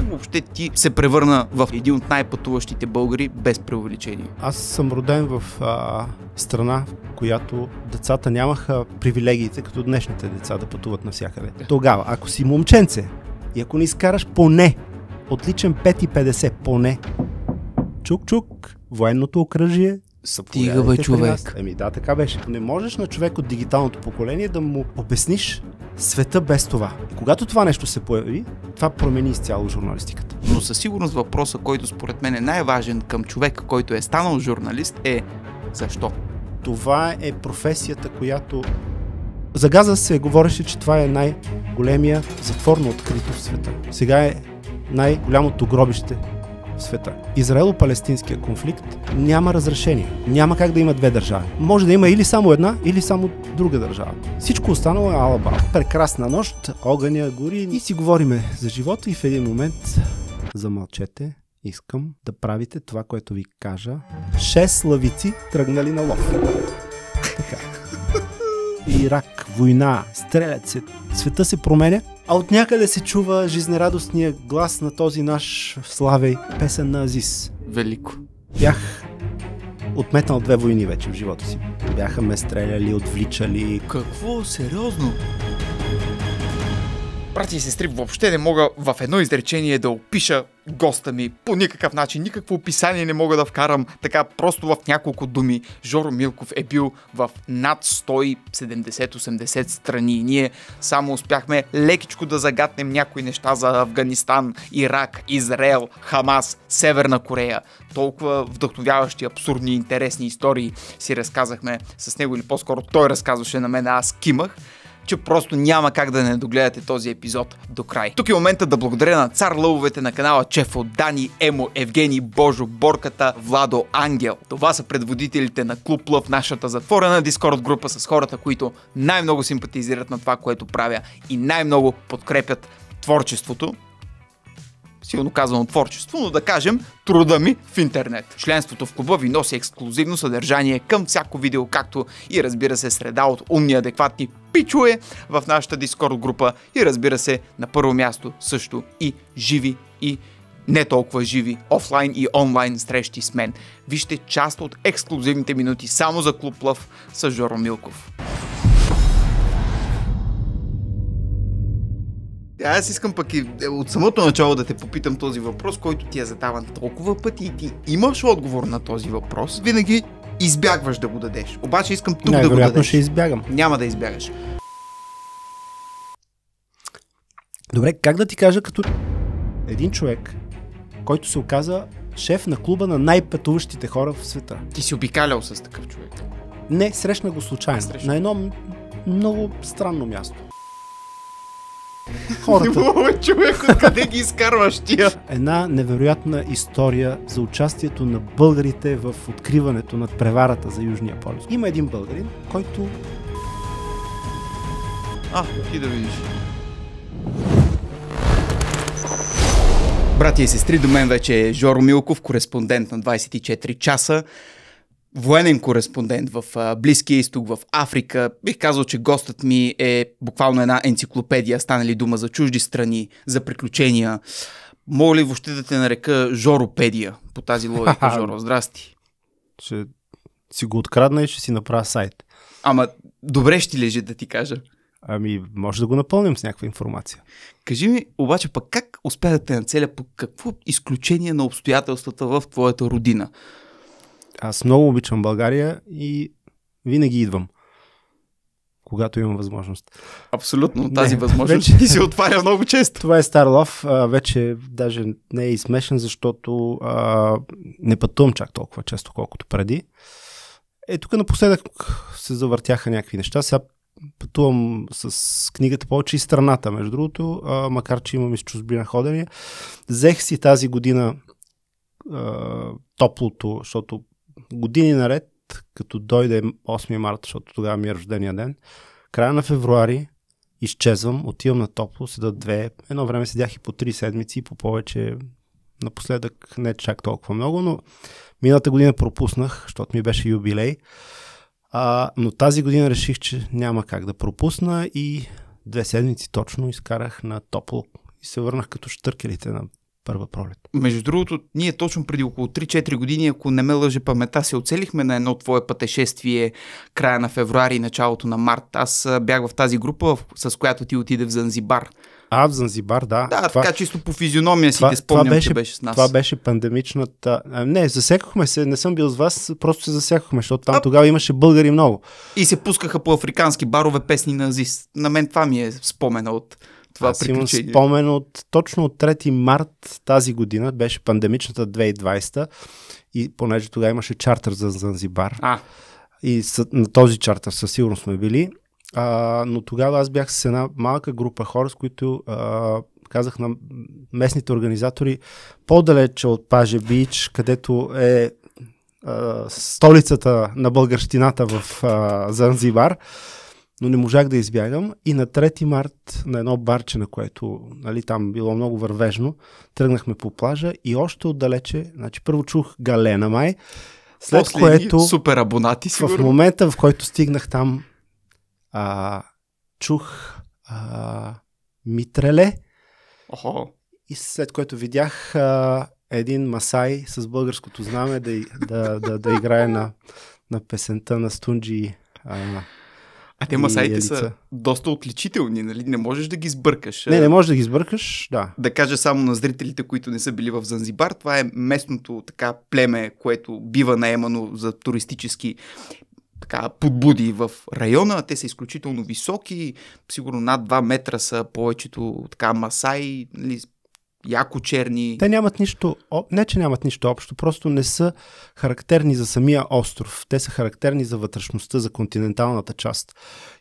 как въобще ти се превърна в един от най-пътуващите българи без преувеличение? Аз съм роден в а, страна, в която децата нямаха привилегиите, като днешните деца да пътуват навсякъде. Тогава, ако си момченце и ако не изкараш поне отличен 5,50, поне, чук-чук, военното окръжие Стига бе, човек. Еми ами да, така беше. Не можеш на човек от дигиталното поколение да му обясниш света без това. И когато това нещо се появи, това промени изцяло журналистиката. Но със сигурност въпроса, който според мен е най-важен към човек, който е станал журналист е защо? Това е професията, която за газа се говореше, че това е най-големия затвор на открито в света. Сега е най-голямото гробище в света. Израело-палестинския конфликт няма разрешение. Няма как да има две държави. Може да има или само една, или само друга държава. Всичко останало е алаба. Прекрасна нощ, огъня гори и си говориме за живота и в един момент замълчете. Искам да правите това, което ви кажа. Шест лавици тръгнали на лов. Така. Ирак, война, стрелят се, света се променя а от някъде се чува жизнерадостния глас на този наш славей, песен на Азис. Велико. Бях отметнал две войни вече в живота си. Бяха ме стреляли, отвличали. Какво? Сериозно? Брати и сестри, въобще не мога в едно изречение да опиша госта ми по никакъв начин, никакво описание не мога да вкарам, така просто в няколко думи. Жоро Милков е бил в над 170-80 страни. И Ние само успяхме лекичко да загатнем някои неща за Афганистан, Ирак, Израел, Хамас, Северна Корея. Толкова вдъхновяващи, абсурдни, интересни истории си разказахме с него или по-скоро той разказваше на мен, а аз кимах че просто няма как да не догледате този епизод до край. Тук е момента да благодаря на цар лъвовете на канала Чефо, Дани, Емо, Евгений, Божо, Борката, Владо, Ангел. Това са предводителите на Клуб Лъв, нашата затворена дискорд група с хората, които най-много симпатизират на това, което правя и най-много подкрепят творчеството силно казвам творчество, но да кажем труда ми в интернет. Членството в клуба ви носи ексклюзивно съдържание към всяко видео, както и разбира се среда от умни адекватни пичове в нашата Дискорд група и разбира се на първо място също и живи и не толкова живи, офлайн и онлайн срещи с мен. Вижте част от ексклюзивните минути само за Клуб Лъв с Жоро Милков. Е, аз искам пък и е, от самото начало да те попитам този въпрос, който ти е задаван толкова пъти и ти имаш отговор на този въпрос, винаги избягваш да го дадеш. Обаче искам тук да го дадеш. ще избягам. Няма да избягаш. Добре, как да ти кажа като един човек, който се оказа шеф на клуба на най-пътуващите хора в света. Ти си обикалял с такъв човек? Не, срещна го случайно. Срещна. На едно много странно място. Хората. Е човек, откъде ги изкарваш тия? Една невероятна история за участието на българите в откриването над преварата за Южния полюс. Има един българин, който... А, ти да видиш. Братя и сестри, до мен вече е Жоро Милков, кореспондент на 24 часа военен кореспондент в Близкия изток, в Африка. Бих казал, че гостът ми е буквално една енциклопедия, станали дума за чужди страни, за приключения. Мога ли въобще да те нарека Жоропедия по тази логика, Жоро? Здрасти. Ще си го открадна и ще си направя сайт. Ама добре ще лежи да ти кажа. Ами, може да го напълним с някаква информация. Кажи ми, обаче пък как успя да те нацеля по какво изключение на обстоятелствата в твоята родина? Аз много обичам България и винаги идвам когато имам възможност. Абсолютно, тази не, възможност вече... се отваря много често. Това е стар лав, вече даже не е и смешен, защото а, не пътувам чак толкова често, колкото преди. Е, тук напоследък се завъртяха някакви неща. Сега пътувам с книгата повече и страната, между другото, а, макар че имам из чужбина ходене. Взех си тази година а, топлото, защото години наред, като дойде 8 марта, защото тогава ми е рождения ден, края на февруари изчезвам, отивам на топло, седа две, едно време седях и по три седмици и по повече, напоследък не чак толкова много, но миналата година пропуснах, защото ми беше юбилей, а, но тази година реших, че няма как да пропусна и две седмици точно изкарах на топло и се върнах като штъркелите на първа пролет. Между другото, ние точно преди около 3-4 години, ако не ме лъже памета, се оцелихме на едно твое пътешествие края на февруари, началото на март. Аз бях в тази група, с която ти отиде в Занзибар. А, в Занзибар, да. Да, това, така чисто по физиономия си това, те спомням, това беше, че беше с нас. Това беше пандемичната... не, засекахме се, не съм бил с вас, просто се засекахме, защото там а... тогава имаше българи много. И се пускаха по африкански барове песни на Азис. На мен това ми е спомена от това Аз приключение. Аз имам спомен от точно от 3 март тази година, беше пандемичната 2020 и понеже тогава имаше чартер за Занзибар. А. И с, на този чартер със сигурност сме били. А, но тогава аз бях с една малка група хора, с които а, казах на местните организатори по-далече от Паже Бич, където е а, столицата на българщината в а, Занзибар но не можах да избягам. И на 3 март, на едно барче, на което нали, там било много вървежно, тръгнахме по плажа и още отдалече, значи първо чух Галена май, след После което... Супер абонати, сигурно. В момента, в който стигнах там, а, чух а, Митреле Охо. и след което видях а, един масай с българското знаме да, да, да, да играе на, на песента на Стунджи а, а те масаите са доста отличителни, нали? Не можеш да ги сбъркаш. Не, не можеш да ги сбъркаш, да. Да кажа само на зрителите, които не са били в Занзибар, това е местното така племе, което бива наемано за туристически така, подбуди в района. Те са изключително високи, сигурно над 2 метра са повечето така масаи, нали, яко черни. Те нямат нищо, не че нямат нищо общо, просто не са характерни за самия остров. Те са характерни за вътрешността, за континенталната част.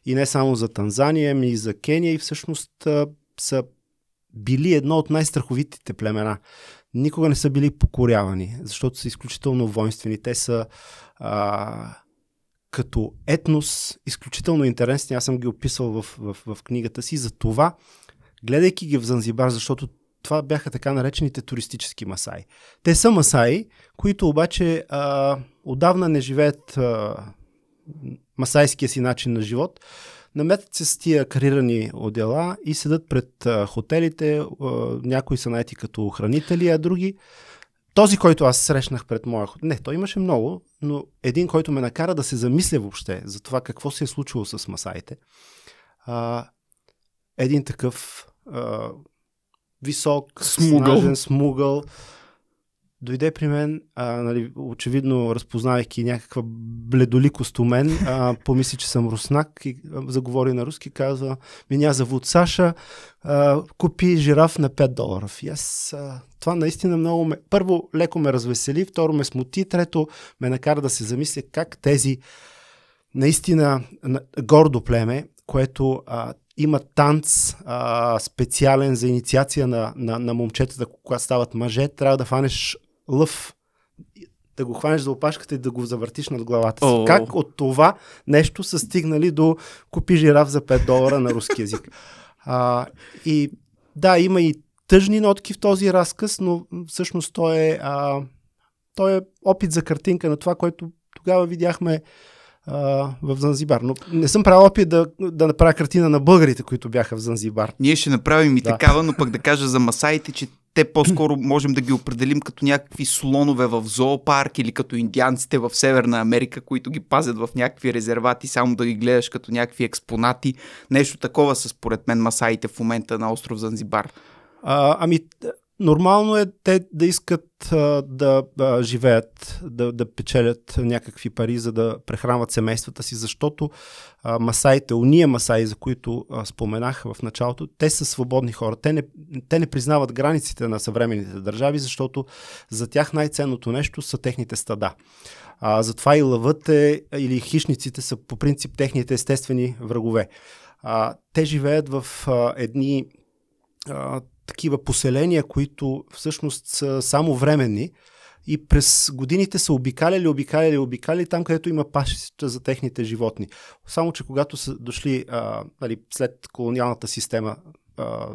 И не само за Танзания, ми и за Кения и всъщност са били едно от най-страховитите племена. Никога не са били покорявани, защото са изключително воинствени. Те са а, като етнос изключително интересни. Аз съм ги описал в, в, в книгата си. За това, гледайки ги в Занзибар, защото това бяха така наречените туристически масаи. Те са масаи, които обаче а, отдавна не живеят а, масайския си начин на живот. Наметят се с тия карирани отдела и седат пред а, хотелите. А, някои са найти като охранители, а други. Този, който аз срещнах пред моя хотел, не, той имаше много, но един, който ме накара да се замисля въобще за това какво се е случило с масаите. А, един такъв а, висок, смугъл. Снажен, смугъл. Дойде при мен, а, нали, очевидно разпознавайки някаква бледоликост у мен, а, помисли, че съм руснак и заговори на руски, казва, меня зовут Саша, а, купи жираф на 5 долара. И аз, а, това наистина много ме... Първо, леко ме развесели, второ ме смути, трето ме накара да се замисля как тези наистина гордо племе, което а, има танц а, специален за инициация на, на, на момчетата, когато стават мъже. Трябва да фанеш лъв, да го хванеш за опашката и да го завъртиш над главата си. Oh. Как от това нещо са стигнали до купи жираф за 5 долара на руски язик? А, и да, има и тъжни нотки в този разказ, но всъщност той е, а, той е опит за картинка на това, което тогава видяхме а, в Занзибар. Но не съм правил опит да, да направя картина на българите, които бяха в Занзибар. Ние ще направим и да. такава, но пък да кажа за масаите, че те по-скоро можем да ги определим като някакви слонове в зоопарк или като индианците в Северна Америка, които ги пазят в някакви резервати, само да ги гледаш като някакви експонати. Нещо такова са според мен масаите в момента на остров Занзибар. А, ами, Нормално е те да искат а, да а, живеят, да, да печелят някакви пари, за да прехранват семействата си, защото а, масаите, уния масаи, за които а, споменах в началото, те са свободни хора. Те не, те не признават границите на съвременните държави, защото за тях най-ценното нещо са техните стада. А, затова и лъвът е, или хищниците са по принцип техните естествени врагове. А, те живеят в а, едни а, такива поселения, които всъщност са само временни и през годините са обикаляли, обикаляли, обикаляли там, където има пашища за техните животни. Само, че когато са дошли а, нали, след колониалната система а,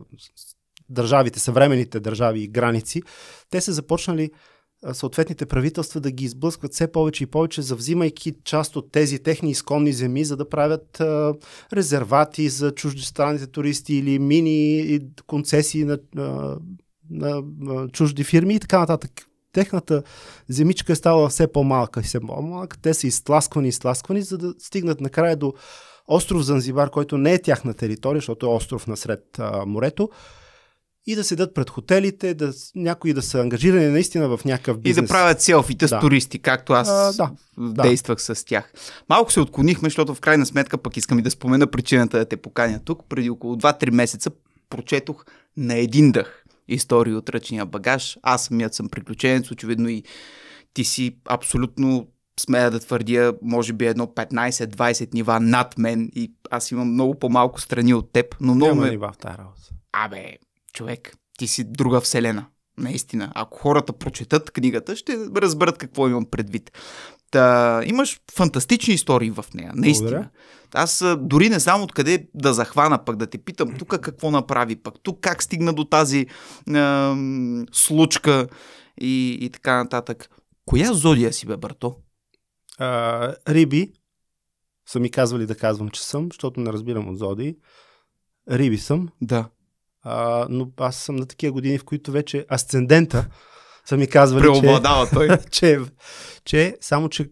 държавите, съвременните държави и граници, те са започнали съответните правителства да ги изблъскват все повече и повече, завзимайки част от тези техни изконни земи, за да правят резервати за чуждестранните туристи или мини концесии на, на, на чужди фирми и така нататък. Техната земичка е стала все по-малка и все по-малка. Те са изтласквани, изтласквани, за да стигнат накрая до остров Занзибар, който не е тяхна територия, защото е остров насред а, морето и да седат пред хотелите, да, някои да са ангажирани наистина в някакъв бизнес. И да правят селфите да. с туристи, както аз а, да, действах да. с тях. Малко се отклонихме, защото в крайна сметка пък искам и да спомена причината да те поканя тук. Преди около 2-3 месеца прочетох на един дъх истории от ръчния багаж. Аз самият съм приключенец, очевидно и ти си абсолютно смея да твърдя, може би едно 15-20 нива над мен и аз имам много по-малко страни от теб, но много Няма ме... нива в тази работа. Абе, човек, ти си друга вселена. Наистина, ако хората прочетат книгата, ще разберат какво имам предвид. Та, имаш фантастични истории в нея, наистина. Благодаря. Аз дори не знам откъде да захвана пък, да те питам тук какво направи пък, тук как стигна до тази е, случка и, и така нататък. Коя зодия си бе, Барто? А, риби. Са ми казвали да казвам, че съм, защото не разбирам от зодии. Риби съм. Да. А, но аз съм на такива години, в които вече асцендента са ми казвали, че, той. че, че само, че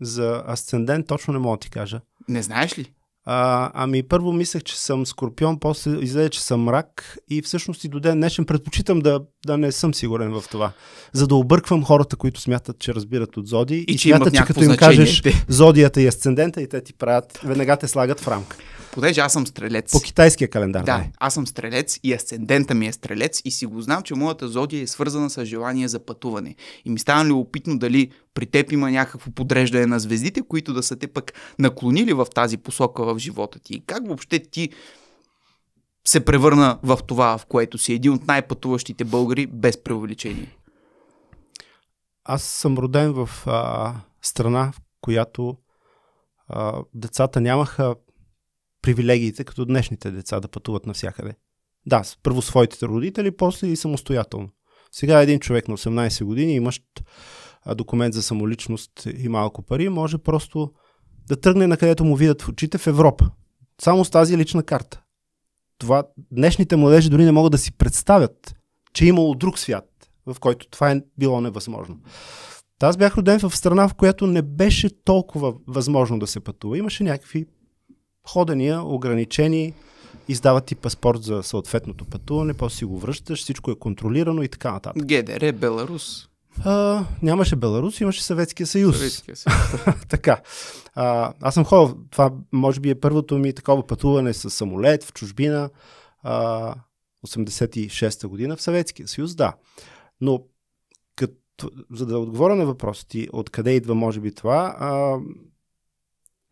за асцендент точно не мога да ти кажа. Не знаеш ли? А, ами първо мислех, че съм скорпион, после излезе, че съм рак и всъщност и до ден днешен предпочитам да, да не съм сигурен в това. За да обърквам хората, които смятат, че разбират от зоди и, и че смятат, че като им кажеш зодията и асцендента и те ти правят, веднага те слагат в рамка. Понеже аз съм стрелец. По китайския календар. Да, не. аз съм стрелец и асцендента ми е стрелец и си го знам, че моята зодия е свързана с желание за пътуване. И ми стана любопитно дали при теб има някакво подреждане на звездите, които да са те пък наклонили в тази посока в живота ти. И как въобще ти се превърна в това, в което си един от най-пътуващите българи без преувеличение? Аз съм роден в а, страна, в която а, децата нямаха привилегиите, като днешните деца да пътуват навсякъде. Да, първо своите родители, после и самостоятелно. Сега един човек на 18 години, имащ документ за самоличност и малко пари, може просто да тръгне на където му видят в очите в Европа. Само с тази лична карта. Това днешните младежи дори не могат да си представят, че е имало друг свят, в който това е било невъзможно. аз бях роден в страна, в която не беше толкова възможно да се пътува. Имаше някакви ходения, ограничени, издават ти паспорт за съответното пътуване, после си го връщаш, всичко е контролирано и така нататък. ГДР, е Беларус. А, нямаше Беларус, имаше Съветския съюз. Съветския съюз. така. А, аз съм ходил, това може би е първото ми такова пътуване с самолет в чужбина. А, 86-та година в Съветския съюз, да. Но като, за да отговоря на въпроса ти, откъде идва може би това, а,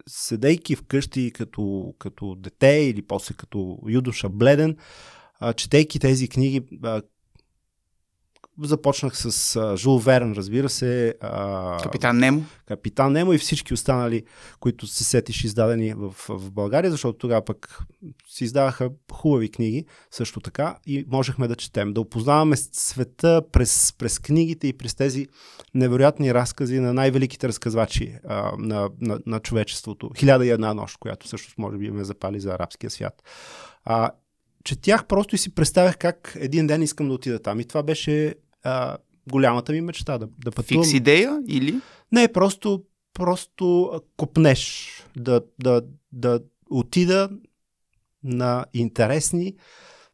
седейки вкъщи като, като дете или после като юдоша бледен, четейки тези книги, Започнах с а, Жул Верн, разбира се. А, Капитан Немо. Капитан Немо и всички останали, които се сетиш издадени в, в България, защото тогава пък се издаваха хубави книги също така и можехме да четем, да опознаваме света през, през книгите и през тези невероятни разкази на най-великите разказвачи а, на, на, на човечеството. Хиляда и една нощ, която също може би ме запали за арабския свят. А, четях просто и си представях как един ден искам да отида там. И това беше а, голямата ми мечта да, да пътувам. Фикс идея или? Не, просто, просто копнеш да, да, да отида на интересни,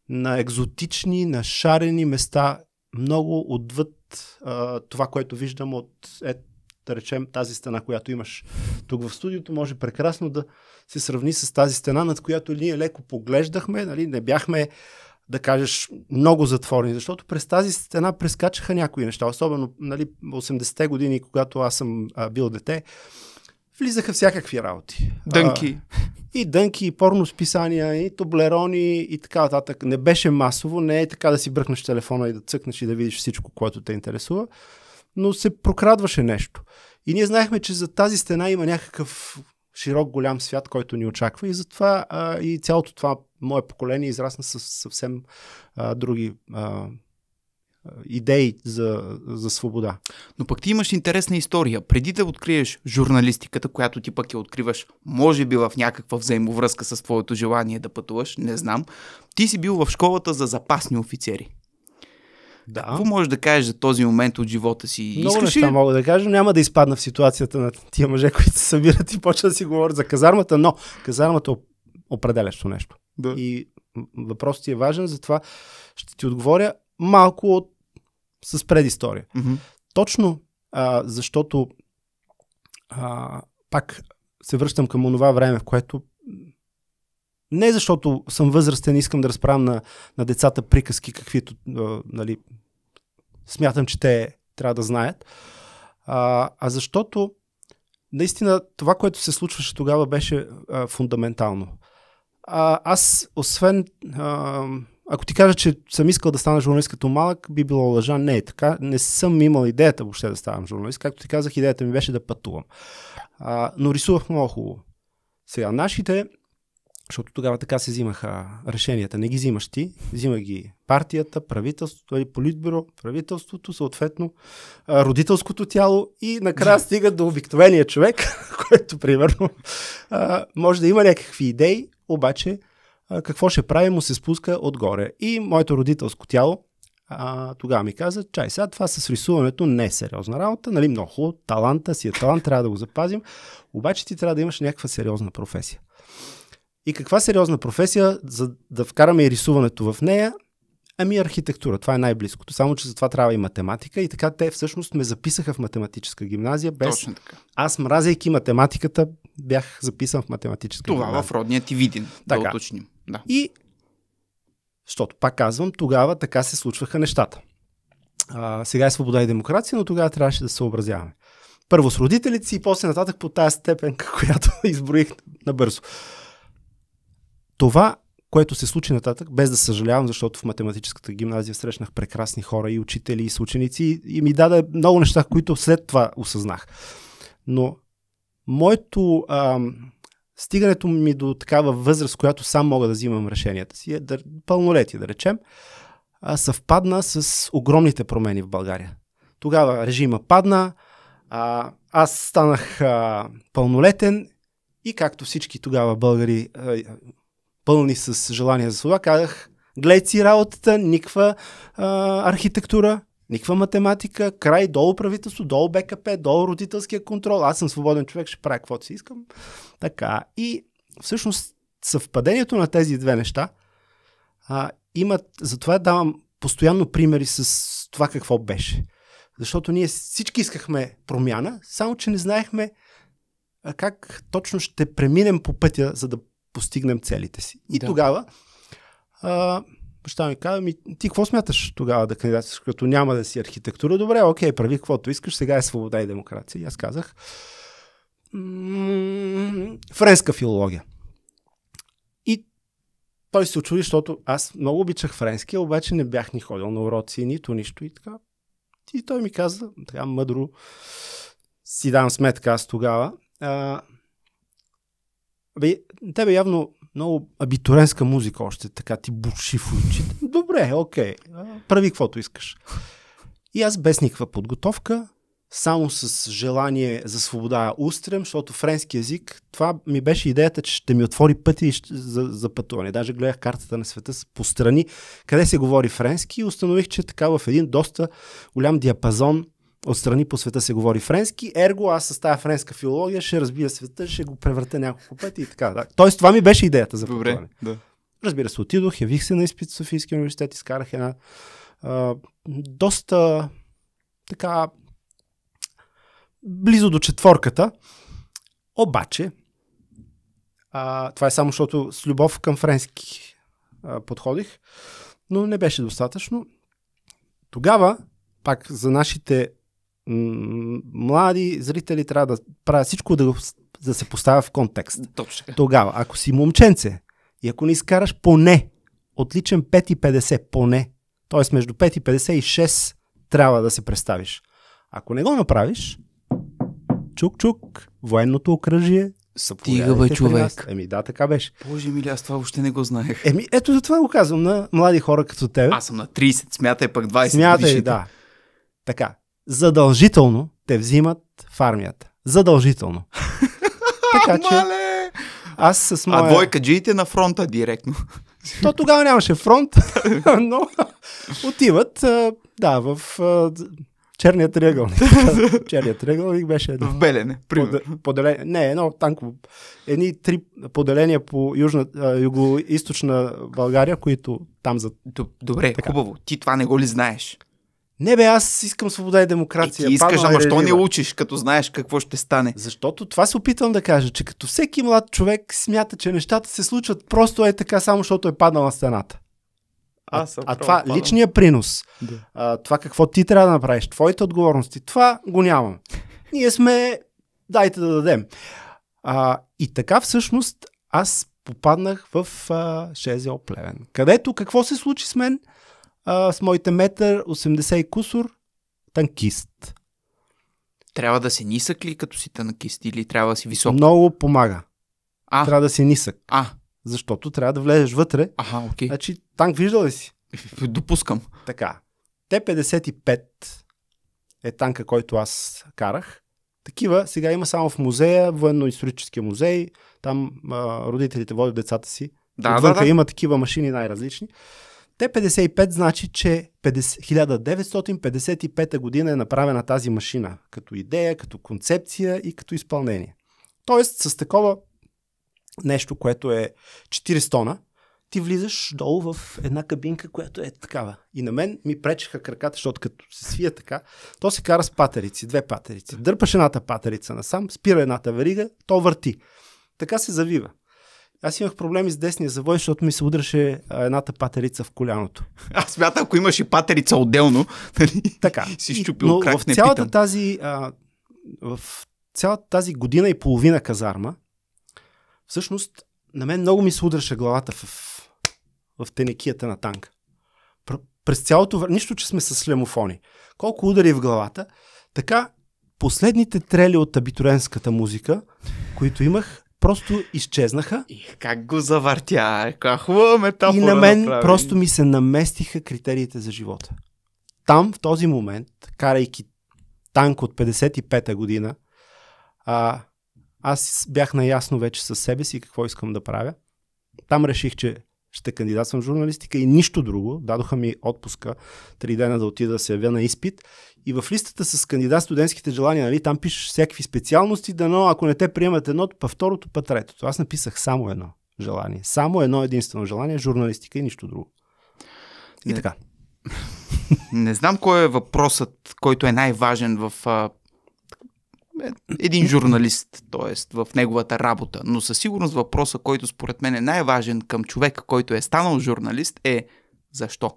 на екзотични, на шарени места, много отвъд а, това, което виждам от, е, да речем, тази стена, която имаш тук в студиото, може прекрасно да се сравни с тази стена, над която ние леко поглеждахме, нали, не бяхме да кажеш, много затворени, защото през тази стена прескачаха някои неща, особено нали, 80-те години, когато аз съм а, бил дете, влизаха всякакви работи. Дънки. А, и дънки, и порно списания, и тоблерони, и така нататък. Не беше масово, не е така да си бръкнеш телефона и да цъкнеш и да видиш всичко, което те интересува, но се прокрадваше нещо. И ние знаехме, че за тази стена има някакъв широк, голям свят, който ни очаква и затова а, и цялото това мое поколение израсна с съвсем а, други а, идеи за, за свобода. Но пък ти имаш интересна история. Преди да откриеш журналистиката, която ти пък я откриваш, може би в някаква взаимовръзка с твоето желание да пътуваш, не знам, ти си бил в школата за запасни офицери. Да. Какво можеш да кажеш за този момент от живота си? Много Искаш неща ли? мога да кажа, няма да изпадна в ситуацията на тия мъже, които се събират и почват да си говорят за казармата, но казармата е определящо нещо. Да. И въпросът ти е важен, затова ще ти отговоря малко от... с предистория. Mm-hmm. Точно а, защото а, пак се връщам към онова време, в което не защото съм възрастен, и искам да разправям на, на децата приказки, каквито а, нали, смятам, че те трябва да знаят, а, а защото наистина това, което се случваше тогава беше а, фундаментално. А, аз, освен, а, ако ти кажа, че съм искал да стана журналист като малък, би било лъжа. Не е така. Не съм имал идеята въобще да ставам журналист. Както ти казах, идеята ми беше да пътувам. А, но рисувах много хубаво. Сега, нашите, защото тогава така се взимаха решенията, не ги взимаш ти, взима ги партията, правителството, или нали, политбюро, правителството, съответно родителското тяло и накрая стига до обикновения човек, който примерно може да има някакви идеи, обаче а, какво ще прави му се спуска отгоре. И моето родителско тяло а, тогава ми каза, чай сега това с рисуването не е сериозна работа, нали много хубаво, таланта си е талант, трябва да го запазим, обаче ти трябва да имаш някаква сериозна професия. И каква сериозна професия, за да вкараме и рисуването в нея, Ами архитектура, това е най-близкото. Само, че за това трябва и математика. И така те всъщност ме записаха в математическа гимназия, без аз мразейки математиката, бях записан в математическа Това гимназия. в родния ти да така. уточним. Да. И, защото пак казвам, тогава така се случваха нещата. А, сега е свобода и демокрация, но тогава трябваше да се съобразяваме. Първо с родителите си и после нататък по тази степен, която изброих набързо. Това, което се случи нататък, без да съжалявам, защото в математическата гимназия срещнах прекрасни хора и учители, и съученици и ми даде много неща, които след това осъзнах. Но моето а, стигането ми до такава възраст, която сам мога да взимам решенията си, е да, пълнолетие, да речем, а, съвпадна с огромните промени в България. Тогава режима падна, а, аз станах а, пълнолетен и както всички тогава българи, а, пълни с желание за слова, казах, гледай си работата, никаква а, архитектура, Никаква математика, край, долу правителство, долу БКП, долу родителския контрол. Аз съм свободен човек, ще правя каквото си искам. Така. И всъщност съвпадението на тези две неща а, имат, затова давам постоянно примери с това какво беше. Защото ние всички искахме промяна, само че не знаехме как точно ще преминем по пътя, за да постигнем целите си. И да. тогава а, баща ми каза, ми, ти какво смяташ тогава да кандидатстваш, като няма да си архитектура? Добре, окей, прави каквото искаш, сега е свобода и демокрация. И аз казах, френска филология. И той се очуди, защото аз много обичах френския, обаче не бях ни ходил на уроци, нито нищо и така. И той ми каза, така мъдро, си дам сметка аз тогава. А, бе, тебе явно много абитуренска музика още, така ти буши в очите. Добре, окей, прави каквото искаш. И аз без никаква подготовка, само с желание за свобода устрем, защото френски язик, това ми беше идеята, че ще ми отвори пъти за, за пътуване. Даже гледах картата на света по страни, къде се говори френски и установих, че така в един доста голям диапазон от страни по света се говори френски, ерго аз с тази френска филология ще разбия света, ще го превъртя няколко пъти и така. Да. Тоест това ми беше идеята за Добре, Да. Разбира се, отидох, явих се на изпит в Софийския университет, изкарах една а, доста така близо до четворката. Обаче, а, това е само защото с любов към френски а, подходих, но не беше достатъчно. Тогава, пак за нашите млади зрители трябва да правят всичко да, да се поставя в контекст. Точно. Тогава, ако си момченце и ако не изкараш поне отличен 5,50, поне, т.е. между 5,50 и 6 трябва да се представиш. Ако не го направиш, чук-чук, военното окръжие, Стига бе човек. Еми да, така беше. Боже мили, аз това въобще не го знаех. Еми ето за това го казвам на млади хора като теб. Аз съм на 30, смятай пък 20. Смятай, да. Така, задължително те взимат в армията. Задължително. така че... Аз с моя... А двойка джиите на фронта директно. То тогава нямаше фронт, но отиват, да, в черния триъгъл. черния триъгъл и беше едно. В Белене, примерно. Поделение. Не, едно танково. Едни три поделения по южна, юго-источна България, които там за... Добре, така. хубаво. Ти това не го ли знаеш? Не бе, аз искам свобода и демокрация. Е, ти искаш, ама що не учиш, като знаеш какво ще стане? Защото това се опитвам да кажа, че като всеки млад човек смята, че нещата се случват просто е така, само защото е паднала стената. А, а, а това, падам. личния принос, да. а, това какво ти трябва да направиш, твоите отговорности, това го нямам. Ние сме, дайте да дадем. А, и така всъщност аз попаднах в а, Плевен, където какво се случи с мен – а, с моите метър, 80 и кусор, танкист. Трябва да си нисък ли като си танкист или трябва да си висок? Много помага. А. Трябва да си нисък. А. Защото трябва да влезеш вътре. Аха, окей. Значи танк виждал ли си? Допускам. Така. Т-55 е танка, който аз карах. Такива сега има само в музея, военно-историческия музей. Там а, родителите водят децата си. Да, Отвънка да, да. има такива машини най-различни те 55 значи, че 50, 1955 година е направена тази машина като идея, като концепция и като изпълнение. Тоест с такова нещо, което е 40 тона, ти влизаш долу в една кабинка, която е такава. И на мен ми пречеха краката, защото като се свия така, то се кара с патерици, две патерици. Дърпаш едната патерица насам, спира едната верига, то върти. Така се завива. Аз имах проблеми с десния завой, защото ми се удряше едната патерица в коляното. Аз смятам, ако имаш и патерица отделно, нали? така. си щупил Но крак, в не цялата питам. тази, а, в цялата тази година и половина казарма, всъщност на мен много ми се удряше главата в, в тенекията на танка. През цялото време, нищо, че сме с шлемофони. Колко удари в главата, така последните трели от абитуренската музика, които имах, просто изчезнаха. И как го завъртя, каква хубава метафора. И на мен направи. просто ми се наместиха критериите за живота. Там, в този момент, карайки танк от 55-та година, а, аз бях наясно вече със себе си какво искам да правя. Там реших, че ще кандидатствам в журналистика и нищо друго. Дадоха ми отпуска, три дена да отида да се явя на изпит и в листата с кандидат студентските желания, нали, там пишеш всякакви специалности, но ако не те приемат едно, па второто, па третото. Аз написах само едно желание. Само едно единствено желание, журналистика и нищо друго. И не, така. Не знам кой е въпросът, който е най-важен в а, е, един журналист, т.е. в неговата работа, но със сигурност въпросът, който според мен е най-важен към човека, който е станал журналист е защо?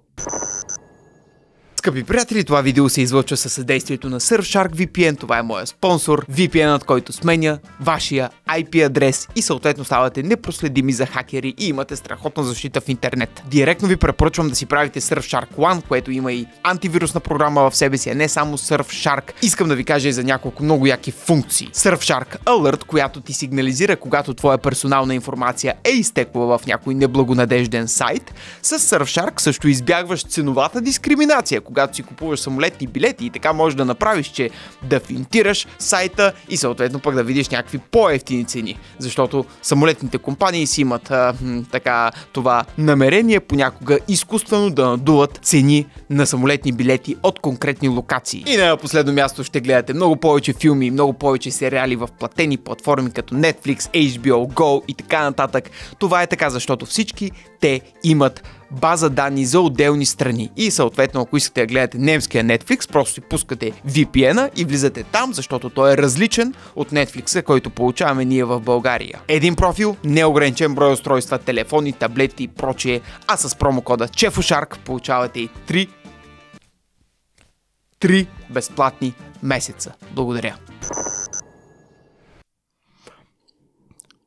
Скъпи приятели, това видео се излъчва със съдействието на Surfshark VPN. Това е моя спонсор. VPN-ът, който сменя вашия IP адрес и съответно ставате непроследими за хакери и имате страхотна защита в интернет. Директно ви препоръчвам да си правите Surfshark One, което има и антивирусна програма в себе си, а не само Surfshark. Искам да ви кажа и за няколко много яки функции. Surfshark Alert, която ти сигнализира, когато твоя персонална информация е изтекла в някой неблагонадежден сайт. С Surfshark също избягваш ценовата дискриминация, когато си купуваш самолетни билети и така можеш да направиш, че да финтираш сайта и съответно пък да видиш някакви по-ефтини цени, защото самолетните компании си имат а, така това намерение понякога изкуствено да надуват цени на самолетни билети от конкретни локации. И на последно място ще гледате много повече филми и много повече сериали в платени платформи като Netflix, HBO Go и така нататък. Това е така, защото всички те имат база данни за отделни страни. И съответно, ако искате да гледате немския Netflix, просто си пускате VPN-а и влизате там, защото той е различен от Netflix, който получаваме ние в България. Един профил, неограничен брой устройства, телефони, таблети и прочие, а с промокода CHEFOSHARK получавате и 3 3 безплатни месеца. Благодаря.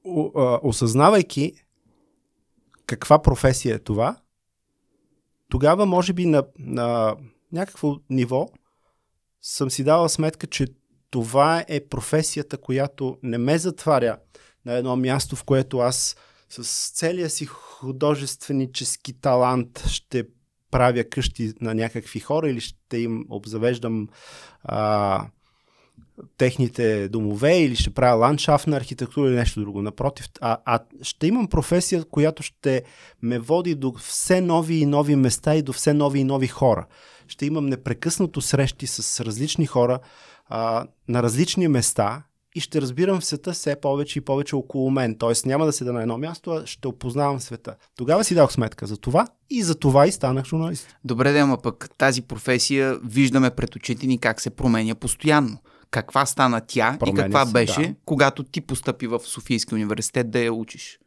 О, осъзнавайки каква професия е това, тогава може би на, на някакво ниво съм си дала сметка, че това е професията, която не ме затваря на едно място, в което аз с целия си художественически талант ще правя къщи на някакви хора или ще им обзавеждам а, техните домове или ще правя ландшафтна архитектура или нещо друго. Напротив, а, а ще имам професия, която ще ме води до все нови и нови места и до все нови и нови хора. Ще имам непрекъснато срещи с различни хора а, на различни места и ще разбирам в света все повече и повече около мен. Тоест няма да седа на едно място, а ще опознавам света. Тогава си дадох сметка за това и за това и станах журналист. Добре, да, ама пък тази професия виждаме пред очите ни как се променя постоянно каква стана тя Промени и каква си, беше, да. когато ти постъпи в Софийския университет да я учиш?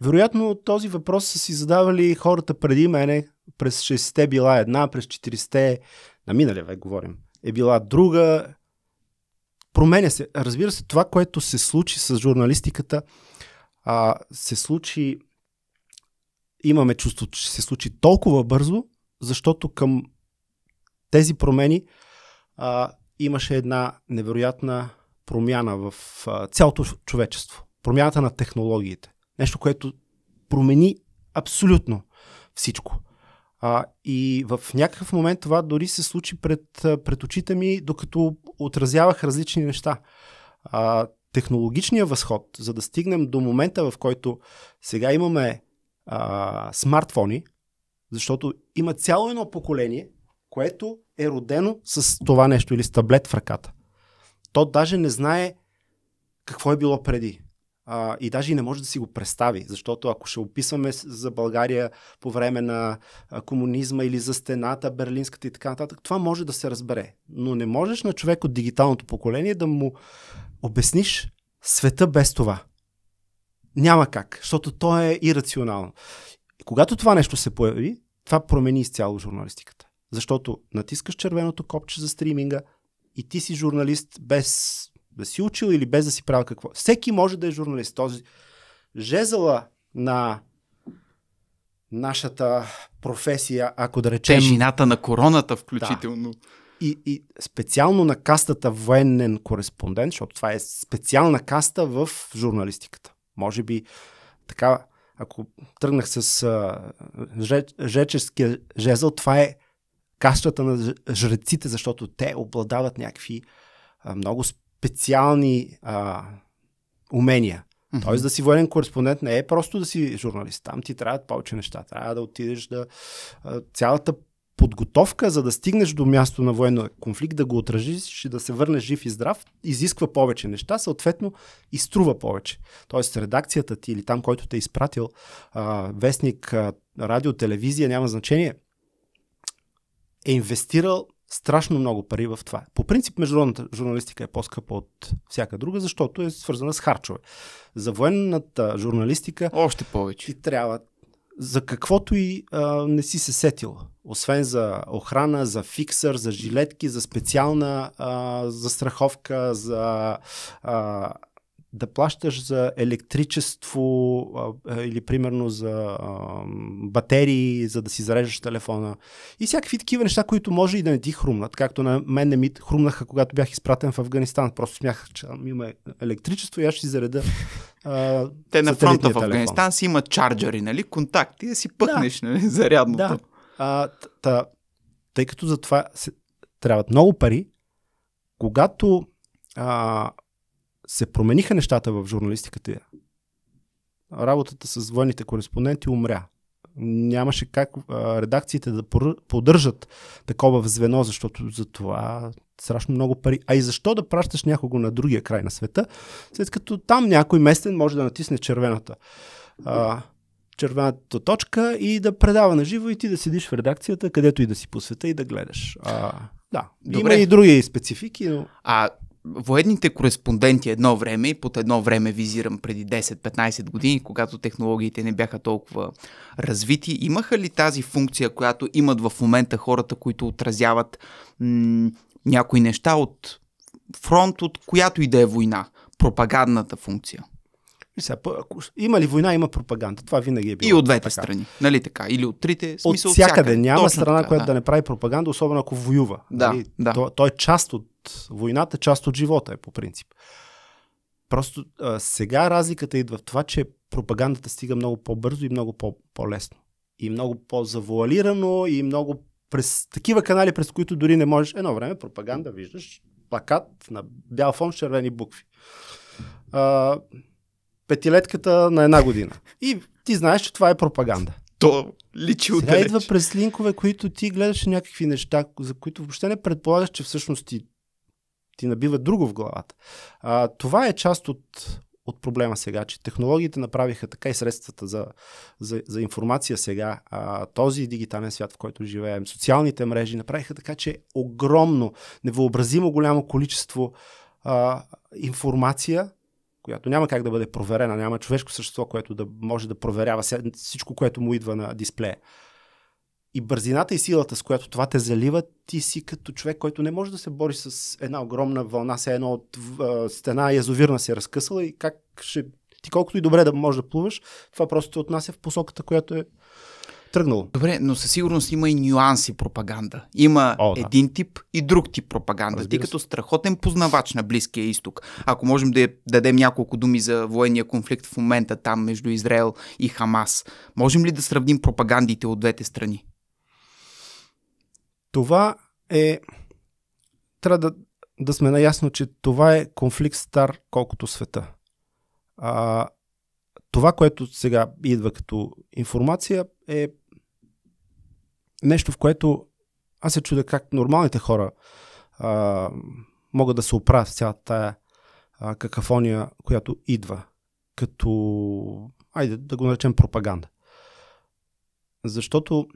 Вероятно този въпрос са си задавали хората преди мене. През 60-те била една, през 40-те, на миналия век говорим, е била друга. Променя се. Разбира се, това, което се случи с журналистиката, а, се случи, имаме чувство, че се случи толкова бързо, защото към тези промени а, имаше една невероятна промяна в а, цялото човечество. Промяната на технологиите. Нещо, което промени абсолютно всичко. А, и в някакъв момент това дори се случи пред, пред очите ми, докато отразявах различни неща. А, технологичният възход, за да стигнем до момента, в който сега имаме а, смартфони, защото има цяло едно поколение, което е родено с това нещо или с таблет в ръката. То даже не знае какво е било преди. А, и даже и не може да си го представи, защото ако ще описваме за България по време на комунизма или за стената, берлинската и така нататък, това може да се разбере. Но не можеш на човек от дигиталното поколение да му обясниш света без това. Няма как, защото то е ирационално. И когато това нещо се появи, това промени изцяло журналистиката. Защото натискаш червеното копче за стриминга и ти си журналист без да си учил или без да си правил какво. Всеки може да е журналист. Този жезъла на нашата професия, ако да речем... Тежината на короната включително. Да. И, и специално на кастата военен кореспондент, защото това е специална каста в журналистиката. Може би така, ако тръгнах с а, жеческия жезъл, това е кастата на жреците, защото те обладават някакви а, много специални а, умения. Mm-hmm. Тоест да си военен кореспондент не е просто да си журналист. Там ти трябват повече неща. Трябва да отидеш да... Цялата подготовка, за да стигнеш до място на военен конфликт, да го отражиш и да се върнеш жив и здрав, изисква повече неща, съответно и струва повече. Тоест редакцията ти или там, който те е изпратил, вестник, радио, телевизия, няма значение, е инвестирал страшно много пари в това. По принцип, международната журналистика е по-скъпа от всяка друга, защото е свързана с харчове. За военната журналистика. Още повече. Ти трябва. За каквото и а, не си се сетил. Освен за охрана, за фиксър, за жилетки, за специална а, застраховка, за а, да плащаш за електричество а, или примерно за а, батерии, за да си зареждаш телефона и всякакви такива неща, които може и да не ти хрумнат, както на мен не ми хрумнаха, когато бях изпратен в Афганистан. Просто смях, че има електричество и аз ще си зареда а, Те на фронта в Афганистан си имат чарджери, нали? Контакти да си пъкнеш да. нали? зарядното. Да. А, та, тъй като за това се, трябват много пари, когато а, се промениха нещата в журналистиката, работата с военните кореспонденти умря. Нямаше как а, редакциите да поддържат такова в звено, защото за това страшно много пари. А и защо да пращаш някого на другия край на света, след като там някой местен може да натисне червената а, червената точка и да предава на живо и ти да седиш в редакцията, където и да си по света и да гледаш. А, да, Добре. има и други специфики, но... А военните кореспонденти едно време, и под едно време визирам преди 10-15 години, когато технологиите не бяха толкова развити, имаха ли тази функция, която имат в момента хората, които отразяват м- някои неща от фронт, от която и да е война? Пропагандната функция. Сега, има ли война, има пропаганда. Това винаги е било. И от двете така. страни. Нали така? Или от трите. Смисъл, от всякъде. Няма страна, така, която да. да не прави пропаганда, особено ако воюва. Да, нали? да. Той, той е част от войната, част от живота е по принцип. Просто а, сега разликата идва в това, че пропагандата стига много по-бързо и много по-лесно. И много по-завуалирано, и много през такива канали, през които дори не можеш. Едно време пропаганда, виждаш, плакат на бял фон с червени букви. А, петилетката на една година. И ти знаеш, че това е пропаганда. То личи от Сега идва през линкове, които ти гледаш някакви неща, за които въобще не предполагаш, че всъщност ти ти набива друго в главата. А, това е част от, от проблема сега, че технологиите направиха така и средствата за, за, за информация сега, а, този дигитален свят, в който живеем, социалните мрежи направиха така, че огромно, невъобразимо голямо количество а, информация, която няма как да бъде проверена, няма човешко същество, което да може да проверява всичко, което му идва на дисплея. И бързината и силата, с която това те залива, ти си като човек, който не може да се бори с една огромна вълна, се едно от а, стена язовирна се е разкъсала и как ще... Ти колкото и добре да можеш да плуваш, това просто те отнася в посоката, която е тръгнало. Добре, но със сигурност има и нюанси пропаганда. Има О, да. един тип и друг тип пропаганда. Разбира Ти като страхотен познавач на Близкия изток, ако можем да дадем няколко думи за военния конфликт в момента там между Израел и Хамас, можем ли да сравним пропагандите от двете страни? Това е... Трябва да, да сме наясно, че това е конфликт стар колкото света. А, това, което сега идва като информация, е нещо, в което аз се чудя как нормалните хора а, могат да се оправят в цялата тая а, какафония, която идва като, айде да го наречем пропаганда. Защото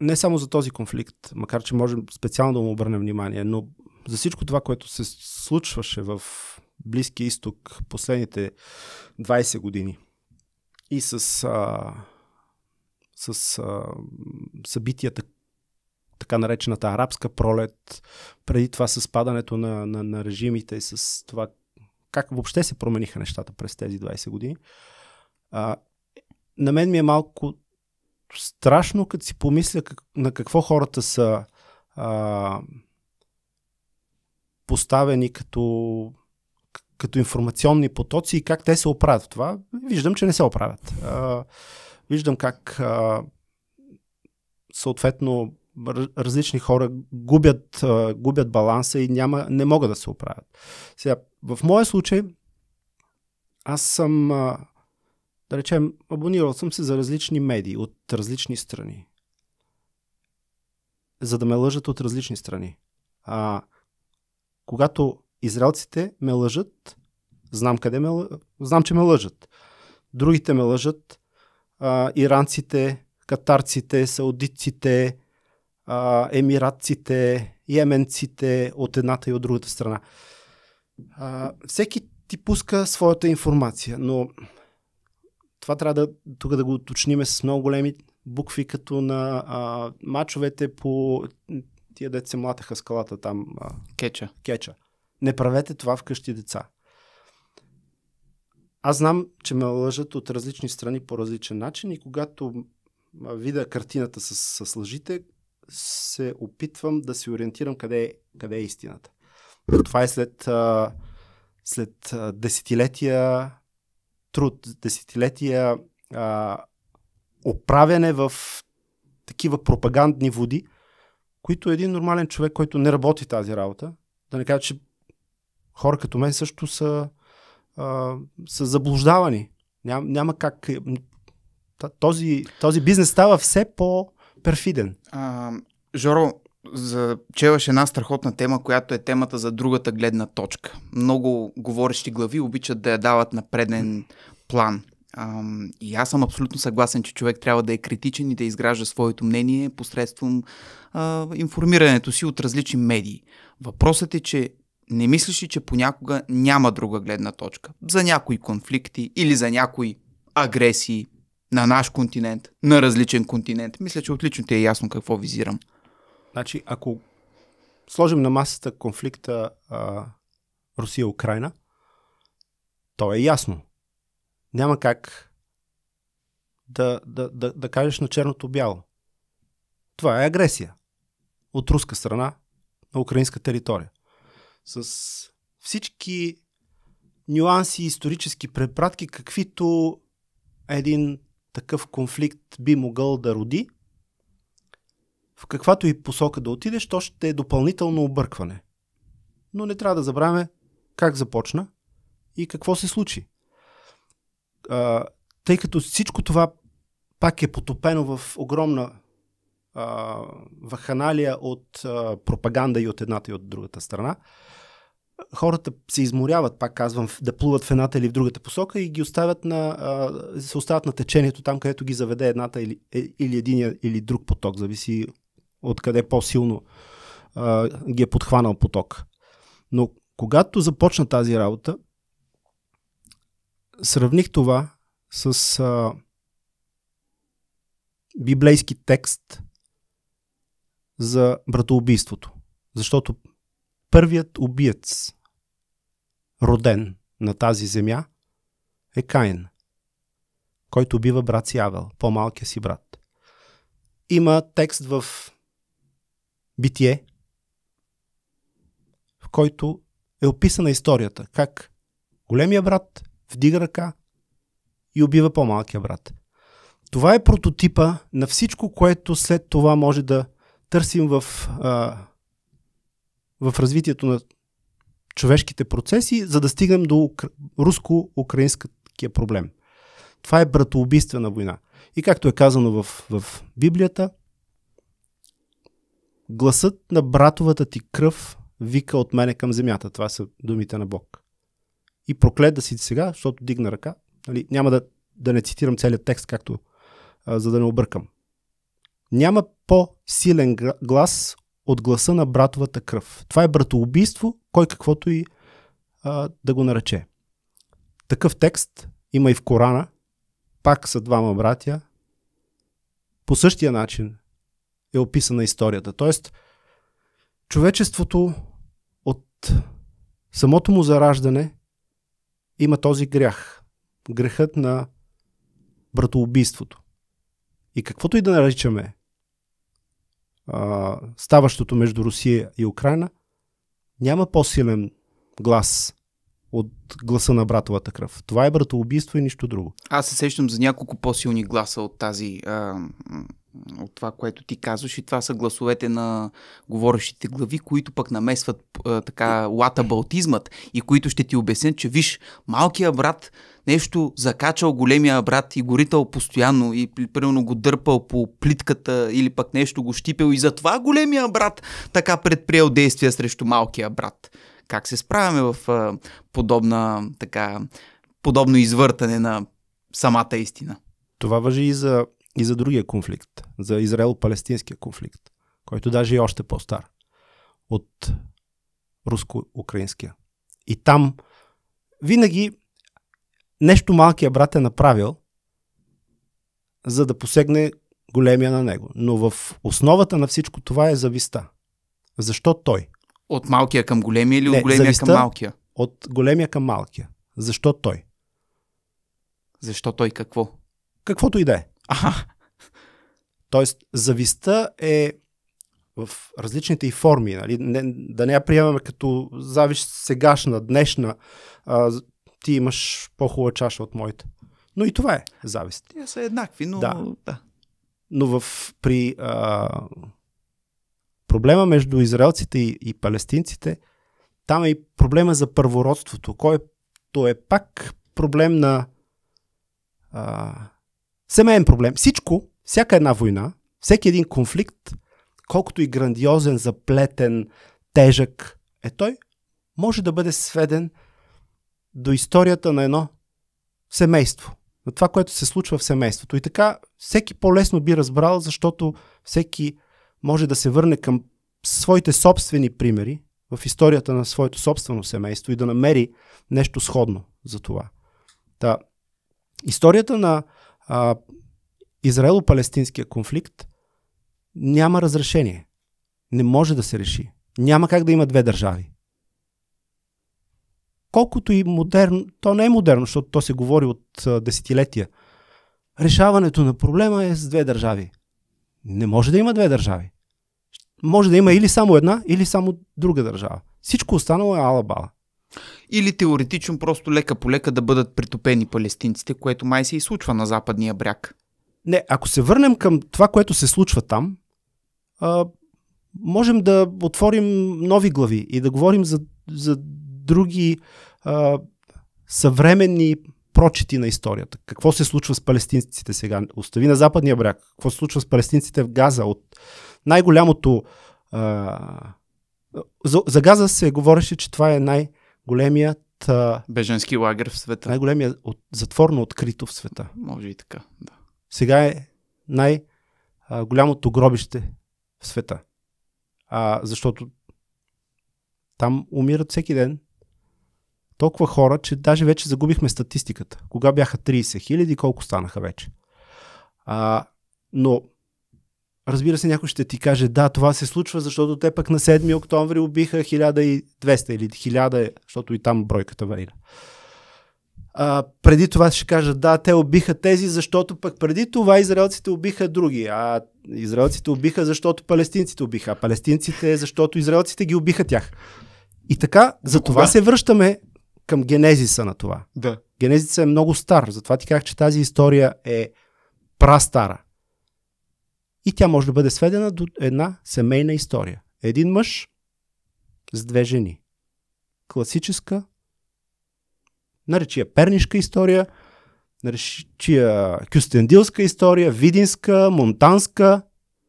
не само за този конфликт, макар че можем специално да му обърнем внимание, но за всичко това, което се случваше в Близкия изток последните 20 години и с, а, с а, събитията, така наречената арабска пролет, преди това с падането на, на, на режимите и с това как въобще се промениха нещата през тези 20 години, а, на мен ми е малко страшно, като си помисля как, на какво хората са а, поставени като, като информационни потоци и как те се оправят в това. Виждам, че не се оправят. А, виждам как а, съответно различни хора губят, а, губят баланса и няма, не могат да се оправят. Сега, в моя случай аз съм а, да речем, абонирал съм се за различни медии от различни страни. За да ме лъжат от различни страни. А когато израелците ме лъжат, знам къде ме лъжат, знам, че ме лъжат. Другите ме лъжат. А, иранците, катарците, саудитците, а, емиратците, йеменците от едната и от другата страна. А, всеки ти пуска своята информация, но това трябва да, тук да го уточниме с много големи букви, като на а, мачовете по тия деца млатаха скалата там. А, кеча. Кеча. Не правете това вкъщи деца. Аз знам, че ме лъжат от различни страни по различен начин и когато видя картината с, с лъжите, се опитвам да се ориентирам къде е, къде е истината. Това е след, а, след десетилетия труд, десетилетия а, оправяне в такива пропагандни води, които един нормален човек, който не работи тази работа, да не кажа, че хора като мен също са, а, са заблуждавани. Ням, няма как. Този, този бизнес става все по-перфиден. А, Жоро, за една страхотна тема, която е темата за другата гледна точка. Много говорещи глави обичат да я дават на преден план. Ам, и аз съм абсолютно съгласен, че човек трябва да е критичен и да изгражда своето мнение посредством а, информирането си от различни медии. Въпросът е, че не мислиш ли, че понякога няма друга гледна точка? За някои конфликти или за някои агресии на наш континент, на различен континент. Мисля, че отлично ти е ясно какво визирам. Значи, ако сложим на масата конфликта а, Русия-Украина, то е ясно. Няма как да, да, да, да кажеш на черното бяло. Това е агресия от руска страна на украинска територия. С всички нюанси, исторически препратки, каквито един такъв конфликт би могъл да роди – в каквато и посока да отидеш, то ще е допълнително объркване. Но не трябва да забравяме как започна и какво се случи. А, тъй като всичко това пак е потопено в огромна а, ваханалия от а, пропаганда и от едната и от другата страна, хората се изморяват, пак казвам, да плуват в едната или в другата посока и ги оставят на, а, се оставят на течението там, където ги заведе едната или, е, или един или друг поток, зависи откъде по-силно а, ги е подхванал поток. Но когато започна тази работа, сравних това с а, библейски текст за братоубийството. Защото първият убиец, роден на тази земя, е Каин, който убива брат си Авел, по-малкия си брат. Има текст в битие, в който е описана историята, как големия брат вдига ръка и убива по-малкия брат. Това е прототипа на всичко, което след това може да търсим в, а, в развитието на човешките процеси, за да стигнем до руско-украинския проблем. Това е братоубийствена война. И както е казано в, в Библията, Гласът на братовата ти кръв вика от мене към земята. Това са думите на Бог. И проклет да си сега, защото дигна ръка. Нали, няма да, да не цитирам целият текст, както а, за да не объркам. Няма по-силен глас от гласа на братовата кръв. Това е братоубийство, кой каквото и а, да го нарече. Такъв текст има и в Корана. Пак са двама братя. По същия начин е описана историята. Тоест, човечеството от самото му зараждане има този грях. Грехът на братоубийството. И каквото и да наричаме а, ставащото между Русия и Украина, няма по-силен глас от гласа на братовата кръв. Това е братоубийство и нищо друго. Аз се сещам за няколко по-силни гласа от тази а, от това, което ти казваш и това са гласовете на говорещите глави, които пък намесват а, така лата и които ще ти обяснят, че виж, малкият брат нещо закачал големия брат и горител постоянно и примерно го дърпал по плитката или пък нещо го щипел и затова големия брат така предприел действия срещу малкия брат. Как се справяме в а, подобна така подобно извъртане на самата истина? Това въжи и за и за другия конфликт, за Израел-Палестинския конфликт, който даже е още по-стар от руско-украинския. И там винаги нещо малкият брат е направил, за да посегне големия на него. Но в основата на всичко това е зависта. Защо той? От малкия към големия или Не, от големия към малкия? От големия към малкия. Защо той? Защо той какво? Каквото и да е. Аха. тоест, завистта е в различните и форми. Нали? Не, да не я приемаме като завист сегашна, днешна. А, ти имаш по-хубава чаша от моите. Но и това е завист. Те са еднакви, но... Да. да. Но в, при а, проблема между израелците и, и палестинците, там е и проблема за първородството, който е пак проблем на а, семейен проблем. Всичко, всяка една война, всеки един конфликт, колкото и грандиозен, заплетен, тежък е той, може да бъде сведен до историята на едно семейство, на това, което се случва в семейството. И така всеки по-лесно би разбрал, защото всеки може да се върне към своите собствени примери в историята на своето собствено семейство и да намери нещо сходно за това. Та, историята на а, израело-палестинския конфликт няма разрешение. Не може да се реши. Няма как да има две държави. Колкото и модерно, то не е модерно, защото то се говори от а, десетилетия. Решаването на проблема е с две държави. Не може да има две държави. Може да има или само една, или само друга държава. Всичко останало е алабала. Или теоретично просто лека по лека да бъдат притопени палестинците, което май се и случва на западния бряг. Не, ако се върнем към това, което се случва там, а, можем да отворим нови глави и да говорим за, за други а, съвременни прочети на историята. Какво се случва с палестинците сега? Остави на западния бряг. Какво се случва с палестинците в Газа? От най-голямото... А, за, за Газа се говореше, че това е най- големият... Беженски лагер в света. Най-големият от... затворно открито в света. Може и така, да. Сега е най-голямото гробище в света. А, защото там умират всеки ден толкова хора, че даже вече загубихме статистиката. Кога бяха 30 хиляди, колко станаха вече. А, но Разбира се, някой ще ти каже, да, това се случва, защото те пък на 7 октомври убиха 1200 или 1000, защото и там бройката варира. А, преди това ще кажат, да, те убиха тези, защото пък преди това израелците убиха други. А израелците убиха, защото палестинците убиха. А палестинците, защото израелците ги убиха тях. И така, за това се връщаме към генезиса на това. Да. Генезиса е много стар, затова ти казах, че тази история е прастара. И тя може да бъде сведена до една семейна история. Един мъж с две жени. Класическа, наречия пернишка история, наречия кюстендилска история, видинска, монтанска,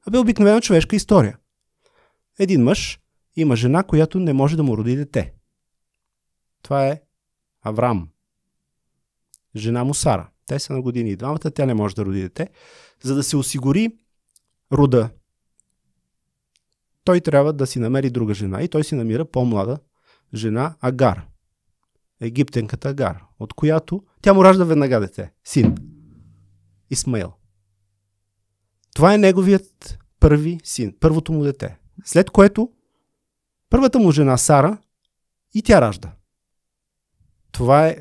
а бе обикновена човешка история. Един мъж има жена, която не може да му роди дете. Това е Аврам. Жена му Сара. Те са на години и двамата, тя не може да роди дете. За да се осигури рода. Той трябва да си намери друга жена и той си намира по-млада жена Агар. Египтенката Агар, от която тя му ражда веднага дете, син. Исмаил. Това е неговият първи син, първото му дете. След което първата му жена Сара и тя ражда. Това е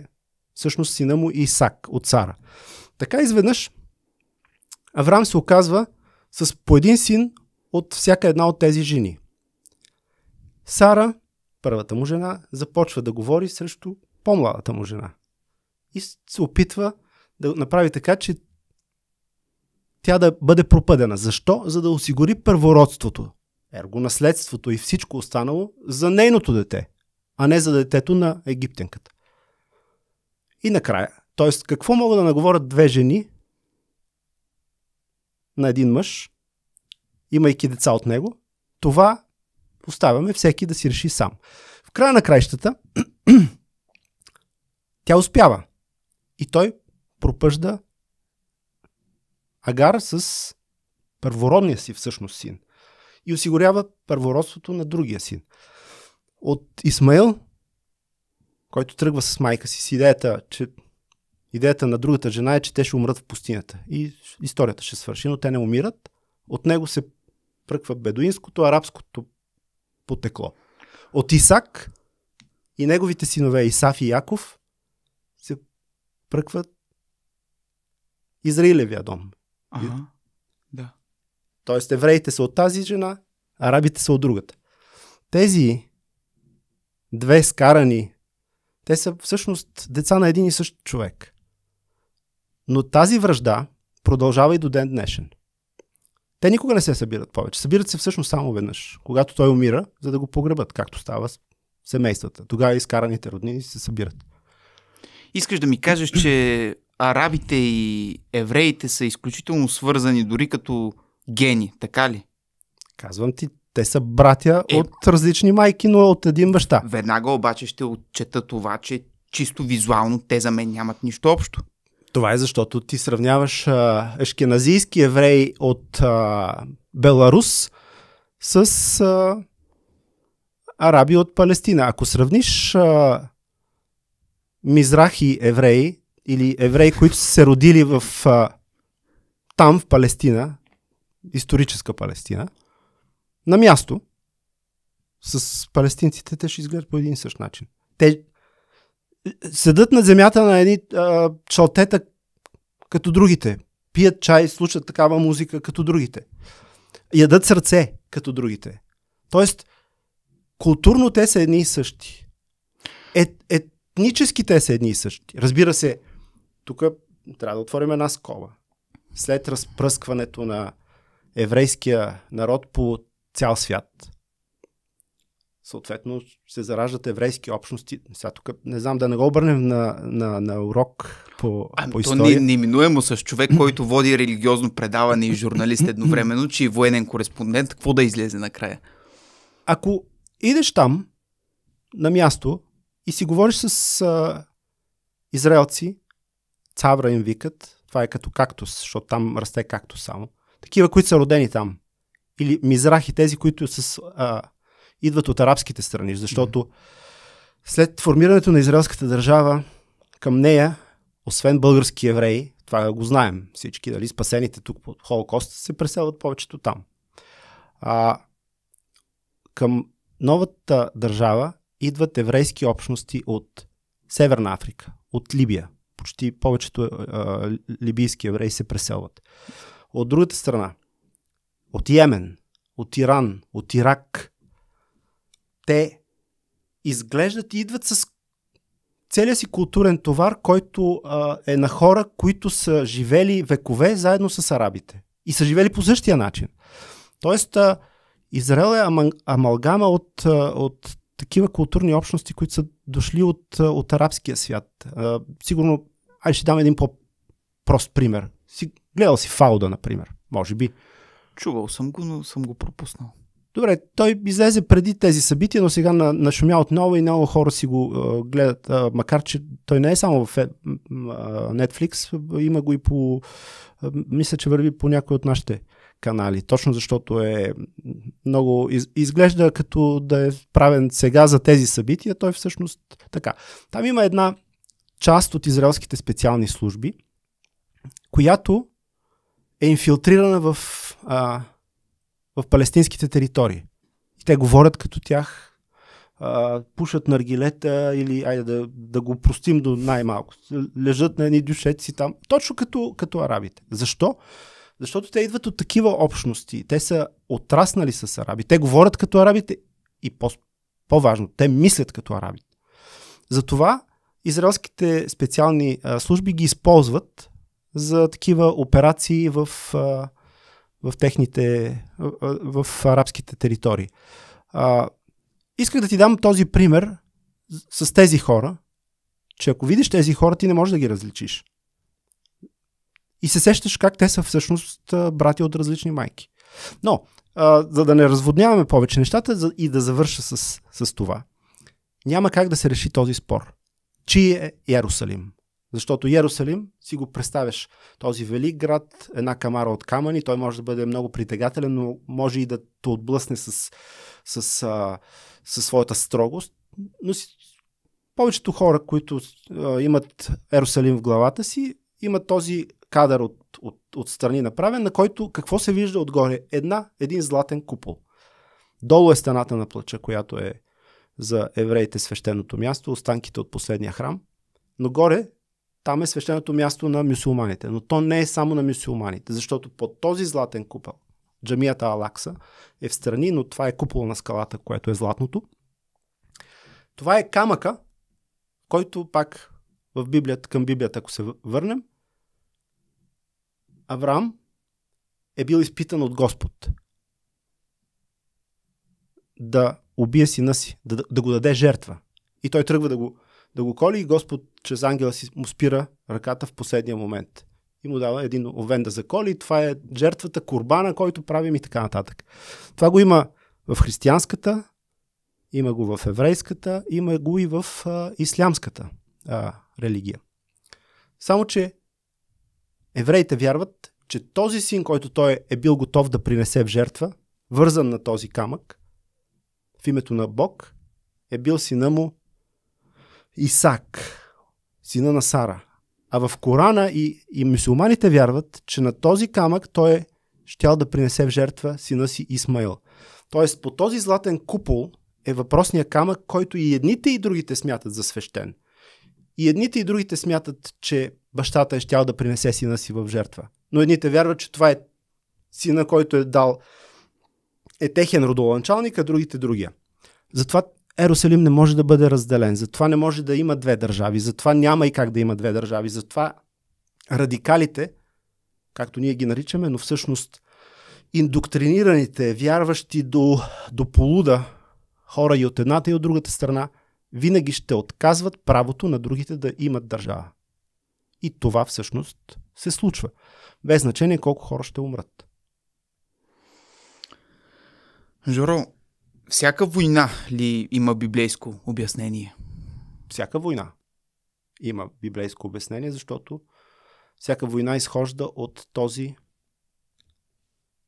всъщност сина му Исак от Сара. Така изведнъж Авраам се оказва с по един син от всяка една от тези жени. Сара, първата му жена, започва да говори срещу по-младата му жена. И се опитва да направи така, че тя да бъде пропъдена. Защо? За да осигури първородството, ерго наследството и всичко останало за нейното дете, а не за детето на египтянката. И накрая, т.е. какво могат да наговорят две жени на един мъж, имайки деца от него, това оставяме всеки да си реши сам. В края на краищата тя успява. И той пропъжда Агар с първородния си всъщност син. И осигурява първородството на другия син. От Исмаил, който тръгва с майка си с идеята, че Идеята на другата жена е, че те ще умрат в пустинята и историята ще свърши, но те не умират. От него се пръква бедуинското, арабското потекло. От Исак и неговите синове Исаф и Яков се пръкват Израилевия дом. Ага, да. Тоест евреите са от тази жена, арабите са от другата. Тези две скарани, те са всъщност деца на един и същ човек. Но тази връжда продължава и до ден днешен. Те никога не се събират повече. Събират се всъщност само веднъж, когато той умира, за да го погребат, както става с семействата. Тогава изкараните роднини се събират. Искаш да ми кажеш, че арабите и евреите са изключително свързани, дори като гени, така ли? Казвам ти, те са братя е... от различни майки, но от един баща. Веднага обаче ще отчета това, че чисто визуално те за мен нямат нищо общо. Това е защото ти сравняваш а, ашкеназийски еврей от а, Беларус с а, араби от Палестина. Ако сравниш а, мизрахи евреи или евреи, които са се родили в, а, там в Палестина, историческа Палестина, на място, с палестинците те ще изглеждат по един и същ начин. Те седат на земята на едни а, чалтета като другите. Пият чай, слушат такава музика като другите. Ядат сърце като другите. Тоест, културно те са едни и същи. Ет, етнически те са едни и същи. Разбира се, тук трябва да отворим една скоба. След разпръскването на еврейския народ по цял свят – съответно се зараждат еврейски общности. Сега тук не знам да не го обърнем на, на, на урок по, а, ами, по история. То не, неминуемо с човек, който води религиозно предаване и журналист едновременно, че и военен кореспондент, какво да излезе накрая? Ако идеш там, на място, и си говориш с а, израелци, цавра им викат, това е като кактус, защото там расте кактус само, такива, които са родени там, или мизрахи, тези, които с а, идват от арабските страни, защото след формирането на израелската държава към нея, освен български евреи, това го знаем всички, дали спасените тук от Холокоста се преселват повечето там. А, към новата държава идват еврейски общности от Северна Африка, от Либия. Почти повечето а, либийски евреи се преселват. От другата страна, от Йемен, от Иран, от Ирак, те изглеждат и идват с целият си културен товар, който а, е на хора, които са живели векове заедно с арабите. И са живели по същия начин. Тоест, а, Израел е амалгама от, от такива културни общности, които са дошли от, от арабския свят. А, сигурно, ай ще дам един по-прост пример. Си, гледал си Фауда, например, може би. Чувал съм го, но съм го пропуснал. Добре, той излезе преди тези събития, но сега на, на шумя отново и много хора си го а, гледат, а, макар че той не е само в е, а, Netflix, има го и по, а, мисля, че върви по някой от нашите канали, точно защото е много, из, изглежда като да е правен сега за тези събития, той всъщност така. Там има една част от израелските специални служби, която е инфилтрирана в а, в палестинските територии. И те говорят като тях, а, пушат наргилета или, айде да, да го простим до най-малко, лежат на едни дюшеци там, точно като, като арабите. Защо? Защото те идват от такива общности, те са отраснали с араби, те говорят като арабите и по- по-важно, те мислят като арабите. Затова израелските специални а, служби ги използват за такива операции в а, в техните, в арабските територии. А, исках да ти дам този пример с тези хора, че ако видиш тези хора, ти не можеш да ги различиш. И се сещаш как те са всъщност брати от различни майки. Но, а, за да не разводняваме повече нещата и да завърша с, с това, няма как да се реши този спор. Чий е Ярусалим? Защото Ярусалим си го представяш. Този велик град, една камара от камъни, той може да бъде много притегателен, но може и да те отблъсне с, с, а, със своята строгост. Но си, повечето хора, които а, имат Ерусалим в главата си, имат този кадър от, от, от страни направен, на който какво се вижда отгоре? Една, един златен купол. Долу е стената на плача, която е за евреите свещеното място, останките от последния храм. Но горе там е свещеното място на мюсулманите. Но то не е само на мюсулманите, защото под този златен купъл джамията Алакса е в страни, но това е купола на скалата, което е златното. Това е камъка, който пак в Библията, към Библията, ако се върнем, Авраам е бил изпитан от Господ да убие сина си, да, да го даде жертва. И той тръгва да го да го коли и Господ чрез ангела си му спира ръката в последния момент. И му дава един овен да заколи. Това е жертвата, курбана, който правим и така нататък. Това го има в християнската, има го в еврейската, има го и в а, ислямската а, религия. Само, че евреите вярват, че този син, който той е бил готов да принесе в жертва, вързан на този камък, в името на Бог, е бил сина му Исак, сина на Сара. А в Корана и, и мусулманите вярват, че на този камък той е щял да принесе в жертва сина си Исмаил. Тоест по този златен купол е въпросния камък, който и едните и другите смятат за свещен. И едните и другите смятат, че бащата е щял да принесе сина си в жертва. Но едните вярват, че това е сина, който е дал е техен родоланчалник, а другите другия. Затова Ерусалим не може да бъде разделен. Затова не може да има две държави. Затова няма и как да има две държави. Затова радикалите, както ние ги наричаме, но всъщност индоктринираните, вярващи до, до полуда хора и от едната и от другата страна, винаги ще отказват правото на другите да имат държава. И това всъщност се случва. Без значение колко хора ще умрат. Жоро, всяка война ли има библейско обяснение? Всяка война има библейско обяснение, защото всяка война изхожда от този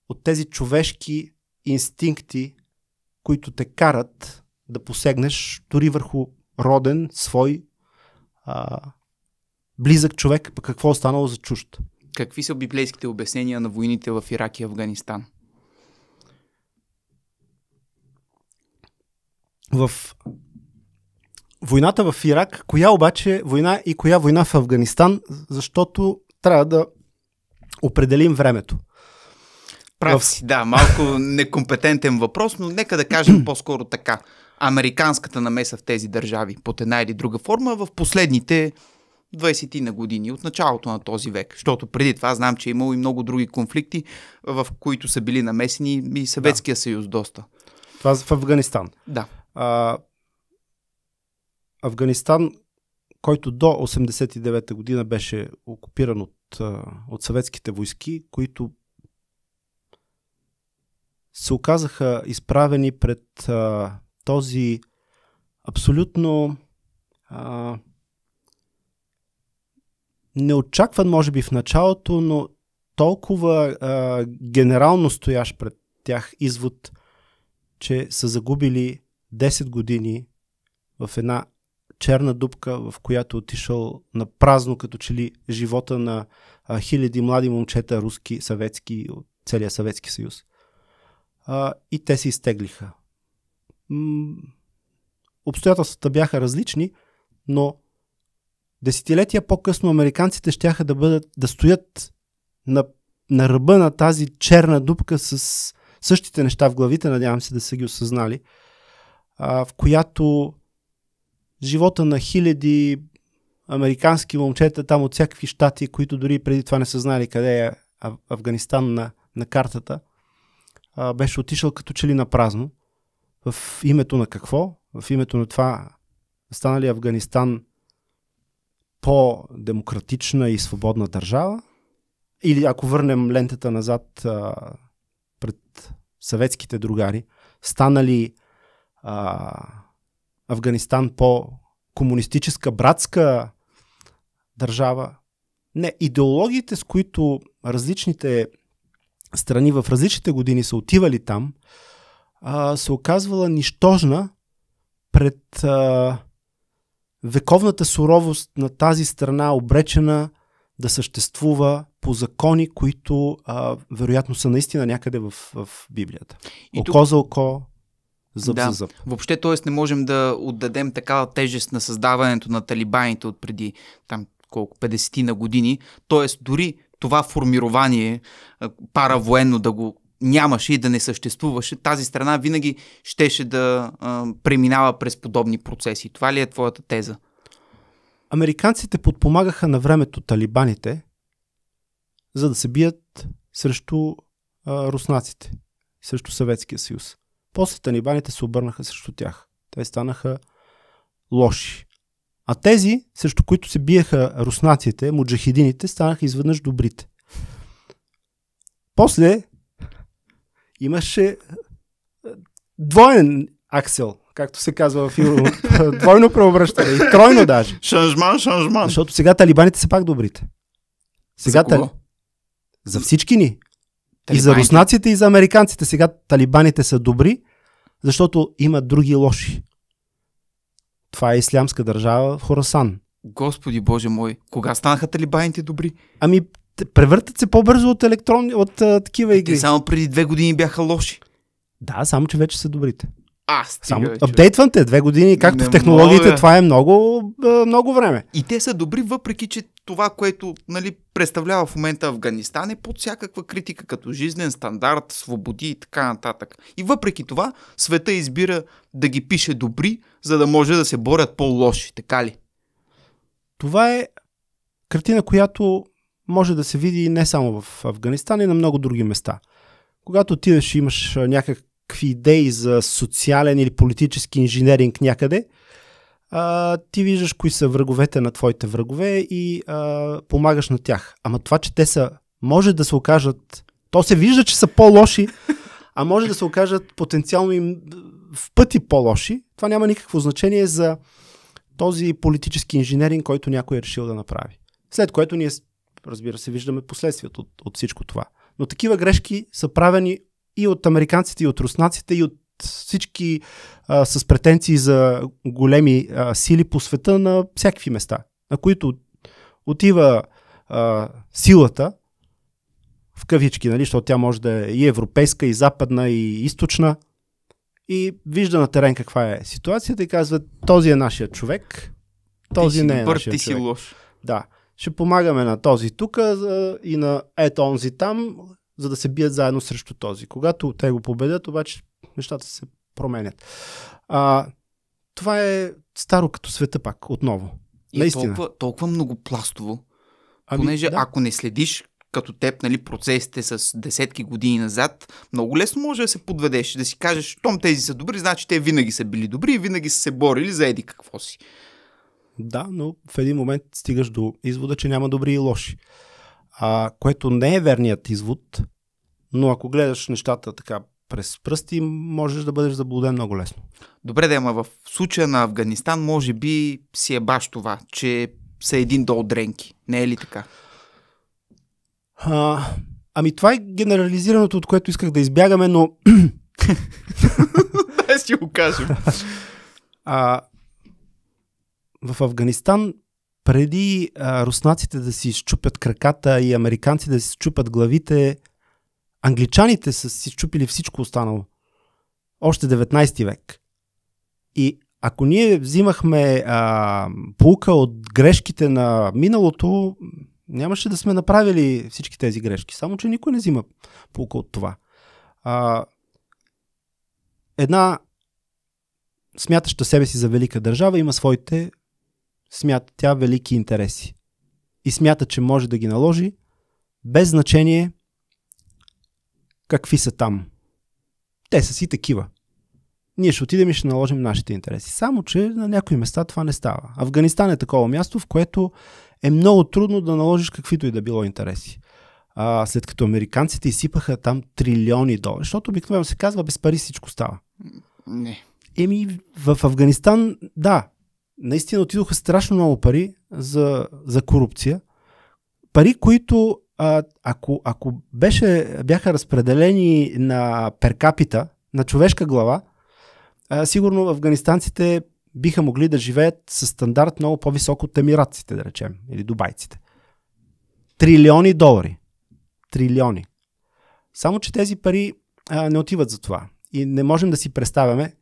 от тези човешки инстинкти, които те карат да посегнеш дори върху роден, свой, а, близък човек, пък какво е останало за чужд. Какви са библейските обяснения на войните в Ирак и Афганистан? в войната в Ирак, коя обаче война и коя война в Афганистан, защото трябва да определим времето. Прав си, да, малко некомпетентен въпрос, но нека да кажем по-скоро така. Американската намеса в тези държави под една или друга форма в последните 20 ти на години, от началото на този век. Защото преди това знам, че е имало и много други конфликти, в които са били намесени и Съветския да. съюз доста. Това в Афганистан. Да. А, Афганистан, който до 89-та година беше окупиран от, от съветските войски, които се оказаха изправени пред а, този абсолютно а, неочакван, може би в началото, но толкова а, генерално стоящ пред тях извод, че са загубили 10 години в една черна дупка, в която отишъл на празно, като че ли живота на а, хиляди млади момчета, руски, съветски, от целия Съветски съюз. А, и те се изтеглиха. М- обстоятелствата бяха различни, но десетилетия по-късно американците щяха да, бъдат, да стоят на, на ръба на тази черна дупка с същите неща в главите, надявам се да са ги осъзнали – а, в която живота на хиляди американски момчета там от всякакви щати, които дори преди това не са знали къде е Афганистан на, на картата, а, беше отишъл като че ли на празно. В името на какво? В името на това стана ли Афганистан по-демократична и свободна държава? Или ако върнем лентата назад а, пред съветските другари, стана ли а, Афганистан по-комунистическа, братска държава. Не, идеологиите, с които различните страни в различните години са отивали там, а, се оказвала нищожна пред а, вековната суровост на тази страна, обречена да съществува по закони, които а, вероятно са наистина някъде в, в Библията. И око тук, за око. Зъб да. за зъб. Въобще, т.е. не можем да отдадем такава тежест на създаването на талибаните от преди там колко 50 на години. Т.е. дори това формирование паравоенно да го нямаше и да не съществуваше, тази страна винаги щеше да а, преминава през подобни процеси. Това ли е твоята теза? Американците подпомагаха на времето талибаните, за да се бият срещу а, руснаците, срещу Съветския съюз. После талибаните се обърнаха срещу тях. Те станаха лоши. А тези, срещу които се биеха руснаците, муджахидините, станаха изведнъж добрите. После имаше е, двоен аксел, както се казва в Юро. Двойно преобръщане и тройно даже. Шанжман, шанжман. Защото сега талибаните са пак добрите. Сега За, кого? Тали... За всички ни. Талибаните. И за руснаците, и за американците. Сега талибаните са добри, защото има други лоши. Това е ислямска държава в Хорасан. Господи Боже мой, кога станаха талибаните добри? Ами, превъртат се по-бързо от електронни, от а, такива игри. Те само преди две години бяха лоши. Да, само че вече са добрите. А, стига, Само човек. апдейтвам те две години, както не в технологиите, мога. това е много, много време. И те са добри, въпреки че това, което нали, представлява в момента Афганистан е под всякаква критика, като жизнен стандарт, свободи и така нататък. И въпреки това, света избира да ги пише добри, за да може да се борят по-лоши, така ли? Това е картина, която може да се види не само в Афганистан, и на много други места. Когато отидеш и имаш някакъв някакви идеи за социален или политически инженеринг някъде, а, ти виждаш кои са враговете на твоите врагове и а, помагаш на тях. Ама това, че те са, може да се окажат, то се вижда, че са по-лоши, а може да се окажат потенциално им в пъти по-лоши, това няма никакво значение за този политически инженеринг, който някой е решил да направи. След което ние, разбира се, виждаме последствията от, от всичко това. Но такива грешки са правени и от американците, и от руснаците, и от всички а, с претенции за големи а, сили по света на всякакви места, на които отива а, силата, в кавички, нали, защото тя може да е и европейска, и западна, и източна. И вижда на терен каква е ситуацията и казва, този е нашия човек, този ти не е нашия ти човек. си лош. Да, ще помагаме на този тук и на ето онзи там, за да се бият заедно срещу този. Когато те го победят, обаче нещата се променят. А, това е старо като света пак, отново. И Наистина. Толкова, толкова многопластово, ами, понеже да. ако не следиш като теб нали, процесите с десетки години назад, много лесно може да се подведеш, да си кажеш, щом тези са добри, значи те винаги са били добри и винаги са се борили за еди какво си. Да, но в един момент стигаш до извода, че няма добри и лоши а, което не е верният извод, но ако гледаш нещата така през пръсти, можеш да бъдеш заблуден много лесно. Добре, да, ама в случая на Афганистан, може би си е баш това, че са един дол дренки. Не е ли така? А, ами това е генерализираното, от което исках да избягаме, но... Дай си го кажем. А, в Афганистан преди а, руснаците да си щупят краката и американци да си изчупят главите, англичаните са си щупили всичко останало. Още 19 век. И ако ние взимахме а, пулка от грешките на миналото, нямаше да сме направили всички тези грешки. Само, че никой не взима пулка от това. А, една смятаща себе си за велика държава има своите смята тя велики интереси и смята, че може да ги наложи, без значение какви са там. Те са си такива. Ние ще отидем и ще наложим нашите интереси. Само, че на някои места това не става. Афганистан е такова място, в което е много трудно да наложиш каквито и да било интереси. А, след като американците изсипаха там трилиони долари, защото обикновено се казва без пари всичко става. Не. Еми, в Афганистан, да, наистина отидоха страшно много пари за, за корупция. Пари, които а, ако, ако беше, бяха разпределени на перкапита, на човешка глава, а, сигурно афганистанците биха могли да живеят с стандарт много по-висок от емиратците, да речем, или дубайците. Трилиони долари. Трилиони. Само, че тези пари а, не отиват за това. И не можем да си представяме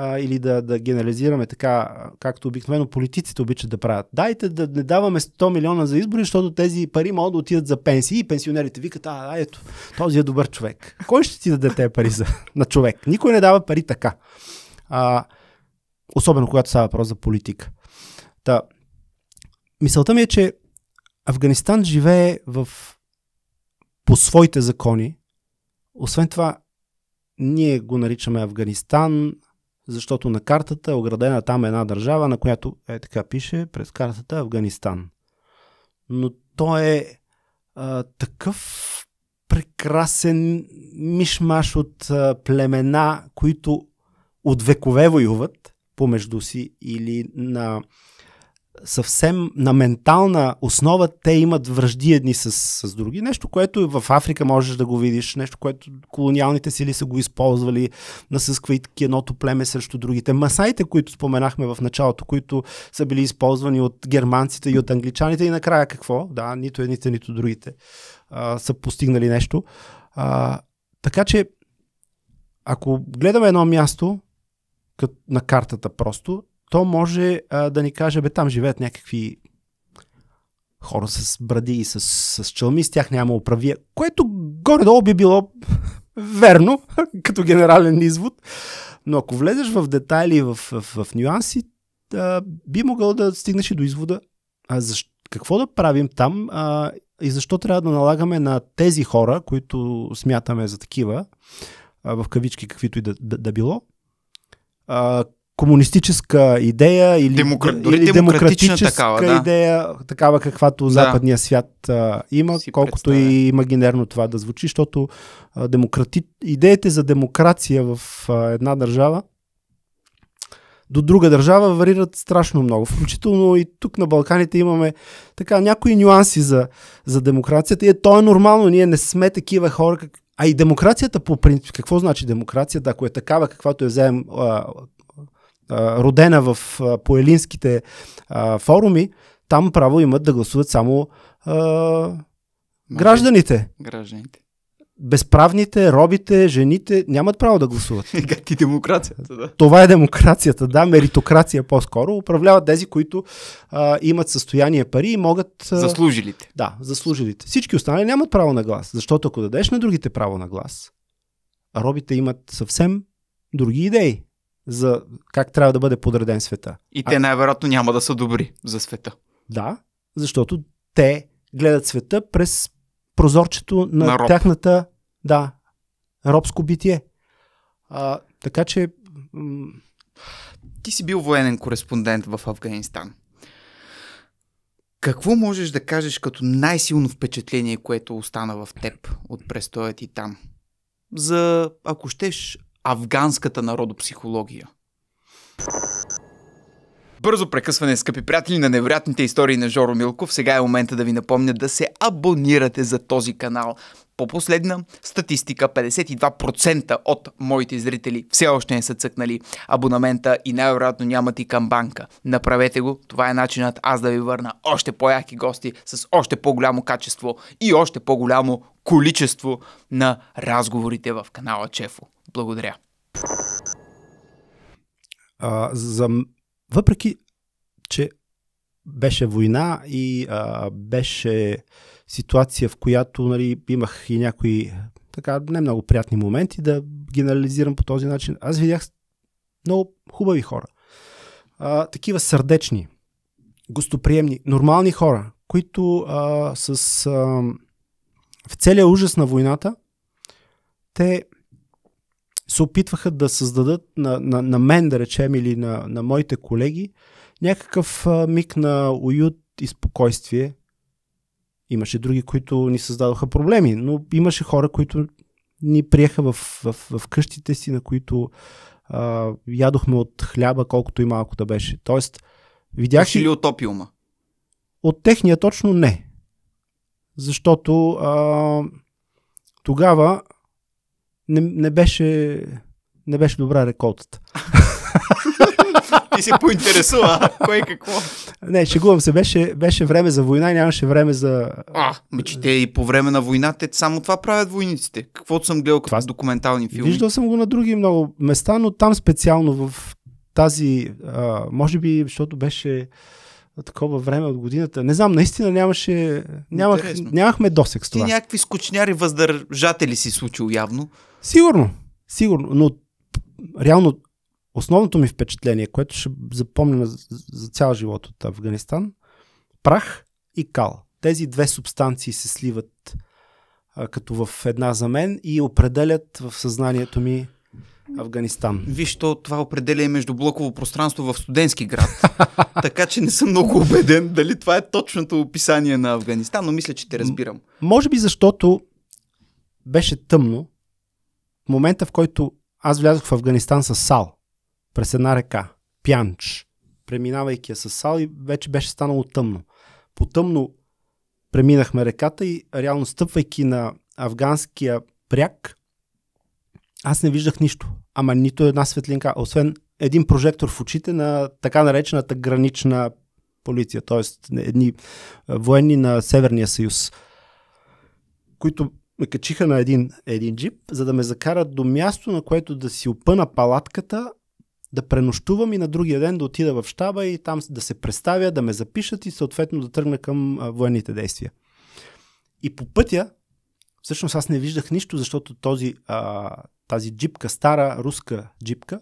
а, или да, да генерализираме така, както обикновено политиците обичат да правят. Дайте да не даваме 100 милиона за избори, защото тези пари могат да отидат за пенсии и пенсионерите викат, а, а ето, този е добър човек. Кой ще ти даде тези пари за, на човек? Никой не дава пари така. А, особено когато става въпрос за политика. Та, мисълта ми е, че Афганистан живее в по своите закони. Освен това, ние го наричаме Афганистан, защото на картата е оградена там една държава, на която е така пише през картата е Афганистан. Но то е а, такъв прекрасен мишмаш от а, племена, които от векове воюват помежду си или на съвсем на ментална основа те имат връжди едни с, с други. Нещо, което в Африка можеш да го видиш, нещо, което колониалните сили са го използвали, насъсквайки едното племе срещу другите. Масаите, които споменахме в началото, които са били използвани от германците и от англичаните и накрая какво? Да, нито едните, нито другите а, са постигнали нещо. А, така че, ако гледаме едно място, на картата просто, то може а, да ни каже, бе, там живеят някакви хора с бради и с, с чълми, с тях няма управия, което горе-долу би било верно, като генерален извод. Но ако влезеш в детайли и в, в, в нюанси, а, би могъл да стигнеш и до извода а защо, какво да правим там а, и защо трябва да налагаме на тези хора, които смятаме за такива, а, в кавички каквито и да, да, да било, а, комунистическа идея или, Демокра... или демократична, демократическа такава, да. идея, такава каквато да. западния свят а, има, си колкото представя. и имагинерно това да звучи, защото а, демократи... идеите за демокрация в а, една държава до друга държава варират страшно много. Включително и тук на Балканите имаме така някои нюанси за, за демокрацията. И е, то е нормално, ние не сме такива хора, как... а и демокрацията по принцип. Какво значи демокрацията? Ако е такава, каквато я вземем родена в поелинските форуми, там право имат да гласуват само а, гражданите. Гражданите. Безправните, робите, жените нямат право да гласуват. Ти демокрацията, да. Това е демокрацията, да, меритокрация по-скоро. Управляват тези, които а, имат състояние пари и могат. А, заслужилите. Да, заслужилите. Всички останали нямат право на глас, защото ако дадеш на другите право на глас, робите имат съвсем други идеи за как трябва да бъде подреден света. И те най-вероятно няма да са добри за света. Да, защото те гледат света през прозорчето на, на роб. тяхната да, робско битие. А, така че... М- Ти си бил военен кореспондент в Афганистан. Какво можеш да кажеш като най-силно впечатление, което остана в теб от престоя ти там? За, ако щеш, афганската народопсихология. Бързо прекъсване, скъпи приятели, на невероятните истории на Жоро Милков. Сега е момента да ви напомня да се абонирате за този канал. По последна статистика, 52% от моите зрители все още не са цъкнали абонамента и най-вероятно нямат и камбанка. Направете го, това е начинът аз да ви върна още по-яки гости с още по-голямо качество и още по-голямо количество на разговорите в канала Чефо. Благодаря. А, за, въпреки, че беше война и а, беше ситуация, в която нали, имах и някои така не много приятни моменти да генерализирам по този начин. Аз видях много хубави хора. А, такива сърдечни, гостоприемни, нормални хора, които а, с а, в целия ужас на войната те се опитваха да създадат на, на, на мен, да речем, или на, на моите колеги, някакъв миг на уют и спокойствие. Имаше други, които ни създадоха проблеми, но имаше хора, които ни приеха в, в, в къщите си, на които а, ядохме от хляба, колкото и малко да беше. Тоест, видях. ли от опиума? От техния точно не. Защото а, тогава не, не, беше, не беше добра реколтата. Ти се поинтересува, кое какво. Не, шегувам се, беше, беше време за война и нямаше време за... А, ме, че те и по време на война, те само това правят войниците. Каквото съм гледал това... като документални филми. Виждал съм го на други много места, но там специално в тази, а, може би, защото беше такова време от годината. Не знам, наистина нямаше, нямах, нямахме досек с това. Ти някакви скучняри въздържатели си случил явно. Сигурно, сигурно, но реално основното ми впечатление, което ще запомня за, за цял живот от Афганистан, прах и кал. Тези две субстанции се сливат а, като в една за мен и определят в съзнанието ми Афганистан. Виж, то това определя и междублоково пространство в студентски град. така че не съм много убеден дали това е точното описание на Афганистан, но мисля, че те разбирам. М- може би защото беше тъмно в момента, в който аз влязох в Афганистан с сал през една река, пянч, преминавайки я с сал и вече беше станало тъмно. По тъмно преминахме реката и реално стъпвайки на афганския пряк, аз не виждах нищо. Ама нито една светлинка, освен един прожектор в очите на така наречената гранична полиция, т.е. едни е, военни на Северния съюз, които ме качиха на един, един джип, за да ме закарат до място, на което да си опъна палатката, да пренощувам и на другия ден да отида в щаба и там да се представя, да ме запишат и съответно да тръгна към военните действия. И по пътя, всъщност аз не виждах нищо, защото този а, тази джипка, стара руска джипка,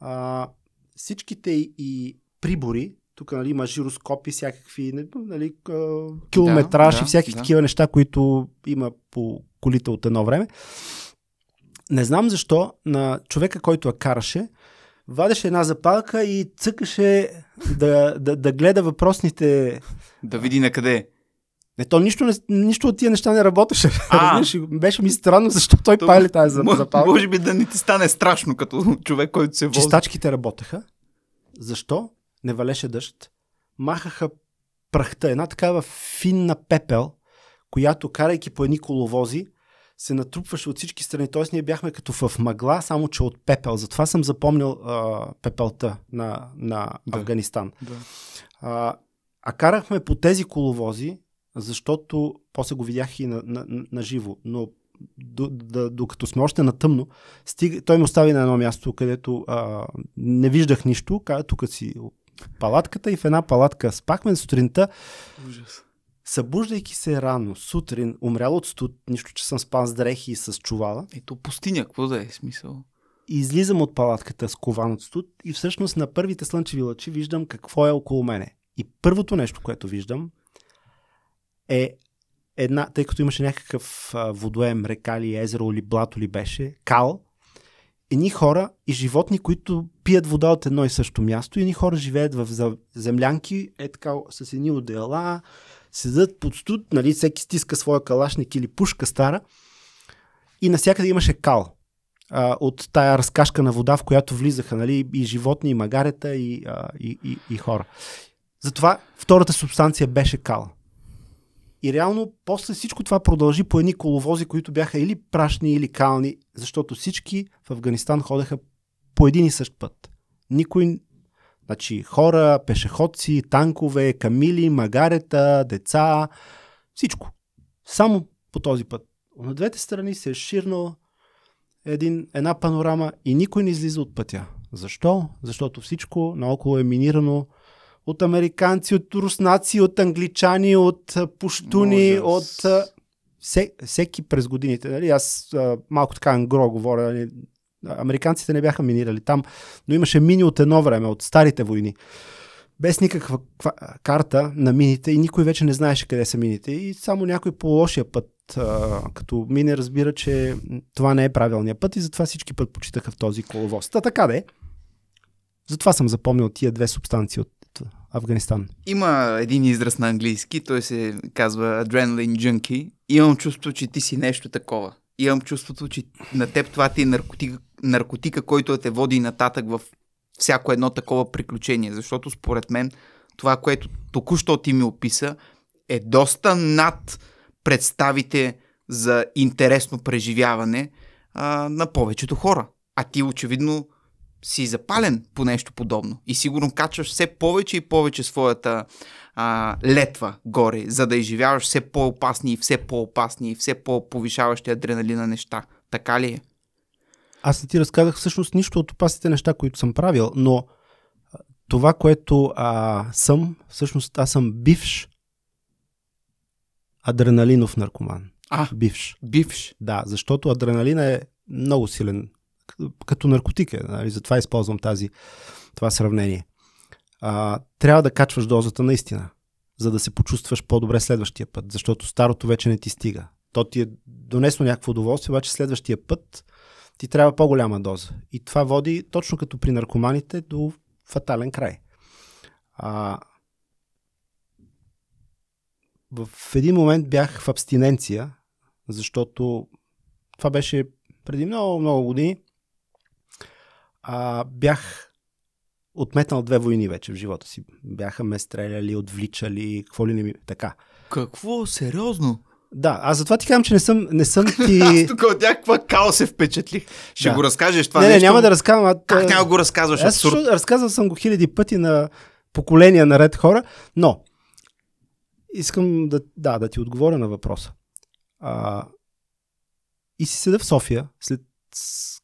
а, всичките и прибори, тук нали, има жироскопи, всякакви нали, километраж да, да, и всякакви да. такива неща, които има по колите от едно време. Не знам защо на човека, който я караше, вадеше една запалка и цъкаше да, да, да гледа въпросните... Да види на къде. Е. Не, то нищо, нищо от тия неща не работеше. А, беше ми странно, защо той то, пали тази запалка. Може би да не ти стане страшно като човек, който се вози. Чистачките работеха. Защо? Не валеше дъжд. Махаха прахта, една такава финна пепел, която карайки по едни коловози, се натрупваше от всички страни. Тоест ние бяхме като в мъгла, само че от пепел. Затова съм запомнил а, пепелта на, на да. Афганистан. Да. А, а карахме по тези коловози, защото после го видях и на, на, на, на живо, но до, да, докато сме още на тъмно, стига, той ме остави на едно място, където а, не виждах нищо, каза тук си палатката и в една палатка спахме сутринта. Ужас. Събуждайки се рано, сутрин, умрял от студ, нищо, че съм спан с дрехи и с чувала. Ето пустиня, какво да е смисъл? И излизам от палатката с кован от студ и всъщност на първите слънчеви лъчи виждам какво е около мене. И първото нещо, което виждам, е една, тъй като имаше някакъв водоем, река ли, езеро или блато ли беше, кал, едни хора и животни, които пият вода от едно и също място. Едни хора живеят в землянки, е така, с едни отдела, седат под студ, нали, всеки стиска своя калашник или пушка стара и навсякъде имаше кал а, от тая разкашка на вода, в която влизаха нали, и животни, и магарета, и, а, и, и, и хора. Затова втората субстанция беше кал. И реално после всичко това продължи по едни коловози, които бяха или прашни, или кални, защото всички в Афганистан ходеха по един и същ път. Никой Значи хора, пешеходци, танкове, камили, магарета, деца, всичко. Само по този път. На двете страни се е ширнал един, една панорама и никой не излиза от пътя. Защо? Защото всичко наоколо е минирано от американци, от руснаци, от англичани, от пуштуни, Можес. от все, всеки през годините. Нали? Аз а, малко така ангро говоря. Нали? Американците не бяха минирали там, но имаше мини от едно време, от старите войни. Без никаква карта на мините и никой вече не знаеше къде са мините. И само някой по лошия път, а, като мине, разбира, че това не е правилният път и затова всички път почитаха в този коловоз. Та така да е. Затова съм запомнил тия две субстанции от Афганистан. Има един израз на английски, той се казва Adrenaline Junkie. Имам чувство, че ти си нещо такова. Имам чувството, че на теб това ти е наркотика, наркотика, който те води нататък в всяко едно такова приключение. Защото според мен това, което току-що ти ми описа, е доста над представите за интересно преживяване а, на повечето хора. А ти очевидно си запален по нещо подобно и сигурно качваш все повече и повече своята а, летва горе, за да изживяваш все по-опасни и все по-опасни и все по-повишаващи адреналина неща. Така ли е? Аз не ти разказах всъщност нищо от опасните неща, които съм правил, но това, което а, съм, всъщност аз съм бивш адреналинов наркоман. А, бивш. Бивш. Да, защото адреналина е много силен като наркотика. Нали? Затова използвам тази, това сравнение. А, трябва да качваш дозата наистина, за да се почувстваш по-добре следващия път, защото старото вече не ти стига. То ти е донесло някакво удоволствие, обаче следващия път ти трябва по-голяма доза. И това води, точно като при наркоманите, до фатален край. А, в един момент бях в абстиненция, защото това беше преди много, много години а, бях отметнал две войни вече в живота си. Бяха ме стреляли, отвличали, какво ли не ми... Така. Какво? Сериозно? Да, аз затова ти казвам, че не съм, не съм ти... аз тук от някаква као се впечатлих. Ще да. го разкажеш това Не, не, няма да разказвам. А... Как е- няма го разказваш? Аз абсурд. разказвал съм го хиляди пъти на поколения наред хора, но искам да, да, да ти отговоря на въпроса. А, и си седа в София след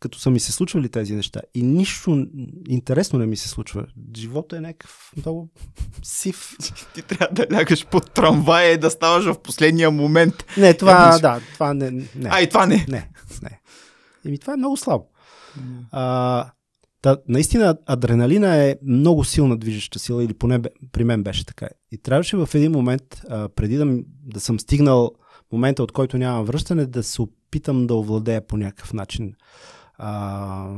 като са ми се случвали тези неща и нищо интересно не ми се случва. Живота е някакъв много сив. Ти трябва да лягаш под трамвая и да ставаш в последния момент. Не, това, е, да, това не, не. А, и това не. Не, не. Еми, това е много слабо. А, да, наистина адреналина е много силна движеща сила или поне при мен беше така. И трябваше в един момент, а, преди да, да съм стигнал момента, от който нямам връщане, да се опитам да овладея по някакъв начин а,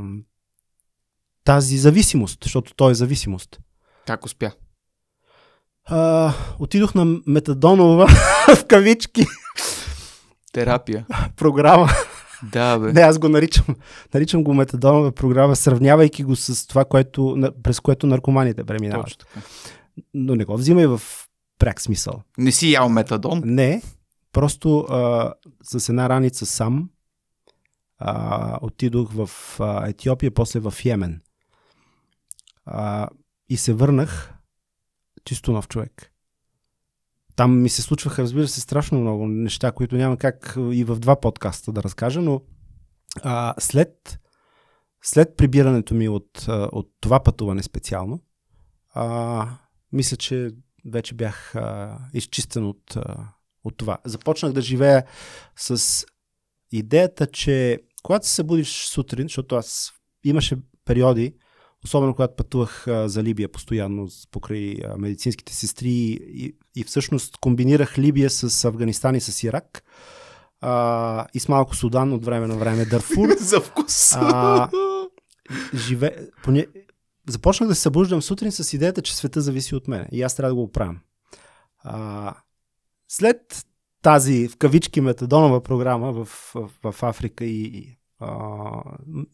тази зависимост, защото то е зависимост. Как успя? А, отидох на метадонова в кавички. Терапия. Програма. Да, бе. Не, аз го наричам. Наричам го метадонова програма, сравнявайки го с това, което, през което наркоманите преминават. Точно така. Но не го взимай в пряк смисъл. Не си ял метадон? Не, Просто а, с една раница сам а, отидох в а, Етиопия, после в Йемен. А, и се върнах чисто нов човек. Там ми се случваха, разбира се, страшно много неща, които няма как и в два подкаста да разкажа, но а, след, след прибирането ми от, от това пътуване специално, а, мисля, че вече бях а, изчистен от а, от това. Започнах да живея с идеята, че когато се събудиш сутрин, защото аз имаше периоди, особено когато пътувах а, за Либия постоянно покрай а, медицинските сестри и, и всъщност комбинирах Либия с Афганистан и с Ирак а, и с малко Судан от време на време Дарфур. за вкус! А, живе... Поне... Започнах да се събуждам сутрин с идеята, че света зависи от мен и аз трябва да го оправям. А, след тази, в кавички, метадонова програма в, в, в Африка и, и а,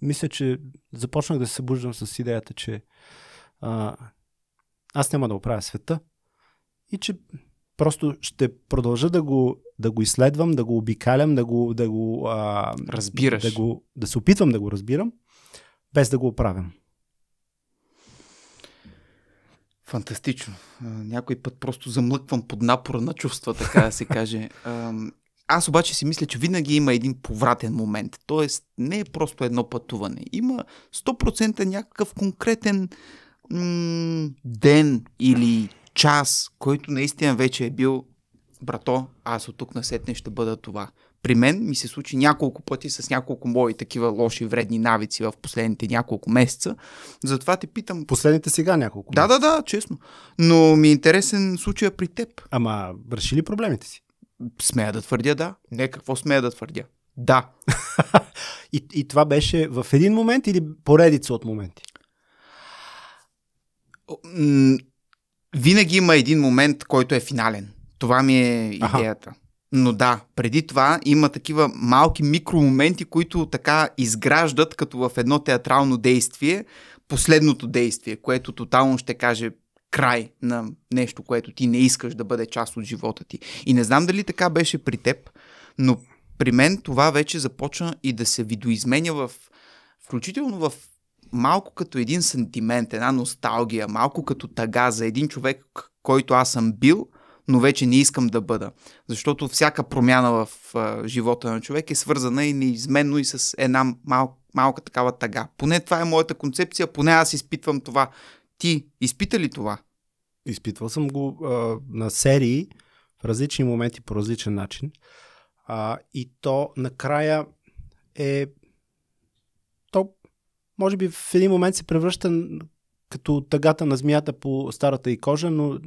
мисля, че започнах да се събуждам с идеята, че а, аз няма да оправя света и че просто ще продължа да го, да го изследвам, да го обикалям, да го, да го а, разбираш. Да, го, да се опитвам да го разбирам, без да го оправям. Фантастично. Някой път просто замлъквам под напора на чувства, така да се каже. Аз обаче си мисля, че винаги има един повратен момент. Тоест, не е просто едно пътуване. Има 100% някакъв конкретен м- ден или час, който наистина вече е бил брато, аз от тук на сетне ще бъда това. При мен ми се случи няколко пъти с няколко мои такива лоши, вредни навици в последните няколко месеца. Затова те питам. Последните сега няколко. Да, да, да, честно. Но ми е интересен случая при теб. Ама, реши ли проблемите си? Смея да твърдя, да. Не, какво смея да твърдя? Да. и, и това беше в един момент или поредица от моменти? Винаги има един момент, който е финален. Това ми е идеята. Аха. Но да, преди това има такива малки микромоменти, които така изграждат като в едно театрално действие последното действие, което тотално ще каже край на нещо, което ти не искаш да бъде част от живота ти. И не знам дали така беше при теб, но при мен това вече започна и да се видоизменя в, включително в малко като един сантимент, една носталгия, малко като тага за един човек, който аз съм бил – но вече не искам да бъда. Защото всяка промяна в а, живота на човек е свързана и неизменно и с една мал, малка такава тага. Поне това е моята концепция, поне аз изпитвам това. Ти изпита ли това? Изпитвал съм го а, на серии в различни моменти по различен начин. А, и то накрая е. То, може би, в един момент се превръща като тъгата на змията по старата и кожа, но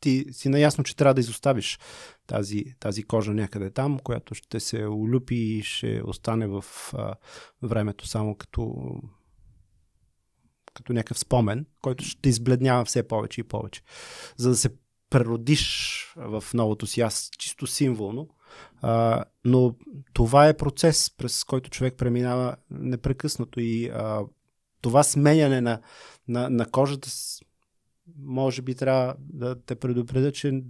ти си наясно, че трябва да изоставиш тази, тази кожа някъде там, която ще се улюпи и ще остане в а, времето само като като някакъв спомен, който ще избледнява все повече и повече. За да се преродиш в новото си аз, чисто символно, а, но това е процес, през който човек преминава непрекъснато и а, това сменяне на, на, на кожата може би трябва да те предупредя, че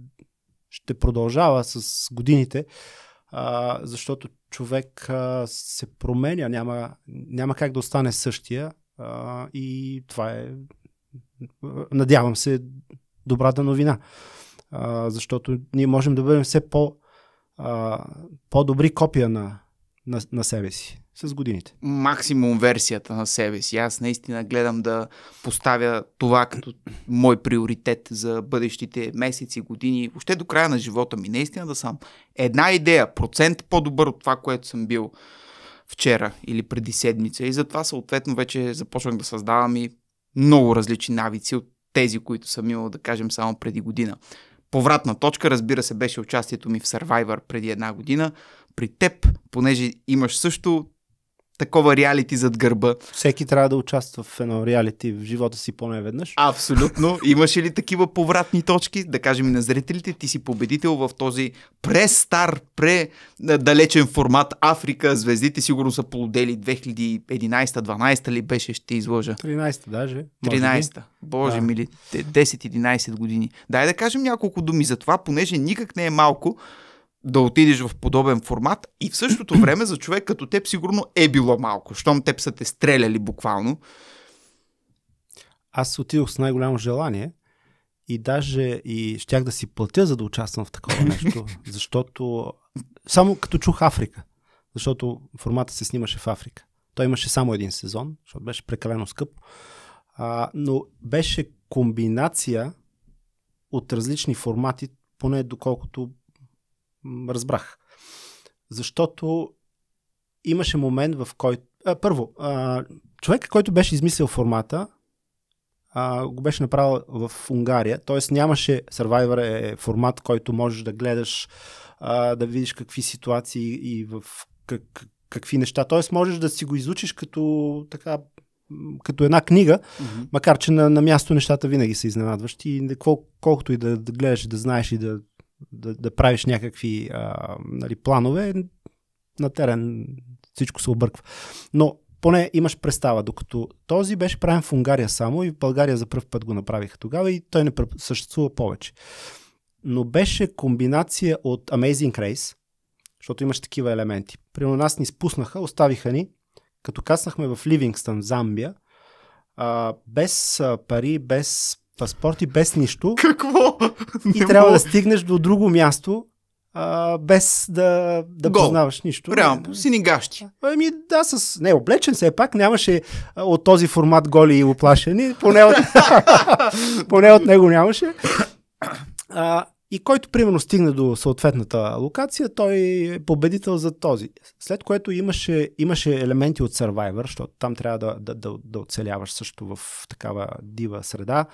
ще продължава с годините, а, защото човек а, се променя, няма, няма как да остане същия а, и това е, надявам се, добрата новина, а, защото ние можем да бъдем все по, а, по-добри копия на, на, на себе си с годините. Максимум версията на себе си. Аз наистина гледам да поставя това като мой приоритет за бъдещите месеци, години, въобще до края на живота ми. Наистина да съм една идея, процент по-добър от това, което съм бил вчера или преди седмица. И затова съответно вече започнах да създавам и много различни навици от тези, които съм имал, да кажем, само преди година. Повратна точка, разбира се, беше участието ми в Survivor преди една година. При теб, понеже имаш също такова реалити зад гърба. Всеки трябва да участва в едно реалити в живота си поне веднъж. Абсолютно. Имаше ли такива повратни точки? Да кажем и на зрителите, ти си победител в този престар, предалечен формат Африка. Звездите сигурно са полудели 2011-12 ли беше, ще изложа. 13 даже. 13-та. Боже да. мили, 10-11 години. Дай да кажем няколко думи за това, понеже никак не е малко да отидеш в подобен формат и в същото време за човек като теб сигурно е било малко, щом теб са те стреляли буквално. Аз отидох с най-голямо желание и даже и щях да си платя, за да участвам в такова нещо, защото само като чух Африка, защото формата се снимаше в Африка. Той имаше само един сезон, защото беше прекалено скъп, а, но беше комбинация от различни формати, поне доколкото разбрах. Защото имаше момент, в който. А, първо, а, човек, който беше измислил формата, а, го беше направил в Унгария. Т.е. нямаше. Survivor е формат, който можеш да гледаш, а, да видиш какви ситуации и в как, какви неща. Т.е. можеш да си го изучиш като така като една книга, mm-hmm. макар че на, на място нещата винаги са изненадващи и колко колкото и да, да гледаш, да знаеш и да да, да правиш някакви а, нали, планове, на терен всичко се обърква. Но поне имаш представа, докато този беше правен в Унгария само и в България за първ път го направиха тогава и той не съществува повече. Но беше комбинация от Amazing Race, защото имаш такива елементи. При нас ни спуснаха, оставиха ни, като каснахме в Ливингстън, Замбия, а, без а, пари, без паспорти без нищо. Какво? И не трябва мога. да стигнеш до друго място, а, без да, да познаваш нищо. Реално, не, сини гащи. Ами да, с... не, облечен се е пак, нямаше от този формат голи и оплашени, поне от, поне от него нямаше. А, и който, примерно, стигне до съответната локация, той е победител за този. След което имаше, имаше елементи от Survivor, защото там трябва да, да, да, да оцеляваш също в такава дива среда.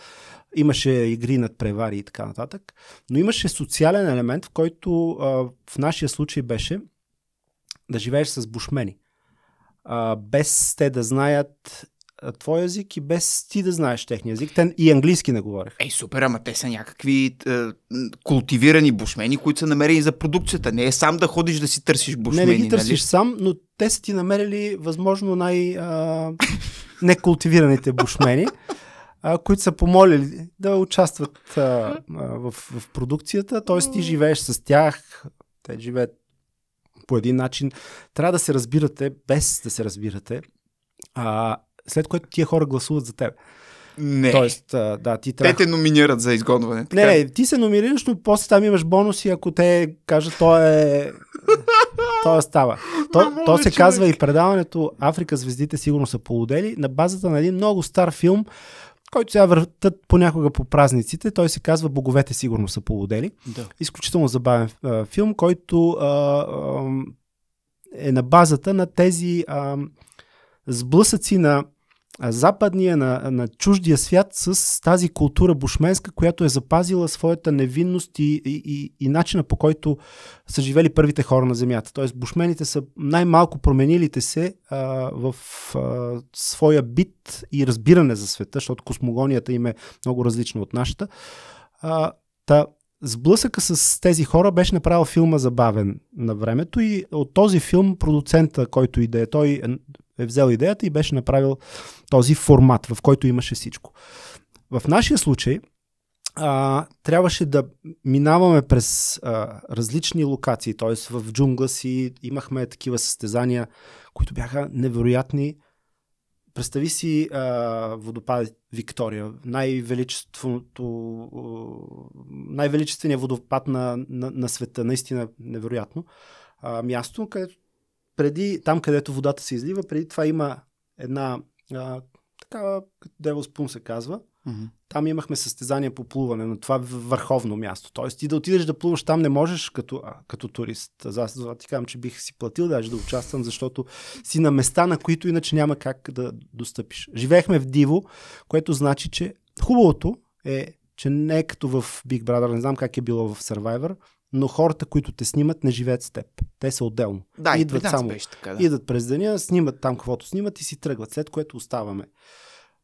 Имаше игри над превари и така нататък. Но имаше социален елемент, в който а, в нашия случай беше да живееш с бушмени. А, без те да знаят твой език и без ти да знаеш техния език. Те и английски не говорех. Ей, супер, ама те са някакви е, култивирани бушмени, които са намерени за продукцията. Не е сам да ходиш да си търсиш бушмени. Не, не ги нали? търсиш нали? сам, но те са ти намерили възможно най- некултивираните бушмени, а, които са помолили да участват а, а, в, в продукцията. Тоест ти живееш с тях, те живеят по един начин. Трябва да се разбирате, без да се разбирате. А, след което тия хора гласуват за теб. Не. Тоест, да, ти трах... Те те номинират за изгонване. Така? Не, не, ти се номинираш, но после там имаш бонуси, ако те кажат, то е... то е става. То, Мамо, то се човек. казва и предаването Африка звездите сигурно са полудели на базата на един много стар филм, който сега въртат понякога по празниците. Той се казва Боговете сигурно са полудели. Да. Изключително забавен а, филм, който а, а, е на базата на тези... А, сблъсъци на западния, на, на чуждия свят с тази култура бушменска, която е запазила своята невинност и, и, и, начина по който са живели първите хора на Земята. Тоест, бушмените са най-малко променилите се а, в а, своя бит и разбиране за света, защото космогонията им е много различна от нашата. А, та, сблъсъка с тези хора беше направил филма забавен на времето и от този филм продуцента, който и да е той, е взел идеята и беше направил този формат, в който имаше всичко. В нашия случай а, трябваше да минаваме през а, различни локации, т.е. в джунгла си имахме такива състезания, които бяха невероятни. Представи си а, водопад Виктория, най-величественото, най-величественият водопад на, на, на света, наистина невероятно а, място, където преди, там където водата се излива, преди това има една а, такава, Девос Пун се казва. Mm-hmm. Там имахме състезание по плуване, но това е върховно място. Тоест ти да отидеш да плуваш там не можеш като, а, като турист. За, това ти казвам, че бих си платил даже да участвам, защото си на места, на които иначе няма как да достъпиш. Живеехме в диво, което значи, че хубавото е, че не е като в Big Brother, не знам как е било в Survivor, но хората, които те снимат, не живеят с теб. Те са отделно. Да, и идват само. Беше така, да. Идват през деня, снимат там каквото снимат и си тръгват, след което оставаме.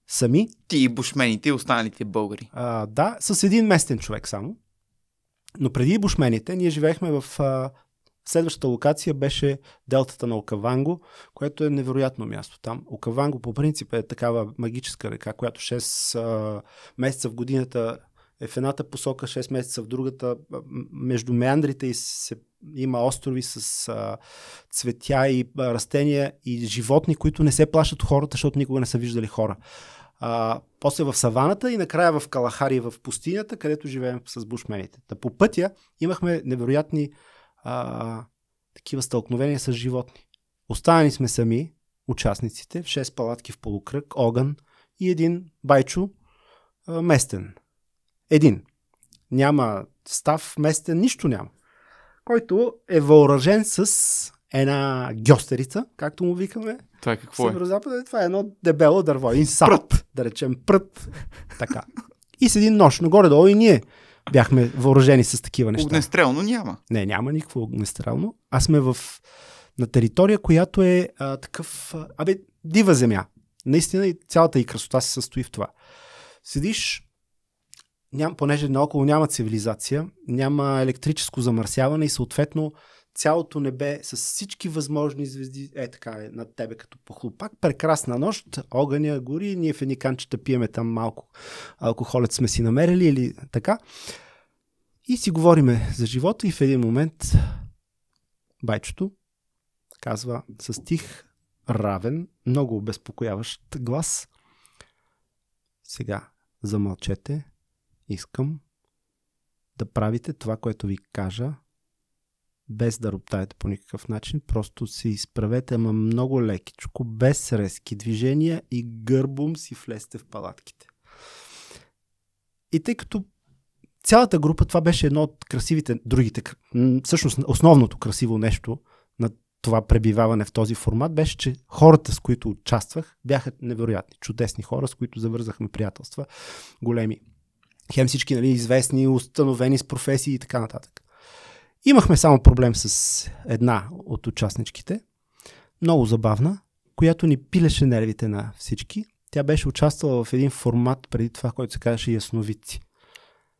Сами. Ти и бушмените и останалите българи. А, да, с един местен човек само. Но преди бушмените, ние живеехме в а, Следващата локация беше делтата на Окаванго, което е невероятно място там. Окаванго по принцип е такава магическа река, която 6 а, месеца в годината е в едната посока 6 месеца, в другата. Между меандрите и се, има острови с а, цветя и а, растения и животни, които не се плашат хората, защото никога не са виждали хора. А, после в саваната и накрая в Калахари, в пустинята, където живеем с бушмените. Та по пътя имахме невероятни а, такива стълкновения с животни. Останали сме сами, участниците, в 6 палатки в полукръг, огън и един байчо а, местен един. Няма став, местен, нищо няма. Който е въоръжен с една гьостерица, както му викаме. Това е какво е? Това е едно дебело дърво, един сап, прът. да речем прът. така. И с един нож, но горе-долу и ние бяхме въоръжени с такива неща. Огнестрелно няма. Не, няма никакво огнестрелно. Аз сме в, на територия, която е а, такъв, абе, дива земя. Наистина и цялата и красота се състои в това. Седиш ням, понеже наоколо няма цивилизация, няма електрическо замърсяване и съответно цялото небе с всички възможни звезди е така е, над тебе като похлопак. Прекрасна нощ, огъня гори, ние в едни канчета пиеме там малко алкохолец сме си намерили или така. И си говориме за живота и в един момент байчето казва с тих равен, много обезпокояващ глас. Сега замълчете, искам да правите това, което ви кажа, без да роптаете по никакъв начин, просто се изправете, ама много лекичко, без резки движения и гърбом си влезте в палатките. И тъй като цялата група, това беше едно от красивите, другите, всъщност основното красиво нещо на това пребиваване в този формат беше, че хората, с които участвах, бяха невероятни, чудесни хора, с които завързахме приятелства, големи хем всички нали, известни, установени с професии и така нататък. Имахме само проблем с една от участничките, много забавна, която ни пилеше нервите на всички. Тя беше участвала в един формат преди това, който се казваше Ясновици.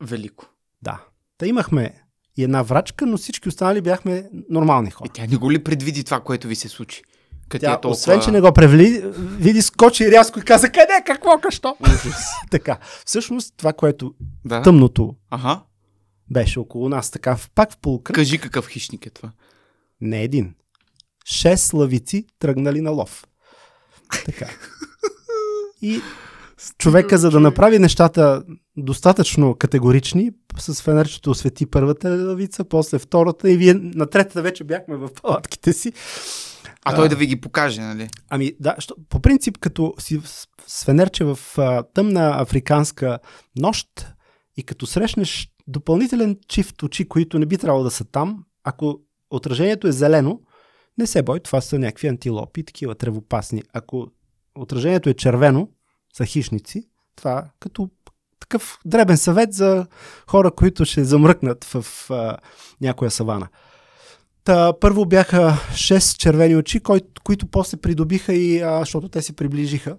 Велико. Да. Та имахме и една врачка, но всички останали бяхме нормални хора. И е, тя не го ли предвиди това, което ви се случи? Къде Тя, е толкова... Освен, че не го превли, види, скочи рязко и каза, къде, какво, къщо? така. Всъщност, това, което да? тъмното ага. беше около нас, така, пак в полукръг. Кажи какъв хищник е това. Не един. Шест лавици тръгнали на лов. Така. И човека, за да направи нещата достатъчно категорични, с фенерчето освети първата лавица, после втората и вие на третата вече бяхме в палатките си. А той да ви ги покаже, нали? Ами да, що, по принцип, като си свенерче в а, тъмна африканска нощ и като срещнеш допълнителен чифт очи, които не би трябвало да са там, ако отражението е зелено, не се бой, това са някакви антилопи, такива тревопасни. Ако отражението е червено, са хищници, това е като такъв дребен съвет за хора, които ще замръкнат в а, някоя савана. Та, първо бяха 6 червени очи, кои, които после придобиха и, а, защото те се приближиха.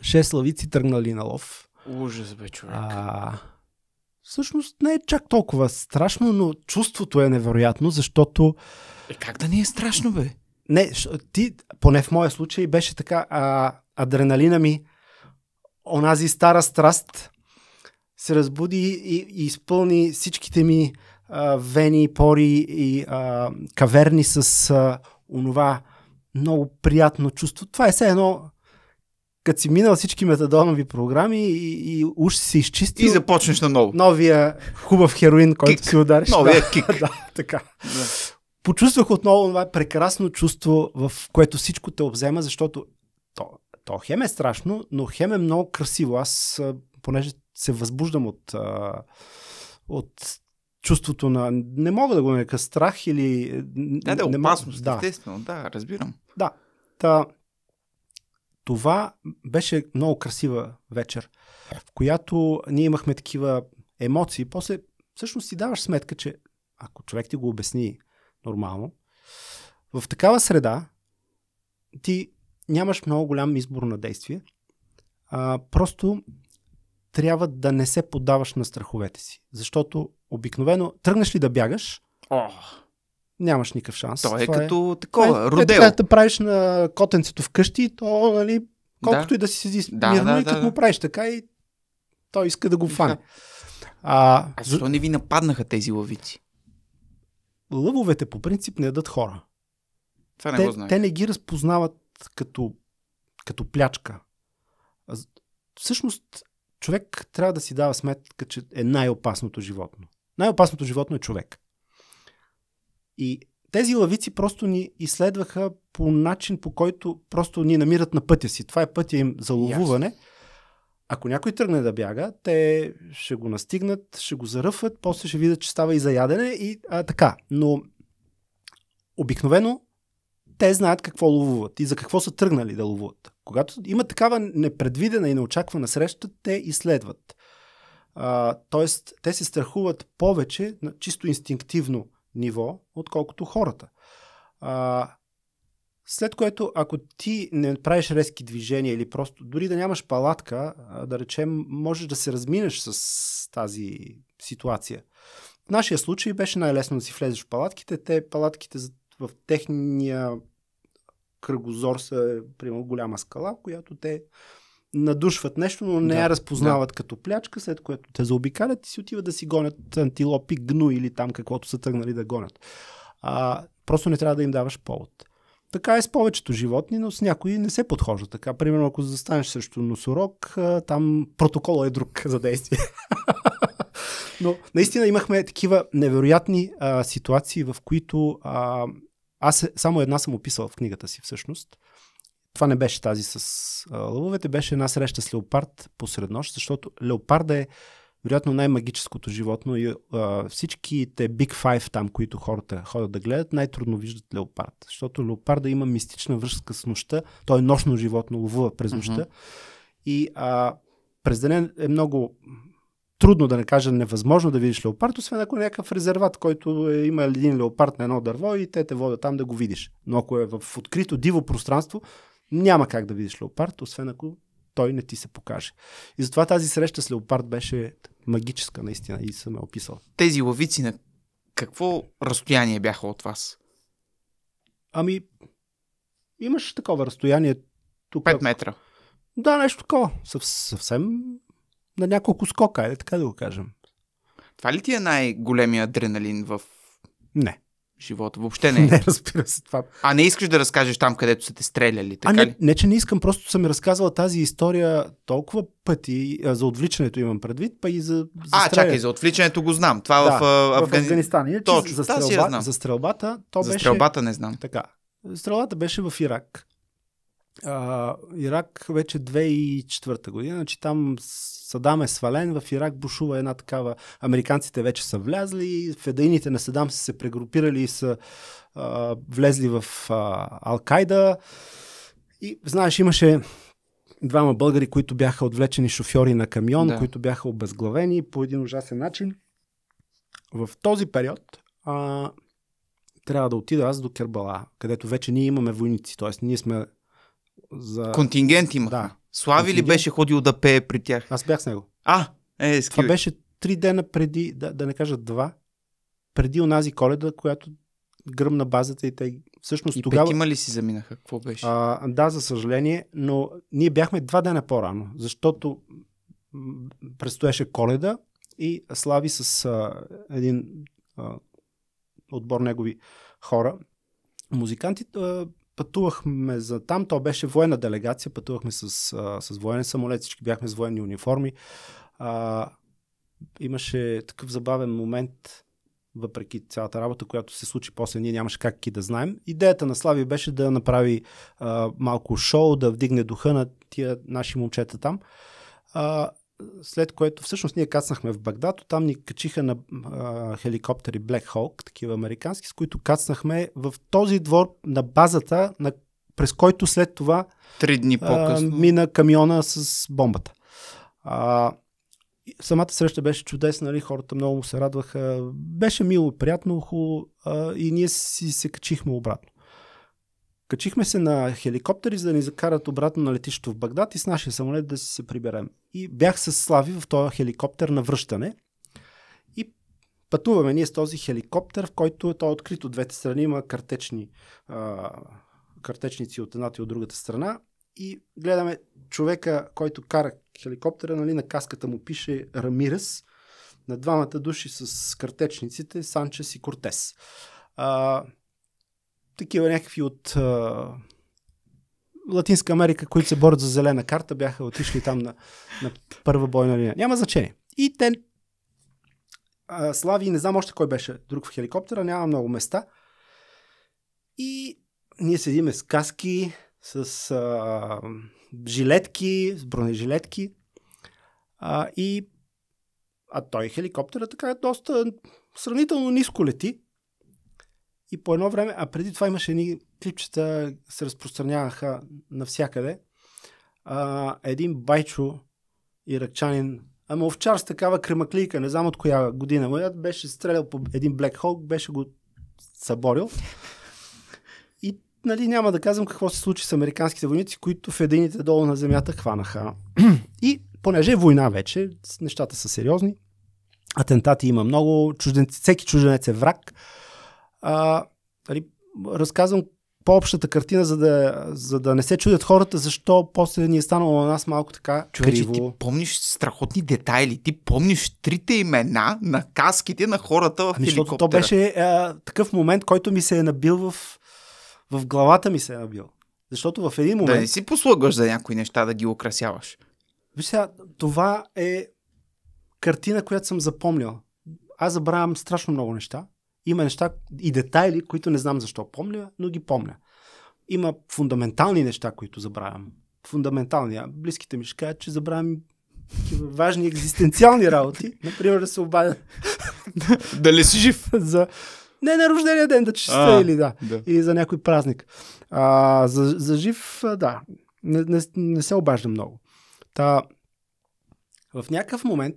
6 лавици тръгнали на лов. Ужас, бе, човек. А, всъщност не е чак толкова страшно, но чувството е невероятно, защото... Е, как да ни е страшно, бе? Не, ти, поне в моя случай, беше така, а, адреналина ми, онази стара страст, се разбуди и, и изпълни всичките ми а, вени, пори и а, каверни с а, онова много приятно чувство. Това е все едно, като си минал всички метадонови програми и, и уж си се изчистил. И започнеш на ново. Новия хубав хероин, който кик. си удариш. Новия да, кик. да, така. Да. Почувствах отново това прекрасно чувство, в което всичко те обзема, защото то, то хем е страшно, но хем е много красиво. Аз, понеже се възбуждам от, от чувството на, не мога да го нарека страх или... Е, да, да, опасност, да. естествено, да, разбирам. Да, та, това беше много красива вечер, в която ние имахме такива емоции. После всъщност си даваш сметка, че ако човек ти го обясни нормално, в такава среда ти нямаш много голям избор на действие. А, просто трябва да не се поддаваш на страховете си, защото обикновено тръгнеш ли да бягаш, oh. нямаш никакъв шанс. То е това е- като е, такова, това е, родел. Е, да правиш на котенцето вкъщи, то, нали, колкото да. и да си седи да, мирно да, да, и като да, му правиш така и той иска да го фане. Да. А, а защо не ви нападнаха тези лъвици? Лъвовете по принцип не ядат хора. Това не те, го Те не ги разпознават като, като плячка. Всъщност, човек трябва да си дава сметка, че е най-опасното животно. Най-опасното животно е човек. И тези лавици просто ни изследваха по начин, по който просто ни намират на пътя си. Това е пътя им за ловуване. Ако някой тръгне да бяга, те ще го настигнат, ще го заръфват, после ще видят, че става и за ядене и а, така. Но обикновено те знаят какво ловуват и за какво са тръгнали да ловуват. Когато има такава непредвидена и неочаквана среща, те изследват. Т.е. тоест, те се страхуват повече на чисто инстинктивно ниво, отколкото хората. А, след което, ако ти не правиш резки движения или просто дори да нямаш палатка, да речем, можеш да се разминеш с тази ситуация. В нашия случай беше най-лесно да си влезеш в палатките. Те палатките в техния кръгозор са, примерно, голяма скала, която те надушват нещо, но не да, я разпознават да. като плячка, след което те заобикалят и си отиват да си гонят антилопи, гну или там каквото са тръгнали да гонят. А, просто не трябва да им даваш повод. Така е с повечето животни, но с някои не се подхожда така. Примерно, ако застанеш срещу носорог, там протокола е друг за действие. но наистина имахме такива невероятни а, ситуации, в които а, аз само една съм описал в книгата си всъщност. Това не беше тази с а, лъвовете, беше една среща с леопард посред нощ, защото леопарда е вероятно най-магическото животно и а, всичките Big Five там, които хората ходят да гледат, най-трудно виждат леопард, защото леопарда има мистична връзка с нощта, той е нощно животно, лъвува през нощта mm-hmm. и а, през деня е много трудно да не кажа невъзможно да видиш леопард, освен ако е някакъв резерват, който е, има един леопард на едно дърво и те те водят там да го видиш. Но ако е в открито диво пространство, няма как да видиш леопард, освен ако той не ти се покаже. И затова тази среща с леопард беше магическа, наистина, и съм я описал. Тези лавици на какво разстояние бяха от вас? Ами, имаш такова разстояние. Тук, 5 метра. Да, нещо такова. Съв, съвсем на няколко скока, е така да го кажем. Това ли ти е най-големия адреналин в... Не живота. Въобще не. Не, разбира се това. А не искаш да разкажеш там, където са те стреляли? Така а, не, ли? не, че не искам, просто съм разказвала тази история толкова пъти, а, за отвличането имам предвид, па и за, за А, стреля. чакай, за отвличането го знам. Това да, в, а, Афгани... в Афганистан. Точно, за, стрелба, за стрелбата, то за беше... стрелбата не знам. Така, стрелбата беше в Ирак а, Ирак вече 2004 година, значи там Садам е свален, в Ирак бушува една такава, американците вече са влязли, федаините на Садам са се прегрупирали и са а, влезли в Алкайда. Ал-Кайда и знаеш, имаше двама българи, които бяха отвлечени шофьори на камион, да. които бяха обезглавени по един ужасен начин. В този период а, трябва да отида аз до Кербала, където вече ние имаме войници, т.е. ние сме за... Контингент има. Да. Слави Контингент... ли беше ходил да пее при тях? Аз бях с него. А, е, скиви. Това беше три дена преди, да, да не кажа два, преди онази коледа, която гръмна базата и те всъщност и тогава... има ли си заминаха? Какво беше? А, да, за съжаление, но ние бяхме два дена по-рано, защото предстоеше коледа и Слави с а, един а, отбор негови хора, музиканти, а, Пътувахме за там, то беше военна делегация, пътувахме с, с военен самолет, всички бяхме с военни униформи. А, имаше такъв забавен момент, въпреки цялата работа, която се случи после, ние нямаше как и да знаем. Идеята на Слави беше да направи а, малко шоу, да вдигне духа на тия наши момчета там. А, след което всъщност ние кацнахме в Багдад, там ни качиха на а, хеликоптери Black Hawk, такива американски, с които кацнахме в този двор на базата, на, през който след това Три дни по-късно. А, мина камиона с бомбата. А, самата среща беше чудесна, нали? хората много му се радваха. Беше мило, приятно, хубаво и ние си се качихме обратно. Качихме се на хеликоптери, за да ни закарат обратно на летището в Багдад и с нашия самолет да си се приберем. И бях с Слави в този хеликоптер на връщане. И пътуваме ние с този хеликоптер, в който е той е открит от двете страни, има картечни, а, картечници от едната и от другата страна. И гледаме човека, който кара хеликоптера, нали, на каската му пише Рамирес, на двамата души с картечниците Санчес и Кортес. А, такива някакви от а, Латинска Америка, които се борят за зелена карта, бяха отишли там на, на първа бойна линия. Няма значение. И те, а, Слави, не знам още кой беше друг в хеликоптера, няма много места. И ние седиме с каски, с а, жилетки, с бронежилетки. А, и, а той хеликоптера така е доста сравнително ниско лети. И по едно време, а преди това имаше едни клипчета, се разпространяваха навсякъде. А, един байчо, иракчанин, ама овчар с такава кремаклийка, не знам от коя година, му беше стрелял по един Black Hawk, беше го съборил. И нали, няма да казвам какво се случи с американските войници, които в едините долу на земята хванаха. И понеже е война вече, нещата са сериозни, атентати има много, чужденци, всеки чужденец е враг а, дали, разказвам по-общата картина, за да, за да не се чудят хората, защо после ни е станало на нас малко така Човече, криво. ти помниш страхотни детайли. Ти помниш трите имена на каските на хората в ами, хеликоптера. То беше а, такъв момент, който ми се е набил в, в главата ми се е набил. Защото в един момент... Да не си послугваш за някои неща, да ги украсяваш. Виж сега, това е картина, която съм запомнял. Аз забравям страшно много неща. Има неща и детайли, които не знам защо помня, но ги помня. Има фундаментални неща, които забравям. Фундаментални. Близките ми ще кажат, че забравям такива важни екзистенциални работи. Например, да се обадя. Дали си жив? за... Не на рождения ден да чиста или да. да. Или за някой празник. А, за, за жив, да. Не, не, не се обажда много. Та, в някакъв момент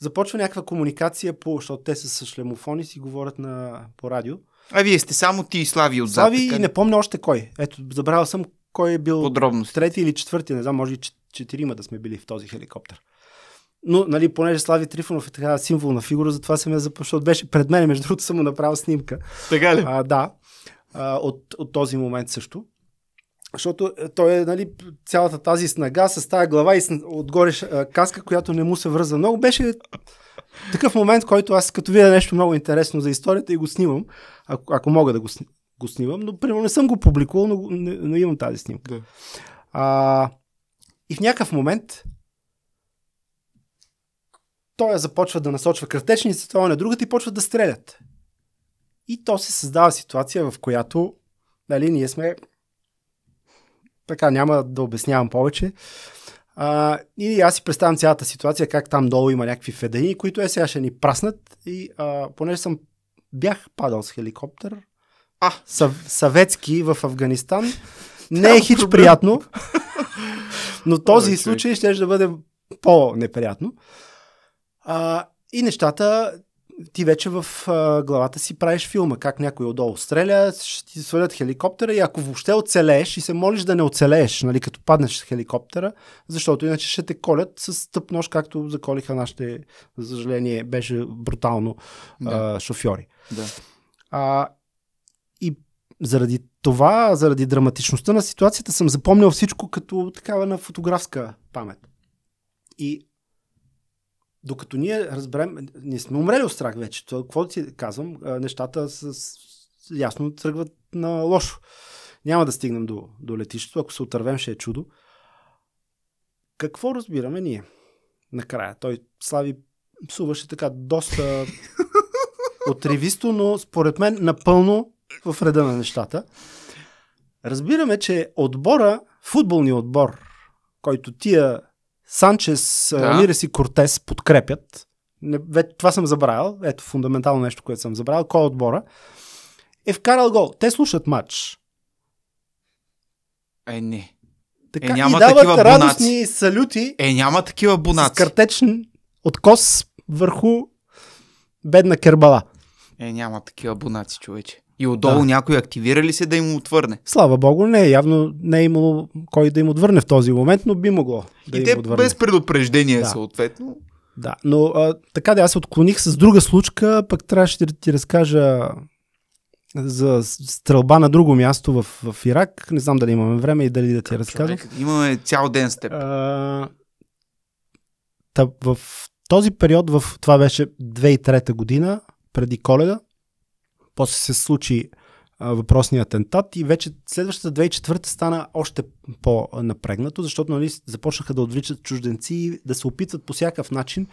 започва някаква комуникация по, защото те са с шлемофони си говорят на, по радио. А вие сте само ти и Слави от Слави и не помня още кой. Ето, забравял съм кой е бил Подробности. трети или четвърти, не знам, може и четирима да сме били в този хеликоптер. Но, нали, понеже Слави Трифонов е така символна фигура, затова съм я защото Беше пред мен, между другото съм му направил снимка. Така ли? А, да. А, от, от този момент също. Защото е, той е нали, цялата тази снага с тази глава и с, отгоре е, каска, която не му се връзва много. Беше такъв момент, който аз като видя нещо много интересно за историята и го снимам, ако, ако мога да го, го снимам, но примерно не съм го публикувал, но, не, но имам тази снимка. Да. А, и в някакъв момент той започва да насочва кръвтечницата това на другата и почват да стрелят. И то се създава ситуация, в която нали, ние сме така няма да обяснявам повече. А, и аз си представям цялата ситуация, как там долу има някакви федени, които е сега ще ни праснат. И а, понеже съм бях падал с хеликоптер, а, съв, съветски в Афганистан, не е хич приятно, но този случай ще да бъде по-неприятно. А, и нещата ти вече в а, главата си правиш филма, как някой отдолу стреля, ще ти свалят хеликоптера и ако въобще оцелееш и се молиш да не оцелееш, нали, като паднеш с хеликоптера, защото иначе ще те колят с тъп нож, както заколиха нашите, за съжаление, беше брутално да. а, шофьори. Да. А, и заради това, заради драматичността на ситуацията, съм запомнял всичко като такава на фотографска памет. И докато ние разберем, ние сме умрели от страх вече. Това, какво ти казвам, нещата с, с, ясно тръгват на лошо. Няма да стигнем до, до летището, ако се отървем ще е чудо. Какво разбираме ние? Накрая. Той Слави псуваше така доста отривисто, но според мен напълно в реда на нещата. Разбираме, че отбора, футболния отбор, който тия Санчес, да. Рамирес и Кортес подкрепят. Не, ве, това съм забравял. Ето фундаментално нещо, което съм забравял. Кой е отбора? Е вкарал гол. Те слушат матч. Е, не. Така, е, няма и дават такива радостни бунаци. салюти. Е, няма такива бунаци. С картечен откос върху бедна Кербала. Е, няма такива бунаци, човече. И отдолу да. някой активира ли се да им отвърне? Слава богу, не. Явно не е имало кой да им отвърне в този момент, но би могло. Да и те отвърне. без предупреждение, да. съответно. Да, но а, така да, аз се отклоних с друга случка, пък трябваше да ти разкажа за стрелба на друго място в, в Ирак. Не знам дали имаме време и дали да ти разкажа. Имаме цял ден с теб. А, та, в този период, в, това беше 2003 година, преди коледа, после се случи въпросния атентат и вече следващата 2004 стана още по-напрегнато, защото нали, започнаха да отвличат чужденци и да се опитват по всякакъв начин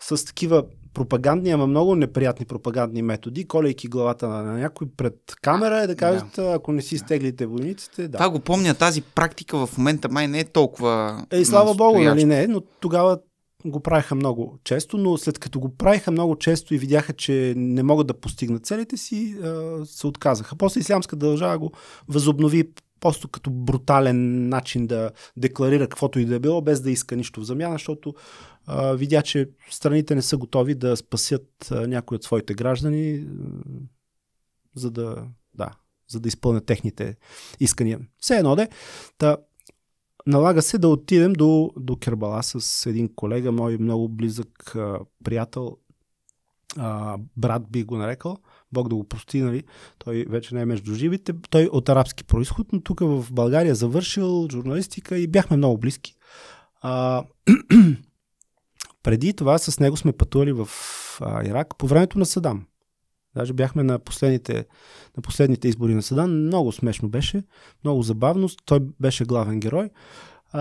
с такива пропагандни, ама много неприятни пропагандни методи, колейки главата на някой пред камера и е да кажат, да. ако не си стеглите войниците, да. Това го помня, тази практика в момента май не е толкова... Е, слава богу, нали не, е, но тогава го правиха много често, но след като го правиха много често и видяха, че не могат да постигнат целите си, се отказаха. После Ислямска държава го възобнови просто като брутален начин да декларира каквото и да е било, без да иска нищо в замяна, защото а, видя, че страните не са готови да спасят а, някои от своите граждани, а, за да, да, за да изпълнят техните искания. Все едно де. Та, налага се да отидем до, до Кербала с един колега, мой много близък а, приятел, а, брат би го нарекал, Бог да го прости, нали? Той вече не е между живите. Той от арабски происход, но тук в България завършил журналистика и бяхме много близки. А, преди това с него сме пътували в а, Ирак по времето на Садам. Даже бяхме на последните, на последните избори на Седан. Много смешно беше, много забавно. Той беше главен герой а,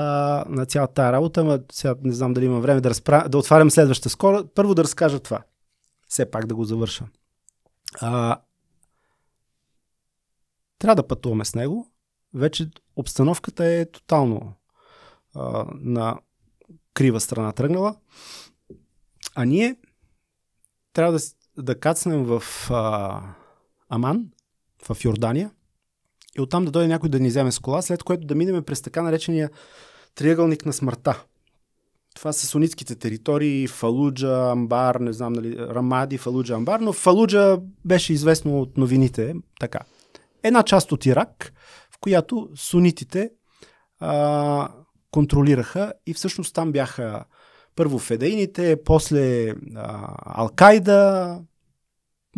на цялата тази работа, ама сега не знам дали имам време да, разпра... да отварям следваща скоро. Първо да разкажа това. Все пак да го завърша. А, трябва да пътуваме с него. Вече обстановката е тотално а, на крива страна тръгнала. А ние трябва да да кацнем в а, Аман, в Йордания, и оттам да дойде някой да ни вземе с кола, след което да минем през така наречения триъгълник на смъртта. Това са сунитските територии, Фалуджа, Амбар, не знам, нали, Рамади, Фалуджа, Амбар, но Фалуджа беше известно от новините, така. Една част от Ирак, в която сунитите а, контролираха и всъщност там бяха първо федеините, после а, Алкайда,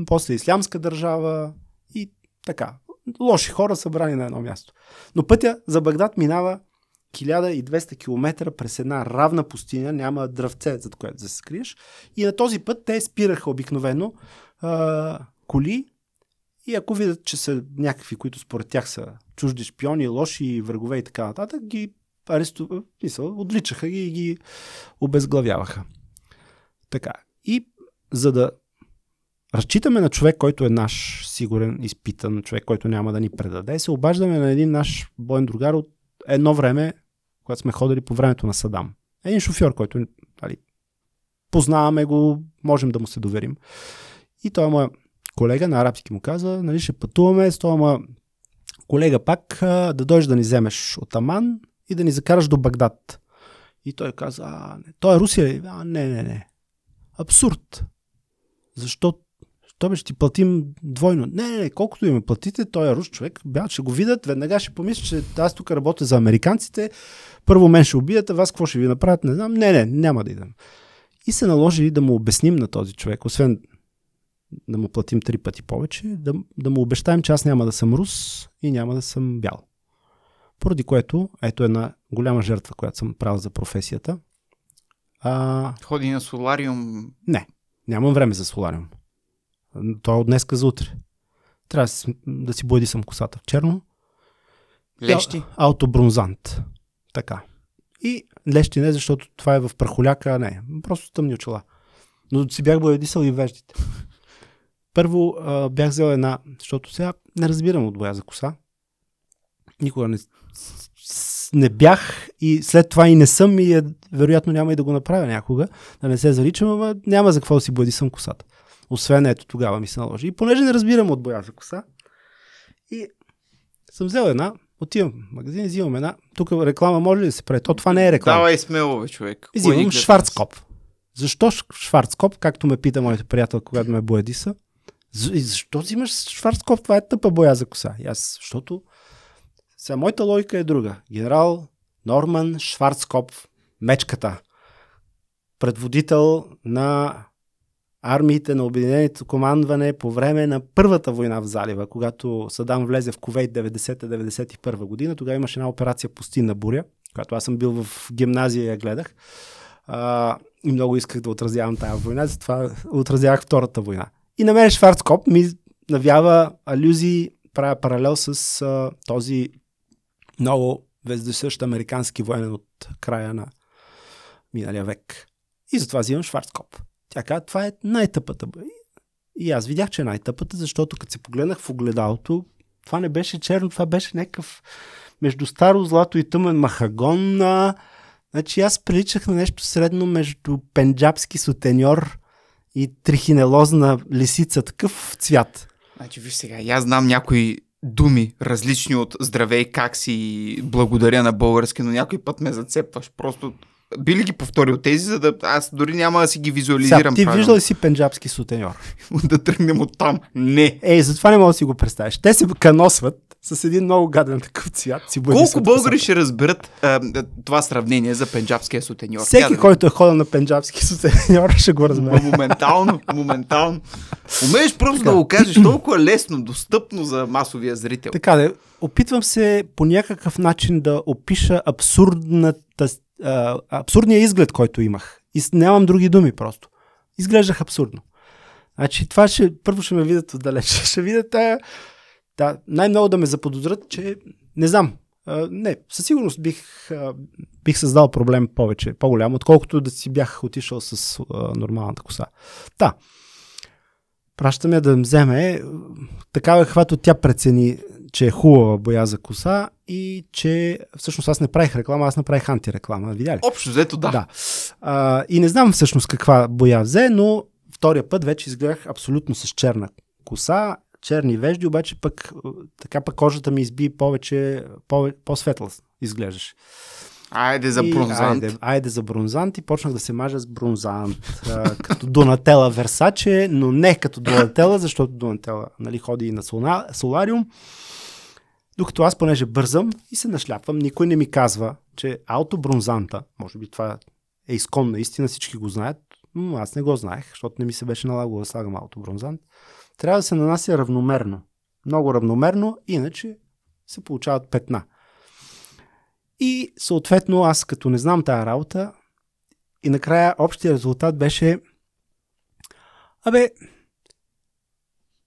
после Ислямска държава и така. Лоши хора събрани на едно място. Но пътя за Багдад минава 1200 км през една равна пустиня, няма дръвце, зад което да се скриеш. И на този път те спираха обикновено а, коли и ако видят, че са някакви, които според тях са чужди шпиони, лоши врагове и така нататък, ги аресту... мисъл, отличаха ги и ги обезглавяваха. Така. И за да разчитаме на човек, който е наш сигурен, изпитан, човек, който няма да ни предаде, се обаждаме на един наш боен другар от едно време, когато сме ходили по времето на Садам. Един шофьор, който дали, познаваме го, можем да му се доверим. И той е моя колега на арабски му каза, нали ще пътуваме с това моя колега пак да дойдеш да ни вземеш от Аман, и да ни закараш до Багдад. И той каза, а, не, той е Русия А, не, не, не. Абсурд. Защо? Той ще ти платим двойно. Не, не, не, колкото им е платите, той е рус човек. Бя, ще го видят, веднага ще помисля, че аз тук работя за американците. Първо мен ще убият, а вас какво ще ви направят, не знам. Не, не, няма да идвам. И се наложи да му обясним на този човек, освен да му платим три пъти повече, да, да му обещаем, че аз няма да съм рус и няма да съм бял. Поради което, ето една голяма жертва, която съм правил за професията. А... Ходи на солариум? Не, нямам време за солариум. То е от днеска за утре. Трябва да си съм косата в черно. Лещи? Аутобронзант. Така. И лещи не, защото това е в прахоляка, а не. Просто тъмни очила. Но си бях боядисал и веждите. Първо а, бях взел една, защото сега не разбирам от боя за коса. Никога не не бях и след това и не съм и е, вероятно няма и да го направя някога, да не се заричам, ама няма за какво да си съм косата. Освен ето тогава ми се наложи. И понеже не разбирам от боя за коса, и съм взел една, отивам в магазин, взимам една. Тук реклама може ли да се прави? То това не е реклама. Давай смело, бе, човек. И взимам Шварцкоп. Защо Шварцкоп, както ме пита моят приятел, когато ме боядиса, защо взимаш Шварцкоп? Това е тъпа боя за коса. И аз, защото сега, моята логика е друга. Генерал Норман Шварцкоп, мечката, предводител на армиите на Обединеното командване по време на първата война в залива, когато Садам влезе в Ковейт 90-91 година. Тогава имаше една операция Пустинна буря, която аз съм бил в гимназия и я гледах. А, и много исках да отразявам тази война, затова отразявах Втората война. И на мен Шварцкоп ми навява алюзии, правя паралел с а, този много вездесъщ американски военен от края на миналия век. И затова взимам Шварцкоп. Тя каза, това е най-тъпата. И аз видях, че е най-тъпата, защото като се погледнах в огледалото, това не беше черно, това беше някакъв между старо злато и тъмен махагон. На... Значи аз приличах на нещо средно между пенджабски сутеньор и трихинелозна лисица, такъв цвят. Значи виж сега, аз знам някои думи, различни от здравей, как си, благодаря на български, но някой път ме зацепваш. Просто би ли ги повторил тези, за да аз дори няма да си ги визуализирам. Сега, ти правилно. виждал ли си пенджабски сутеньор? да тръгнем от там. Не. Ей, затова не мога да си го представиш. Те се каносват с един много гаден такъв цвят. Си Колко българи ще разберат а, това сравнение за пенджабския сутеньор? Всеки, да който е ходил на пенджабски сутеньор, ще го разбере. Моментално, моментално. Умееш просто така. да го кажеш толкова е лесно, достъпно за масовия зрител. Така де, опитвам се по някакъв начин да опиша абсурдната Абсурдният абсурдния изглед, който имах. И нямам други думи просто. Изглеждах абсурдно. Значи това ще, първо ще ме видят отдалеч. Ще видят, а, да, най-много да ме заподозрят, че не знам. А, не, със сигурност бих, а, бих създал проблем повече, по-голям, отколкото да си бях отишъл с а, нормалната коса. Та, пращаме да вземе такава, хвато тя прецени че е хубава боя за коса и че всъщност аз не правих реклама, аз направих антиреклама. Видя ли? Общо взето да. да. А, и не знам всъщност каква боя взе, но втория път вече изгледах абсолютно с черна коса, черни вежди, обаче пък е, така пък кожата ми изби повече, повече по-светла изглеждаш. Айде за бронзант. И, айде, айде за бронзант и почнах да се мажа с бронзант. а, е, като Донателла Версаче, но не като Донателла, защото Донателла нали, ходи и на солна, солариум. Докато аз, понеже бързам и се нашляпвам, никой не ми казва, че аутобронзанта, може би това е изконна истина, всички го знаят, но аз не го знаех, защото не ми се беше налагало да слагам аутобронзант, трябва да се нанася равномерно. Много равномерно, иначе се получават петна. И съответно аз като не знам тази работа и накрая общия резултат беше Абе,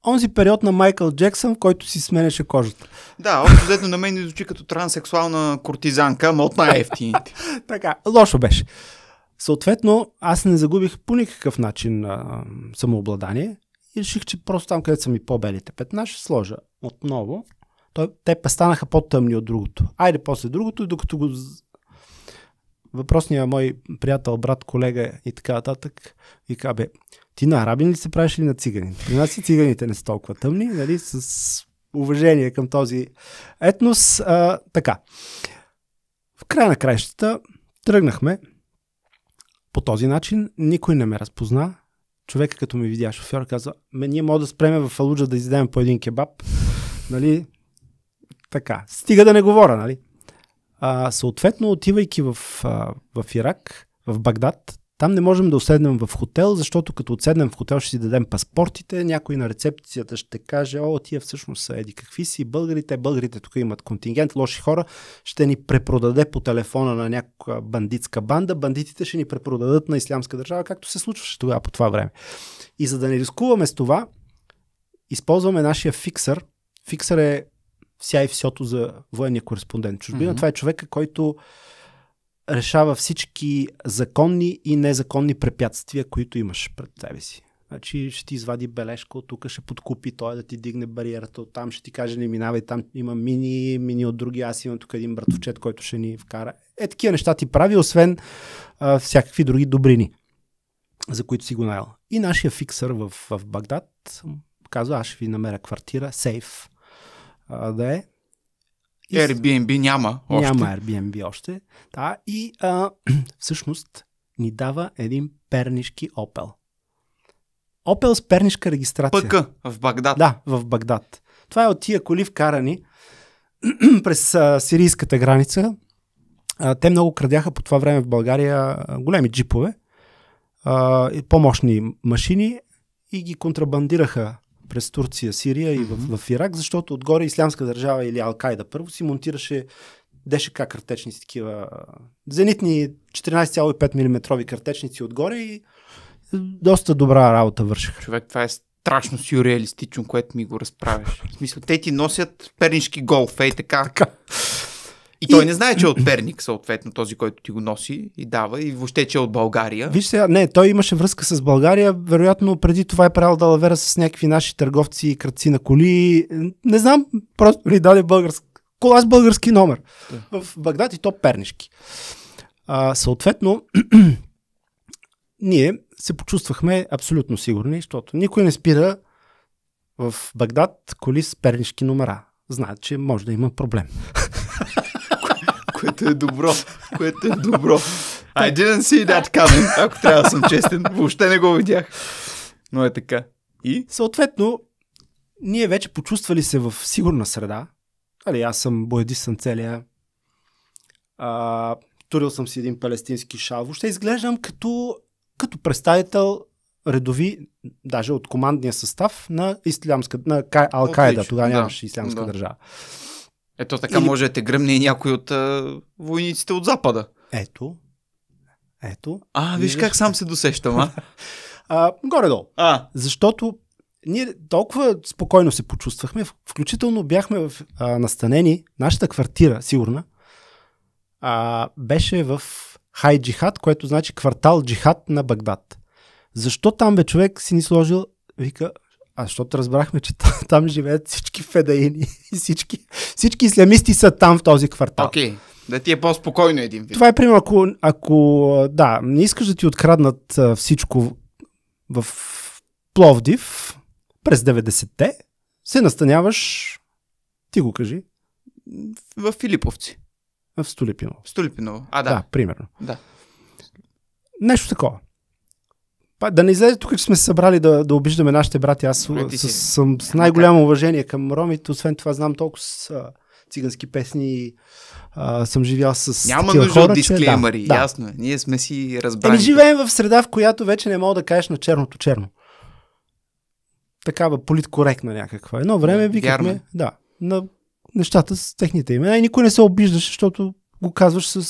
онзи период на Майкъл Джексън, който си сменеше кожата. Да, общо взето на мен не звучи като транссексуална кортизанка, но от най-ефтините. така, лошо беше. Съответно, аз не загубих по никакъв начин а, самообладание и реших, че просто там, където са ми по-белите петна, ще сложа отново. Той, те станаха по-тъмни от другото. Айде после другото, докато го въпросният мой приятел, брат, колега и така нататък, и бе, ти на арабин ли се правиш или на циганин? При значи нас и циганите не са толкова тъмни, нали? С уважение към този етнос. А, така. В края на краищата тръгнахме по този начин. Никой не ме разпозна. Човека, като ме видя шофьор, каза, Ме, ние може да спреме в Алуджа да изедем по един кебаб. Нали? Така. Стига да не говоря, нали? А, съответно, отивайки в, в Ирак, в Багдад, там не можем да оседнем в хотел, защото като отседнем в хотел ще си дадем паспортите, някой на рецепцията ще каже, о, тия всъщност са еди какви си българите, българите тук имат контингент, лоши хора, ще ни препродаде по телефона на някаква бандитска банда, бандитите ще ни препродадат на ислямска държава, както се случваше тогава по това време. И за да не рискуваме с това, използваме нашия фиксър. Фиксър е вся и всето за военния кореспондент чужбина. Mm-hmm. Това е човека, който решава всички законни и незаконни препятствия, които имаш пред себе си. Значи ще ти извади бележка, от тук ще подкупи той да ти дигне бариерата, от там ще ти каже не минавай, там има мини, мини от други, аз имам тук един братовчет, който ще ни вкара. Е, такива неща ти прави, освен а, всякакви други добрини, за които си го наел. И нашия фиксър в, в Багдад казва, аз ще ви намеря квартира, сейф а, да е, и... Airbnb няма още. Няма Airbnb още. Да, и а, всъщност ни дава един пернишки Opel. Opel с пернишка регистрация. ПК в Багдад. Да, в Багдад. Това е от тия коли вкарани през а, сирийската граница. А, те много крадяха по това време в България големи джипове, а, по-мощни машини и ги контрабандираха през Турция, Сирия и в, в Ирак, защото отгоре Ислямска държава или Алкайда първо си монтираше ДШК картечници, такива зенитни 14,5 мм картечници отгоре и е, доста добра работа върших. Човек, това е страшно сюрреалистично, което ми го разправиш. В смисъл, те ти носят пернишки голф, ей така. така. И, и той не знае, че е от Перник, съответно, този, който ти го носи и дава, и въобще, че е от България. Виж сега, не, той имаше връзка с България, вероятно преди това е правил далавера с някакви наши търговци и кръци на коли. Не знам, просто ли даде българска кола с български номер. Да. В Багдад и то пернишки. А, съответно, ние се почувствахме абсолютно сигурни, защото никой не спира в Багдад коли с пернишки номера. Знаят, че може да има проблем. което е добро, което е добро. I didn't see that coming, ако трябва да съм честен. Въобще не го видях. Но е така. И? Съответно, ние вече почувствали се в сигурна среда. Али, аз съм бояди, съм целия. А, турил съм си един палестински шал. Въобще изглеждам като, като представител редови, даже от командния състав на, на ал каида Тогава нямаше ислямска да. държава. Ето така Или... може да те гръмне и някой от а, войниците от Запада. Ето. Ето. А, виж как сам се досещам, а? а горе-долу. А. Защото ние толкова спокойно се почувствахме, включително бяхме в, а, настанени, нашата квартира, сигурна, а, беше в Хай Джихад, което значи квартал Джихад на Багдад. Защо там бе човек си ни сложил, вика, а защото разбрахме, че там живеят всички федаини и всички, всички ислямисти са там в този квартал. Окей. Okay. Да ти е по-спокойно един вид. Това е примерно, ако, ако да, не искаш да ти откраднат всичко в Пловдив през 90-те, се настаняваш, ти го кажи. В Филиповци. В Столипиново. Столипиново, а да. Да, примерно. Да. Нещо такова. Па, да не излезе тук, че сме се събрали да, да обиждаме нашите брати. Аз с, с, съм с най-голямо уважение към ромите. Освен това, знам толкова с а, цигански песни. и съм живял с. Няма нужда от дисклеймъри. Да, Ясно е. Ние сме си разбрали. Или е, живеем в среда, в която вече не мога да кажеш на черното черно. Такава политкоректна някаква. Едно време викахме. Вярно. Е. Да. На нещата с техните имена и никой не се обиждаше, защото го казваш с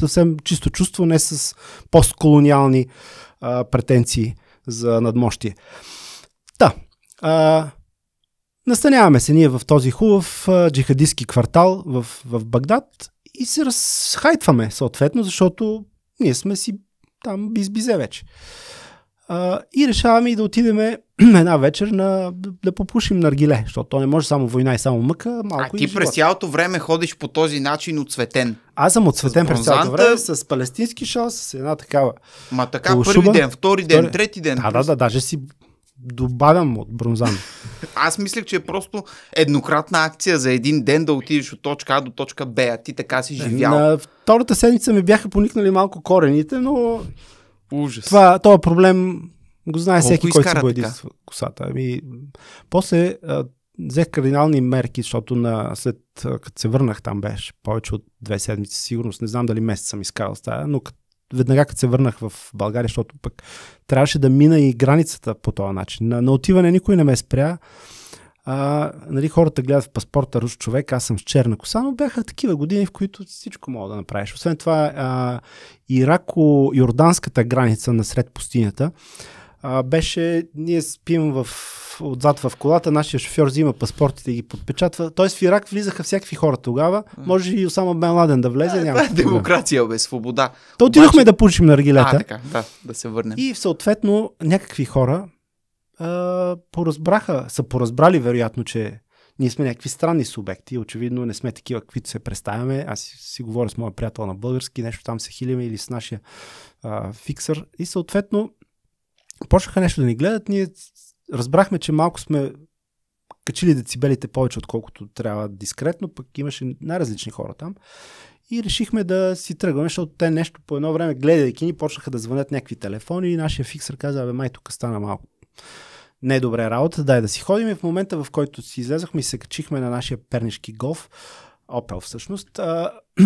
съвсем чисто чувство, не с постколониални а, претенции за надмощие. Та, а, настаняваме се ние в този хубав а, джихадистски квартал в, в Багдад и се разхайтваме съответно, защото ние сме си там бизбизе вече. А, и решаваме и да отидем една вечер на, да, попушим наргиле, защото то не може само война и само мъка. Малко а ти през цялото време ходиш по този начин отцветен. Аз съм отцветен през цялото време с палестински шал, с една такава. Ма така, полушуба. първи ден, втори, втори ден, трети ден. Да, да, да, даже си добавям от бронзан. Аз мислех, че е просто еднократна акция за един ден да отидеш от точка А до точка Б, а ти така си е, живял. На втората седмица ми бяха поникнали малко корените, но Ужас. Това, това проблем го знае Колко всеки, който се с косата. Ами, после а, взех кардинални мерки, защото на, след като се върнах там беше повече от две седмици, сигурност. Не знам дали месец съм изкарал стая, но като веднага като се върнах в България, защото пък трябваше да мина и границата по този начин. На, на отиване никой не ме спря а, нали, хората гледат в паспорта руш човек, аз съм с черна коса, но бяха такива години, в които всичко мога да направиш. Освен това, а, ирако-йорданската граница на сред пустинята а, беше, ние спим в, отзад в колата, нашия шофьор взима паспортите и ги подпечатва. Тоест в Ирак влизаха всякакви хора тогава. Може и само Бен Ладен да влезе. Да, няма да, е демокрация, бе, свобода. То отидохме Обаче... да получим на аргилета. А, така, да, да се върнем. И съответно някакви хора, а, поразбраха, са поразбрали вероятно, че ние сме някакви странни субекти. Очевидно не сме такива, каквито се представяме. Аз си, си говоря с моя приятел на български, нещо там се хилиме или с нашия а, фиксър. И съответно, почнаха нещо да ни гледат. Ние разбрахме, че малко сме качили децибелите повече, отколкото трябва дискретно, пък имаше най-различни хора там. И решихме да си тръгваме, защото те нещо по едно време, гледайки ни, почнаха да звънят някакви телефони и нашия фиксър каза, абе май тук стана малко не е добре работа, дай да си ходим. И в момента, в който си излезахме и се качихме на нашия пернишки голф, Opel всъщност,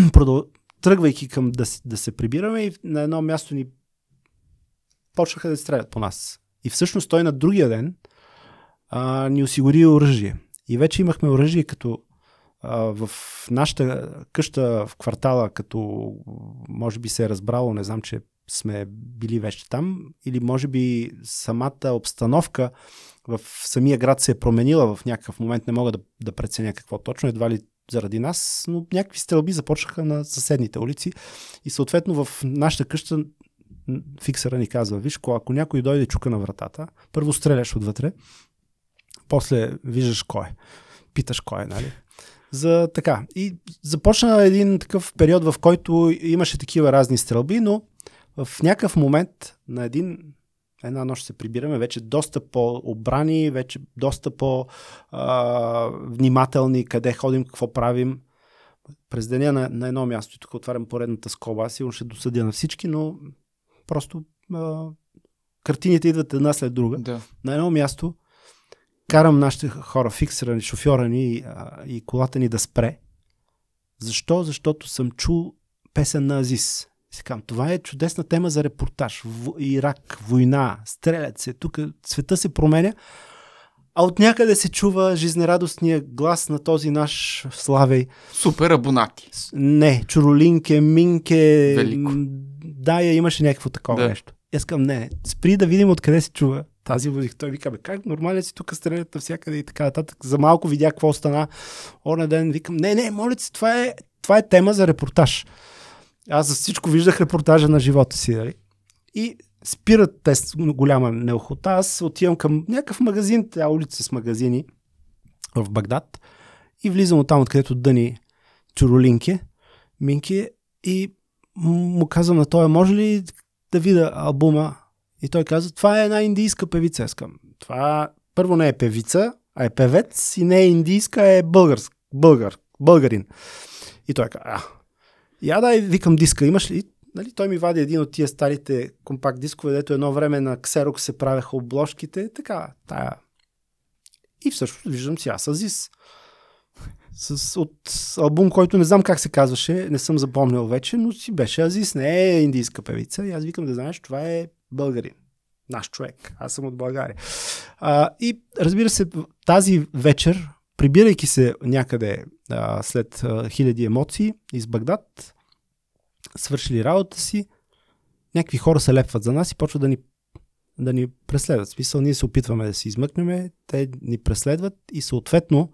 тръгвайки към да, да се прибираме и на едно място ни почнаха да стрелят по нас. И всъщност той на другия ден а, ни осигури оръжие. И вече имахме оръжие като а, в нашата къща в квартала, като може би се е разбрало, не знам, че сме били вече там, или може би самата обстановка в самия град се е променила в някакъв момент, не мога да, да преценя какво точно, едва ли заради нас, но някакви стрелби започнаха на съседните улици и съответно в нашата къща фиксера ни казва, виж, ако някой дойде чука на вратата, първо стреляш отвътре, после виждаш кой е, питаш кой е, нали? За така. И започна един такъв период, в който имаше такива разни стрелби, но в някакъв момент на един една нощ се прибираме, вече доста по-обрани, вече доста по-внимателни къде ходим, какво правим. През деня на, на едно място, и тук отварям поредната скоба, аз сигурно ще досъдя на всички, но просто а, картините идват една след друга. Да. На едно място карам нашите хора, фиксера шофьора ни и, а, и колата ни да спре. Защо? Защото съм чул песен на Азис. Сега, това е чудесна тема за репортаж. В Ирак, война, стрелят се, тук света се променя. А от някъде се чува жизнерадостния глас на този наш Славей. Супер абонати. Не, Чуролинке, Минке. Велико. я имаше някакво такова да. нещо. Аз към не, спри да видим откъде се чува тази музика. Той вика, бе, как нормален си тук стрелят навсякъде и така нататък. За малко видях какво стана. Оня ден викам, не, не, моля се, това е, това е тема за репортаж. Аз за всичко виждах репортажа на живота си. Дали? И спират те с голяма неохота. Аз отивам към някакъв магазин, тя улица с магазини в Багдад и влизам от там, откъдето дъни чуролинки, минки и му казвам на той, може ли да видя албума? И той каза, това е една индийска певица. Искам. Това първо не е певица, а е певец и не е индийска, е българск, българ, българин. И той каза, я дай, викам диска, имаш ли? Нали, той ми вади един от тия старите компакт дискове, дето едно време на Xerox се правеха обложките, така, тая. И всъщност виждам си аз Азис. С, от албум, който не знам как се казваше, не съм запомнил вече, но си беше Азис, не е индийска певица. И аз викам да знаеш, това е българин. Наш човек. Аз съм от България. А, и разбира се, тази вечер прибирайки се някъде а, след а, хиляди емоции из Багдад, свършили работа си, някакви хора се лепват за нас и почват да ни, да ни преследват. В смисъл, ние се опитваме да се измъкнем, те ни преследват и съответно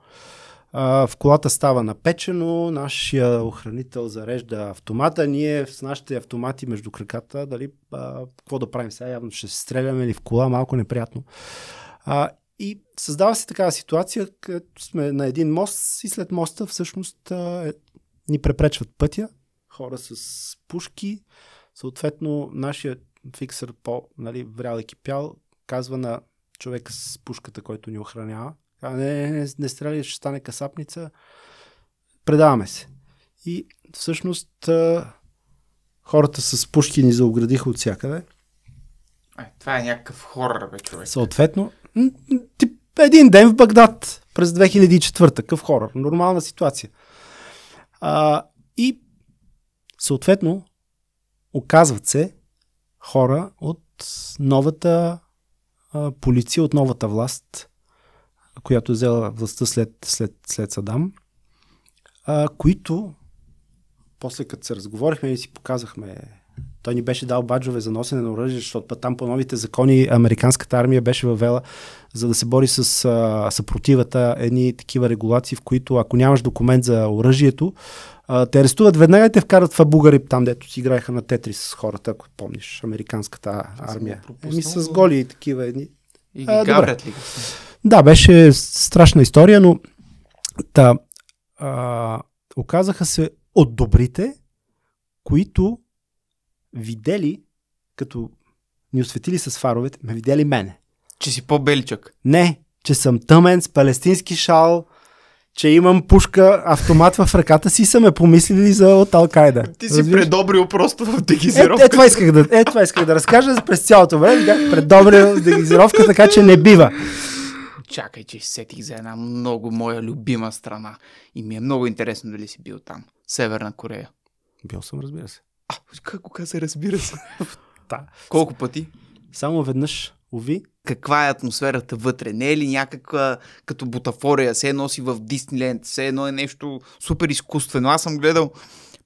а, в колата става напечено, нашия охранител зарежда автомата, ние с нашите автомати между краката, дали, а, какво да правим сега, явно ще се стреляме или в кола, малко неприятно. А, и създава се такава ситуация, където сме на един мост и след моста всъщност е, ни препречват пътя хора с пушки. Съответно, нашия фиксър по нали, врял екипял казва на човека с пушката, който ни охранява. А не, не, не стреля, ще стане касапница. Предаваме се. И всъщност хората с пушки ни заоградиха от всякъде. Е, това е някакъв хорър, бе, човек. Съответно, Тип, един ден в Багдад през 2004, къв хорор, нормална ситуация. А, и съответно, оказват се хора от новата а, полиция, от новата власт, която е взела властта след, след, след Садам, а, които, после като се разговорихме и си показахме той ни беше дал баджове за носене на оръжие, защото там по новите закони американската армия беше въвела, за да се бори с а, съпротивата, едни такива регулации, в които ако нямаш документ за оръжието, а, те арестуват веднага и те вкарат в Абугари, там дето си играеха на тетрис с хората, ако помниш, американската армия. Еми с голи и такива едни. И ги а, ли? Да, беше страшна история, но та, а, оказаха се от добрите, които видели, като ни осветили с фаровете, ме видели мене. Че си по-беличък? Не, че съм тъмен с палестински шал, че имам пушка, автомат в ръката си са ме помислили за от Алкайда. Ти си Разбираш? предобрил просто в дегизировка. Е, е, това исках да, е, това исках да разкажа през цялото време. Бях предобрил в дегизировка, така че не бива. Чакай, че сетих за една много моя любима страна. И ми е много интересно дали си бил там. Северна Корея. Бил съм, разбира се. А, как го каза, разбира се. да. Колко пъти? Само веднъж, уви. Каква е атмосферата вътре? Не е ли някаква като бутафория? Се е носи в Дисниленд, се едно е нещо супер изкуствено. Аз съм гледал,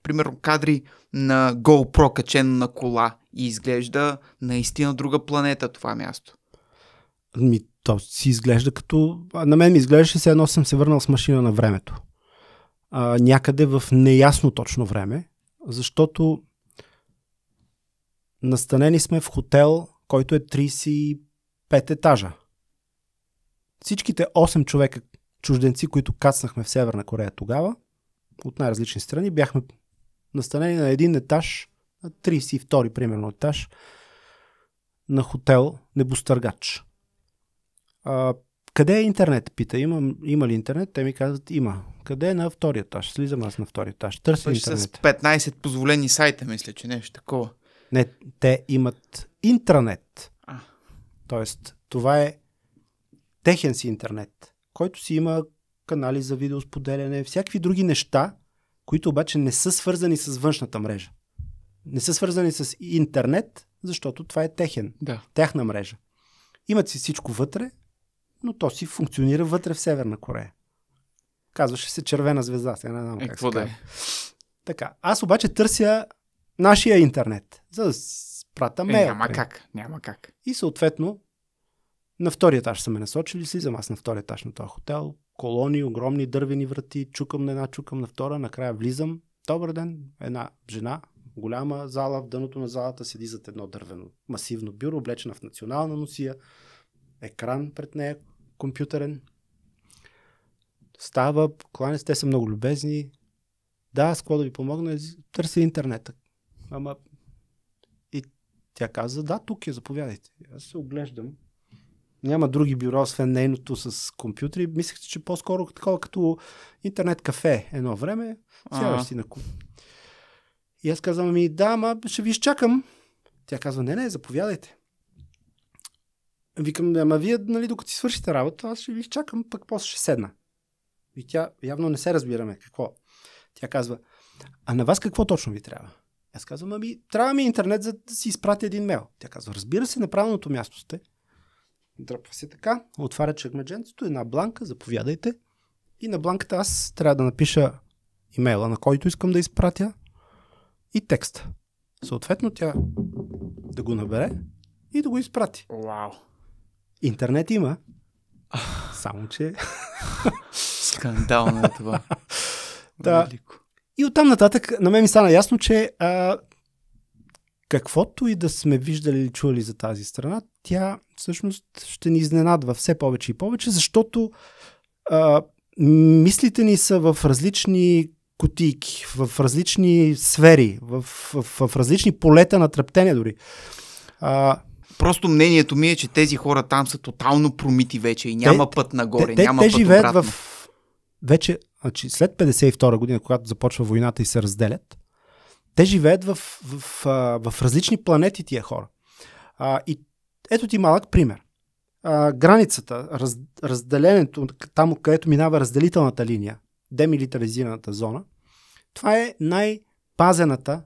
примерно, кадри на GoPro качен на кола и изглежда наистина друга планета това място. Ми, то си изглежда като... На мен ми изглеждаше, се едно съм се върнал с машина на времето. А, някъде в неясно точно време, защото Настанени сме в хотел, който е 35 етажа. Всичките 8 човека чужденци, които кацнахме в Северна Корея тогава, от най-различни страни, бяхме настанени на един етаж, на 32 примерно етаж, на хотел Небостъргач. А, къде е интернет? Пита. Има, има ли интернет? Те ми казват, има. Къде е на втория етаж? Слизам аз на втория етаж. Търся Пъш интернет. С 15 позволени сайта, мисля, че нещо такова. Не, те имат интранет. А. Тоест, това е техен си интернет, който си има канали за видеосподеляне, всякакви други неща, които обаче не са свързани с външната мрежа. Не са свързани с интернет, защото това е техен, да. тяхна мрежа. Имат си всичко вътре, но то си функционира вътре в Северна Корея. Казваше се червена звезда, сега не знам е, как се да е. Така, аз обаче търся нашия интернет, за да спрата е, мейл. Е, няма нали? как, няма как. И съответно, на втория етаж са ме насочили, си, аз на втория етаж на този хотел, колони, огромни дървени врати, чукам на една, чукам на втора, накрая влизам. Добър ден, една жена, голяма зала, в дъното на залата седи зад едно дървено масивно бюро, облечена в национална носия, екран пред нея, компютърен. Става, кланец, те са много любезни. Да, с какво да ви помогна? Търся интернета. Ама... И тя каза, да, тук е, заповядайте. Аз се оглеждам. Няма други бюро, освен нейното с компютри. Мислех, че по-скоро такова като интернет-кафе едно време. Сядаш си на ку. И аз казвам, ми да, ма ще ви изчакам. Тя казва, не, не, заповядайте. Викам, ама вие, нали, докато си свършите работа, аз ще ви изчакам, пък после ще седна. И тя, явно не се разбираме какво. Тя казва, а на вас какво точно ви трябва? Аз казвам, ами, трябва ми е интернет, за да си изпратя един мейл. Тя казва, разбира се, на правилното място сте. Дръпва се така, отваря чекмедженцето, една бланка, заповядайте. И на бланката аз трябва да напиша имейла, на който искам да изпратя и текста. Съответно, тя да го набере и да го изпрати. Вау! Интернет има, само че... Скандално е това. Да. Велико. И оттам нататък на мен ми стана ясно, че а, каквото и да сме виждали или чували за тази страна, тя всъщност ще ни изненадва все повече и повече, защото а, мислите ни са в различни кутийки, в различни сфери, в, в, в различни полета на тръптения, дори. А, Просто мнението ми е, че тези хора там са тотално промити вече и няма те, път нагоре, те, няма те, път живеят обратно. в вече значи след 52 година, когато започва войната и се разделят, те живеят в, в, в, в различни планети тия хора. А, и ето ти малък пример. А, границата, раз, разделението, там където минава разделителната линия, демилитаризираната зона, това е най-пазената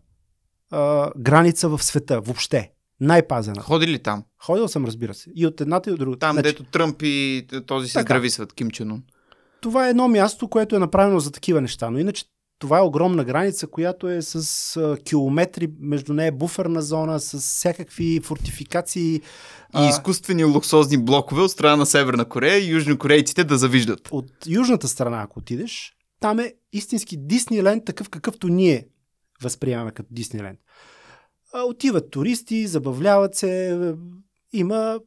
а, граница в света, въобще. Най-пазена. Ходи ли там? Ходил съм, разбира се. И от едната и от другата. Там, значи... дето Тръмп и този си здрави свят, Ким Ченун това е едно място, което е направено за такива неща. Но иначе това е огромна граница, която е с а, километри, между нея е буферна зона, с всякакви фортификации. И а... изкуствени луксозни блокове от страна на Северна Корея и южнокорейците да завиждат. От южната страна, ако отидеш, там е истински Дисниленд, такъв какъвто ние възприемаме като Дисниленд. А, отиват туристи, забавляват се, има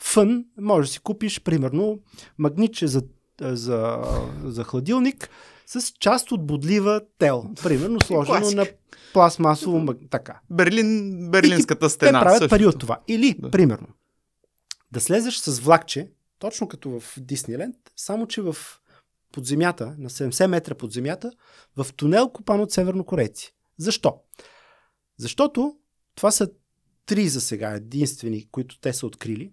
фън, може да си купиш, примерно, магнитче за е, за, за хладилник с част от бодлива тел. Примерно сложено Класик. на пластмасово мъг... така. Берлин, берлинската стена. И те правят също. пари от това. Или, да. примерно, да слезеш с влакче, точно като в Дисниленд, само че в подземята, на 70 метра под земята, в тунел копан от севернокорейци. Защо? Защото това са три за сега единствени, които те са открили.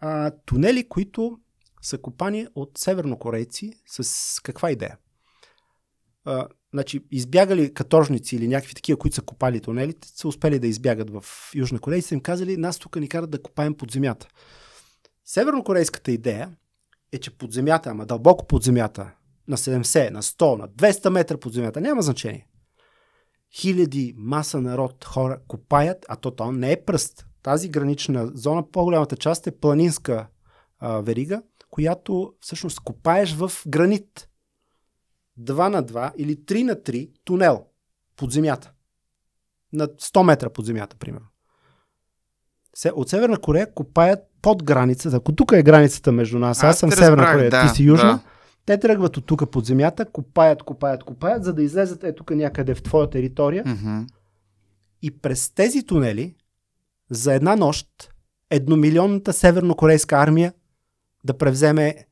А, тунели, които са копани от севернокорейци с каква идея? А, значи, избягали каторжници или някакви такива, които са копали тунелите, са успели да избягат в Южна Корея и са им казали, нас тук ни карат да копаем под земята. Севернокорейската идея е, че под земята, ама дълбоко под земята, на 70, на 100, на 200 метра под земята, няма значение. Хиляди маса народ, хора копаят, а то, то не е пръст. Тази гранична зона, по-голямата част е планинска а, верига – която всъщност копаеш в гранит. 2 на 2 или 3 на 3 тунел под земята. На 100 метра под земята, примерно. От Северна Корея копаят под границата. Ако тук е границата между нас, аз, аз съм Северна разбрах, Корея, да, ти си Южна, да. те тръгват от тук под земята, копаят, копаят, копаят, за да излезат е тук някъде в твоя територия. Mm-hmm. И през тези тунели за една нощ едномилионната севернокорейска армия да превземе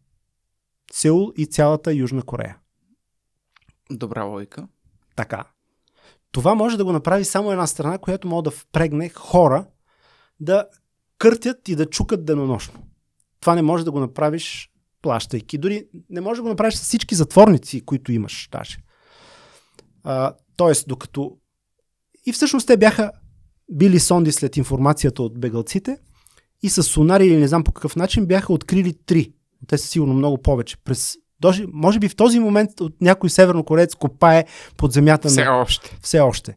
Сеул и цялата Южна Корея. Добра логика. Така. Това може да го направи само една страна, която може да впрегне хора да къртят и да чукат денонощно. Това не може да го направиш плащайки. Дори не може да го направиш с всички затворници, които имаш даже. А, тоест, докато... И всъщност те бяха били сонди след информацията от бегалците – и с сонари или не знам по какъв начин бяха открили три. Те са сигурно много повече. През Дожи, може би в този момент от някой севернокореец копае под земята. Все на... още. Все още.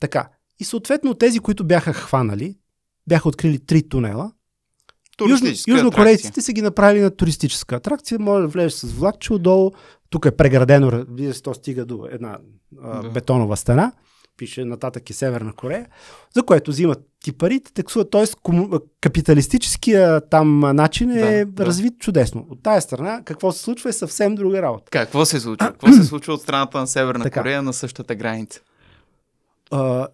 Така. И съответно тези, които бяха хванали, бяха открили три тунела. Южно, южнокорейците са ги направили на туристическа атракция. Може да влезеш с влакче отдолу. Тук е преградено, вие то стига до една а, да. бетонова стена пише нататък е Северна Корея, за което взимат ти парите, таксуват. Тоест, капиталистическия там начин е да, развит да. чудесно. От тая страна, какво се случва е съвсем друга работа. Какво се случва? Какво се случва от страната на Северна така. Корея на същата граница? А,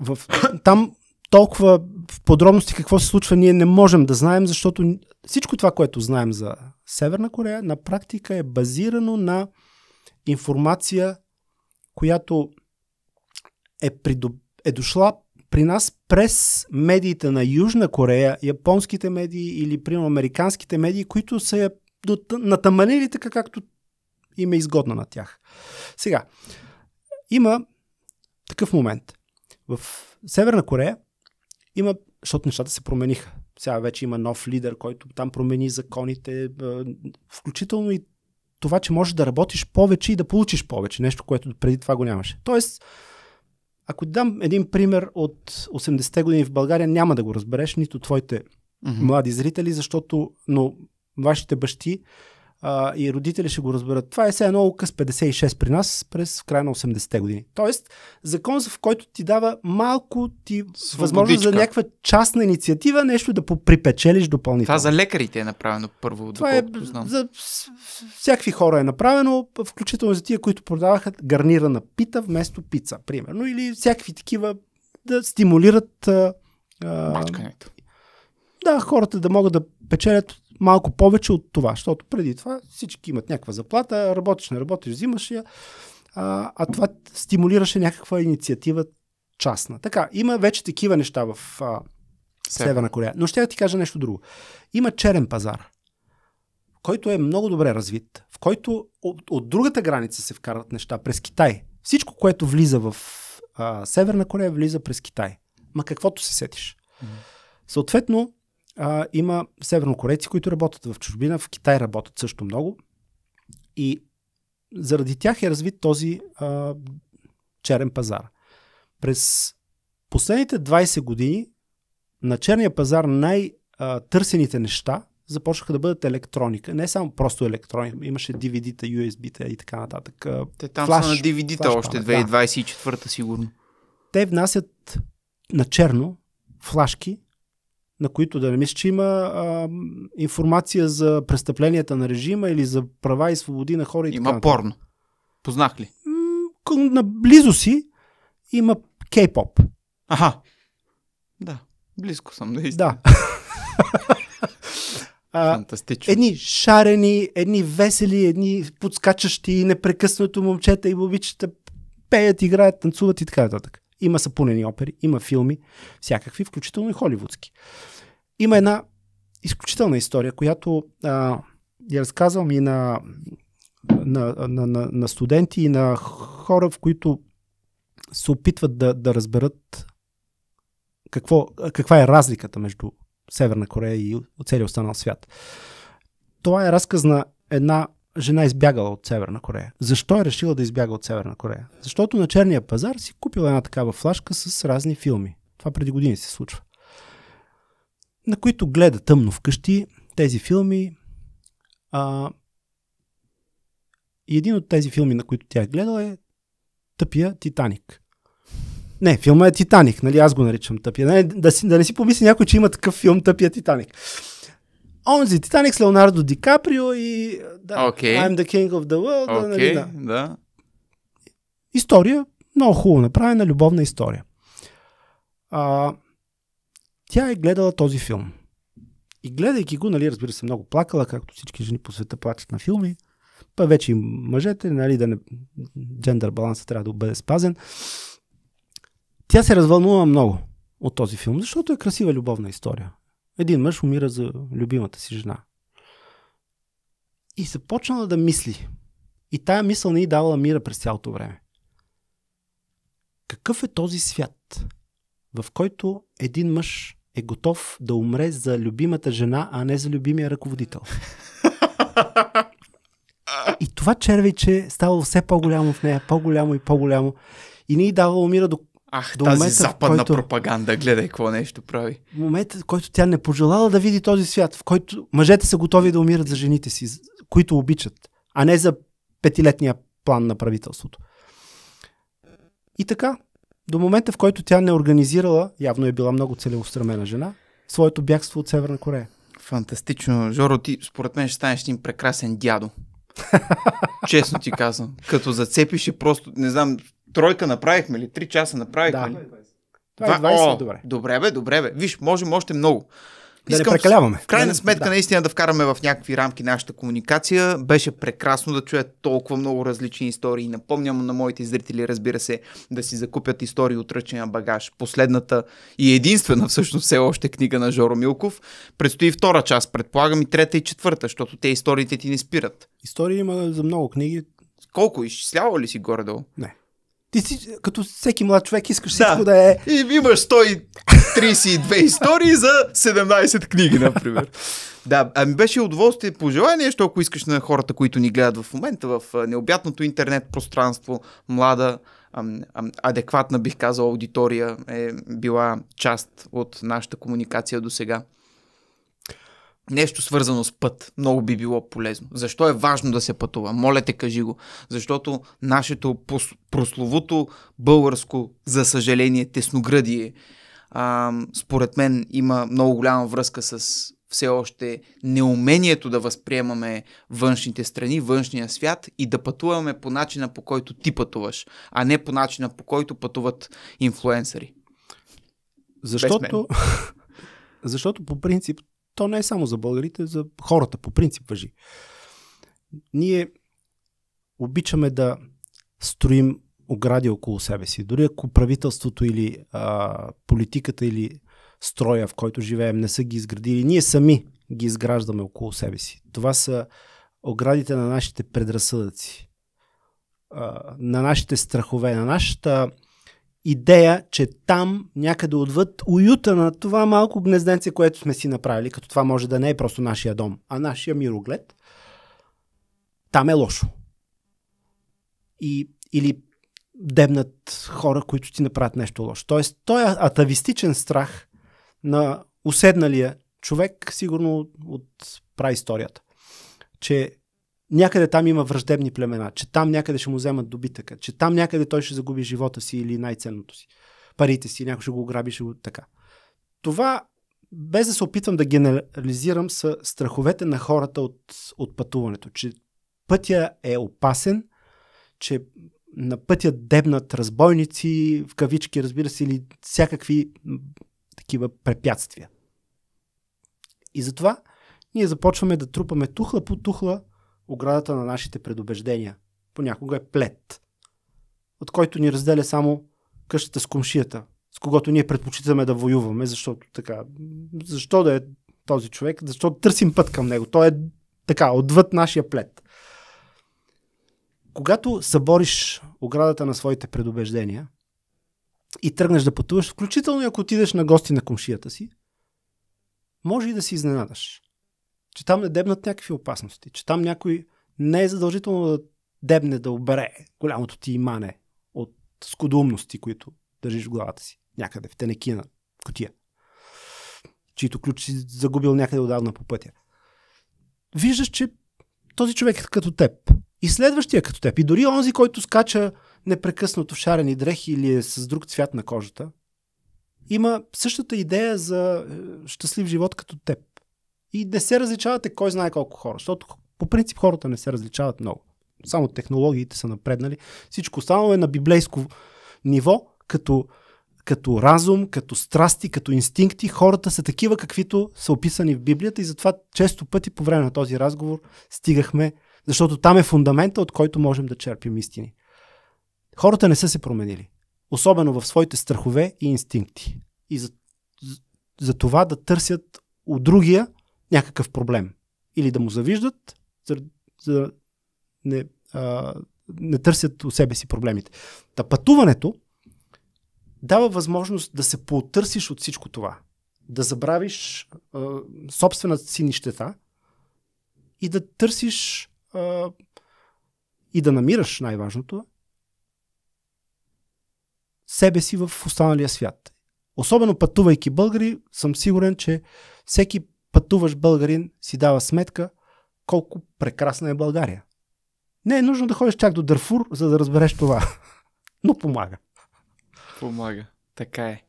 в, там толкова в подробности какво се случва ние не можем да знаем, защото всичко това, което знаем за Северна Корея, на практика е базирано на информация, която е, придоб... е дошла при нас през медиите на Южна Корея, японските медии или примерно американските медии, които са я натаманили така, както им е изгодна на тях. Сега, има такъв момент. В Северна Корея има, защото нещата се промениха. Сега вече има нов лидер, който там промени законите, е, включително и това, че можеш да работиш повече и да получиш повече, нещо, което преди това го нямаше. Тоест, ако дам един пример от 80-те години в България, няма да го разбереш, нито твоите mm-hmm. млади зрители, защото но вашите бащи а, и родители ще го разберат. Това е все едно указ 56 при нас през края на 80-те години. Тоест, закон, в който ти дава малко ти Свободичка. възможност за някаква частна инициатива, нещо да припечелиш допълнително. Това за лекарите е направено първо, Това е, знам. За всякакви хора е направено, включително за тия, които продаваха гарнирана пита вместо пица, примерно, или всякакви такива да стимулират а, а, Да, хората да могат да печелят малко повече от това, защото преди това всички имат някаква заплата, работиш, не работиш, взимаш я, а, а това стимулираше някаква инициатива частна. Така, има вече такива неща в а, Северна Корея. Но ще я ти кажа нещо друго. Има черен пазар, който е много добре развит, в който от, от другата граница се вкарват неща през Китай. Всичко, което влиза в а, Северна Корея, влиза през Китай. Ма каквото се сетиш. Съответно, а, има севернокорейци, които работят в чужбина, в Китай работят също много. И заради тях е развит този а, черен пазар. През последните 20 години на черния пазар най-търсените неща започнаха да бъдат електроника. Не само просто електроника. Имаше DVD-та, USB-та и така нататък. Те там флаш, са на DVD-та още 2024-та сигурно. Те внасят на черно флашки на които да не мисля, че има а, информация за престъпленията на режима или за права и свободи на хора. И има така. порно. Познах ли? На наблизо си има кей-поп. Аха. Да, близко съм наистина. Да. Фантастично. Едни шарени, едни весели, едни подскачащи, непрекъснато момчета и момичета пеят, играят, танцуват и така нататък. Има сапунени опери, има филми, всякакви, включително и холивудски. Има една изключителна история, която а, я разказвам и на, на, на, на, на студенти и на хора, в които се опитват да, да разберат какво, каква е разликата между Северна Корея и целия останал свят. Това е разказ на една жена избягала от Северна Корея. Защо е решила да избяга от Северна Корея? Защото на черния пазар си купила една такава флашка с разни филми. Това преди години се случва. На които гледа тъмно вкъщи тези филми. А... И един от тези филми, на които тя е гледала е тъпия Титаник. Не, филма е Титаник, нали? Аз го наричам тъпия. Не, да, си, да не си помисли някой, че има такъв филм Тъпия Титаник. Онзи Титаник с Леонардо Ди Каприо и да, okay. I'm the king of the world. Okay, да, нали, да. да. История, много хубаво направена, любовна история. А, тя е гледала този филм. И гледайки го, нали, разбира се, много плакала, както всички жени по света плачат на филми. Па вече и мъжете, нали, да не... Джендър баланса трябва да бъде спазен. Тя се развълнува много от този филм, защото е красива любовна история. Един мъж умира за любимата си жена. И се почнала да мисли. И тая мисъл не й давала мира през цялото време. Какъв е този свят, в който един мъж е готов да умре за любимата жена, а не за любимия ръководител? И това червейче е става все по-голямо в нея, по-голямо и по-голямо. И не й дава умира до Ах, до тази момента, западна който, пропаганда, гледай какво нещо прави. Момента, в който тя не пожелала да види този свят, в който мъжете са готови да умират за жените си, които обичат, а не за петилетния план на правителството. И така, до момента, в който тя не организирала, явно е била много целеустремена жена, своето бягство от Северна Корея. Фантастично. Жоро, ти според мен ще станеш един прекрасен дядо. Честно ти казвам. Като зацепиш и просто, не знам, Тройка направихме ли? Три часа направихме да. ли? Това е 20, О, е добре. Добре бе, добре бе. Виж, можем още много. Да Искам, не прекаляваме. В крайна да, сметка, да. наистина да вкараме в някакви рамки нашата комуникация. Беше прекрасно да чуя толкова много различни истории. Напомням на моите зрители, разбира се, да си закупят истории от ръчния багаж. Последната и единствена, всъщност, все още книга на Жоро Милков. Предстои втора част, предполагам, и трета и четвърта, защото те историите ти не спират. Истории има за много книги. Колко? Изчислявал ли си горе-долу? Не. Ти си, като всеки млад човек, искаш да. всичко да е... И имаш 132 истории за 17 книги, например. да, ами беше удоволствие, пожелание нещо, ако искаш на хората, които ни гледат в момента в необятното интернет пространство, млада, ам, ам, адекватна, бих казал, аудитория е била част от нашата комуникация до сега нещо свързано с път. Много би било полезно. Защо е важно да се пътува? Моля те, кажи го. Защото нашето прословото българско, за съжаление, тесноградие, а, според мен има много голяма връзка с все още неумението да възприемаме външните страни, външния свят и да пътуваме по начина по който ти пътуваш, а не по начина по който пътуват инфлуенсъри. Защото, защото по принцип то не е само за българите, за хората по принцип въжи. Ние обичаме да строим огради около себе си. Дори ако правителството или а, политиката или строя, в който живеем, не са ги изградили, ние сами ги изграждаме около себе си. Това са оградите на нашите предразсъдъци, а, на нашите страхове, на нашата идея, че там някъде отвъд уюта на това малко гнезденце, което сме си направили, като това може да не е просто нашия дом, а нашия мироглед, там е лошо. И, или дебнат хора, които ти направят нещо лошо. Тоест, той е атавистичен страх на уседналия човек, сигурно от праисторията, че някъде там има враждебни племена, че там някъде ще му вземат добитъка, че там някъде той ще загуби живота си или най-ценното си, парите си, някой ще го ограби, ще го така. Това, без да се опитвам да генерализирам, са страховете на хората от, от пътуването, че пътя е опасен, че на пътя дебнат разбойници, в кавички, разбира се, или всякакви такива препятствия. И затова ние започваме да трупаме тухла по тухла оградата на нашите предубеждения. Понякога е плет, от който ни разделя само къщата с комшията, с когото ние предпочитаме да воюваме, защото така, защо да е този човек, защо търсим път към него. Той е така, отвъд нашия плет. Когато събориш оградата на своите предубеждения и тръгнеш да пътуваш, включително и ако отидеш на гости на комшията си, може и да си изненадаш че там не дебнат някакви опасности, че там някой не е задължително да дебне, да обере голямото ти имане от скудумности, които държиш в главата си, някъде в тенекина, котия, чието ключ си загубил някъде отдавна по пътя. Виждаш, че този човек е като теб. И следващия е като теб. И дори онзи, който скача непрекъснато в шарени дрехи или е с друг цвят на кожата, има същата идея за е, щастлив живот като теб и не се различавате кой знае колко хора, защото по принцип хората не се различават много. Само технологиите са напреднали. Всичко останало е на библейско ниво, като, като разум, като страсти, като инстинкти. Хората са такива, каквито са описани в Библията и затова често пъти по време на този разговор стигахме, защото там е фундамента, от който можем да черпим истини. Хората не са се променили, особено в своите страхове и инстинкти. И за, за, за това да търсят у другия – някакъв проблем. Или да му завиждат, за, да не, не търсят у себе си проблемите. Та пътуването дава възможност да се потърсиш от всичко това. Да забравиш а, собствената си нищета и да търсиш а, и да намираш най-важното себе си в останалия свят. Особено пътувайки българи, съм сигурен, че всеки пътуваш българин си дава сметка колко прекрасна е България. Не е нужно да ходиш чак до Дърфур, за да разбереш това. Но помага. Помага. Така е.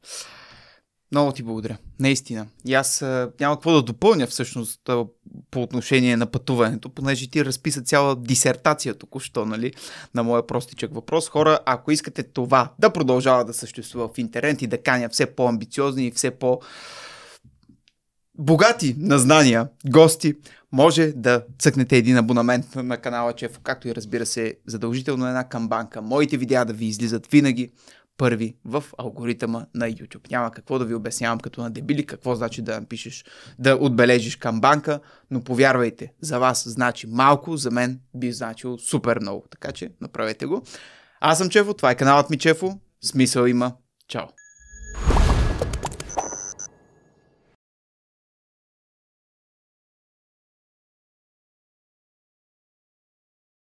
Много ти благодаря. Наистина. И аз а, няма какво да допълня всъщност а, по отношение на пътуването, понеже ти разписа цяла дисертация току-що, нали, на моя простичък въпрос. Хора, ако искате това да продължава да съществува в интернет и да каня все по-амбициозни и все по- богати на знания гости, може да цъкнете един абонамент на канала Чефо, както и разбира се, задължително една камбанка. Моите видеа да ви излизат винаги първи в алгоритъма на YouTube. Няма какво да ви обяснявам като на дебили какво значи да напишеш, да отбележиш камбанка, но повярвайте, за вас значи малко, за мен би значило супер много. Така че направете го. Аз съм Чефо, това е каналът ми Чефо. Смисъл има. Чао!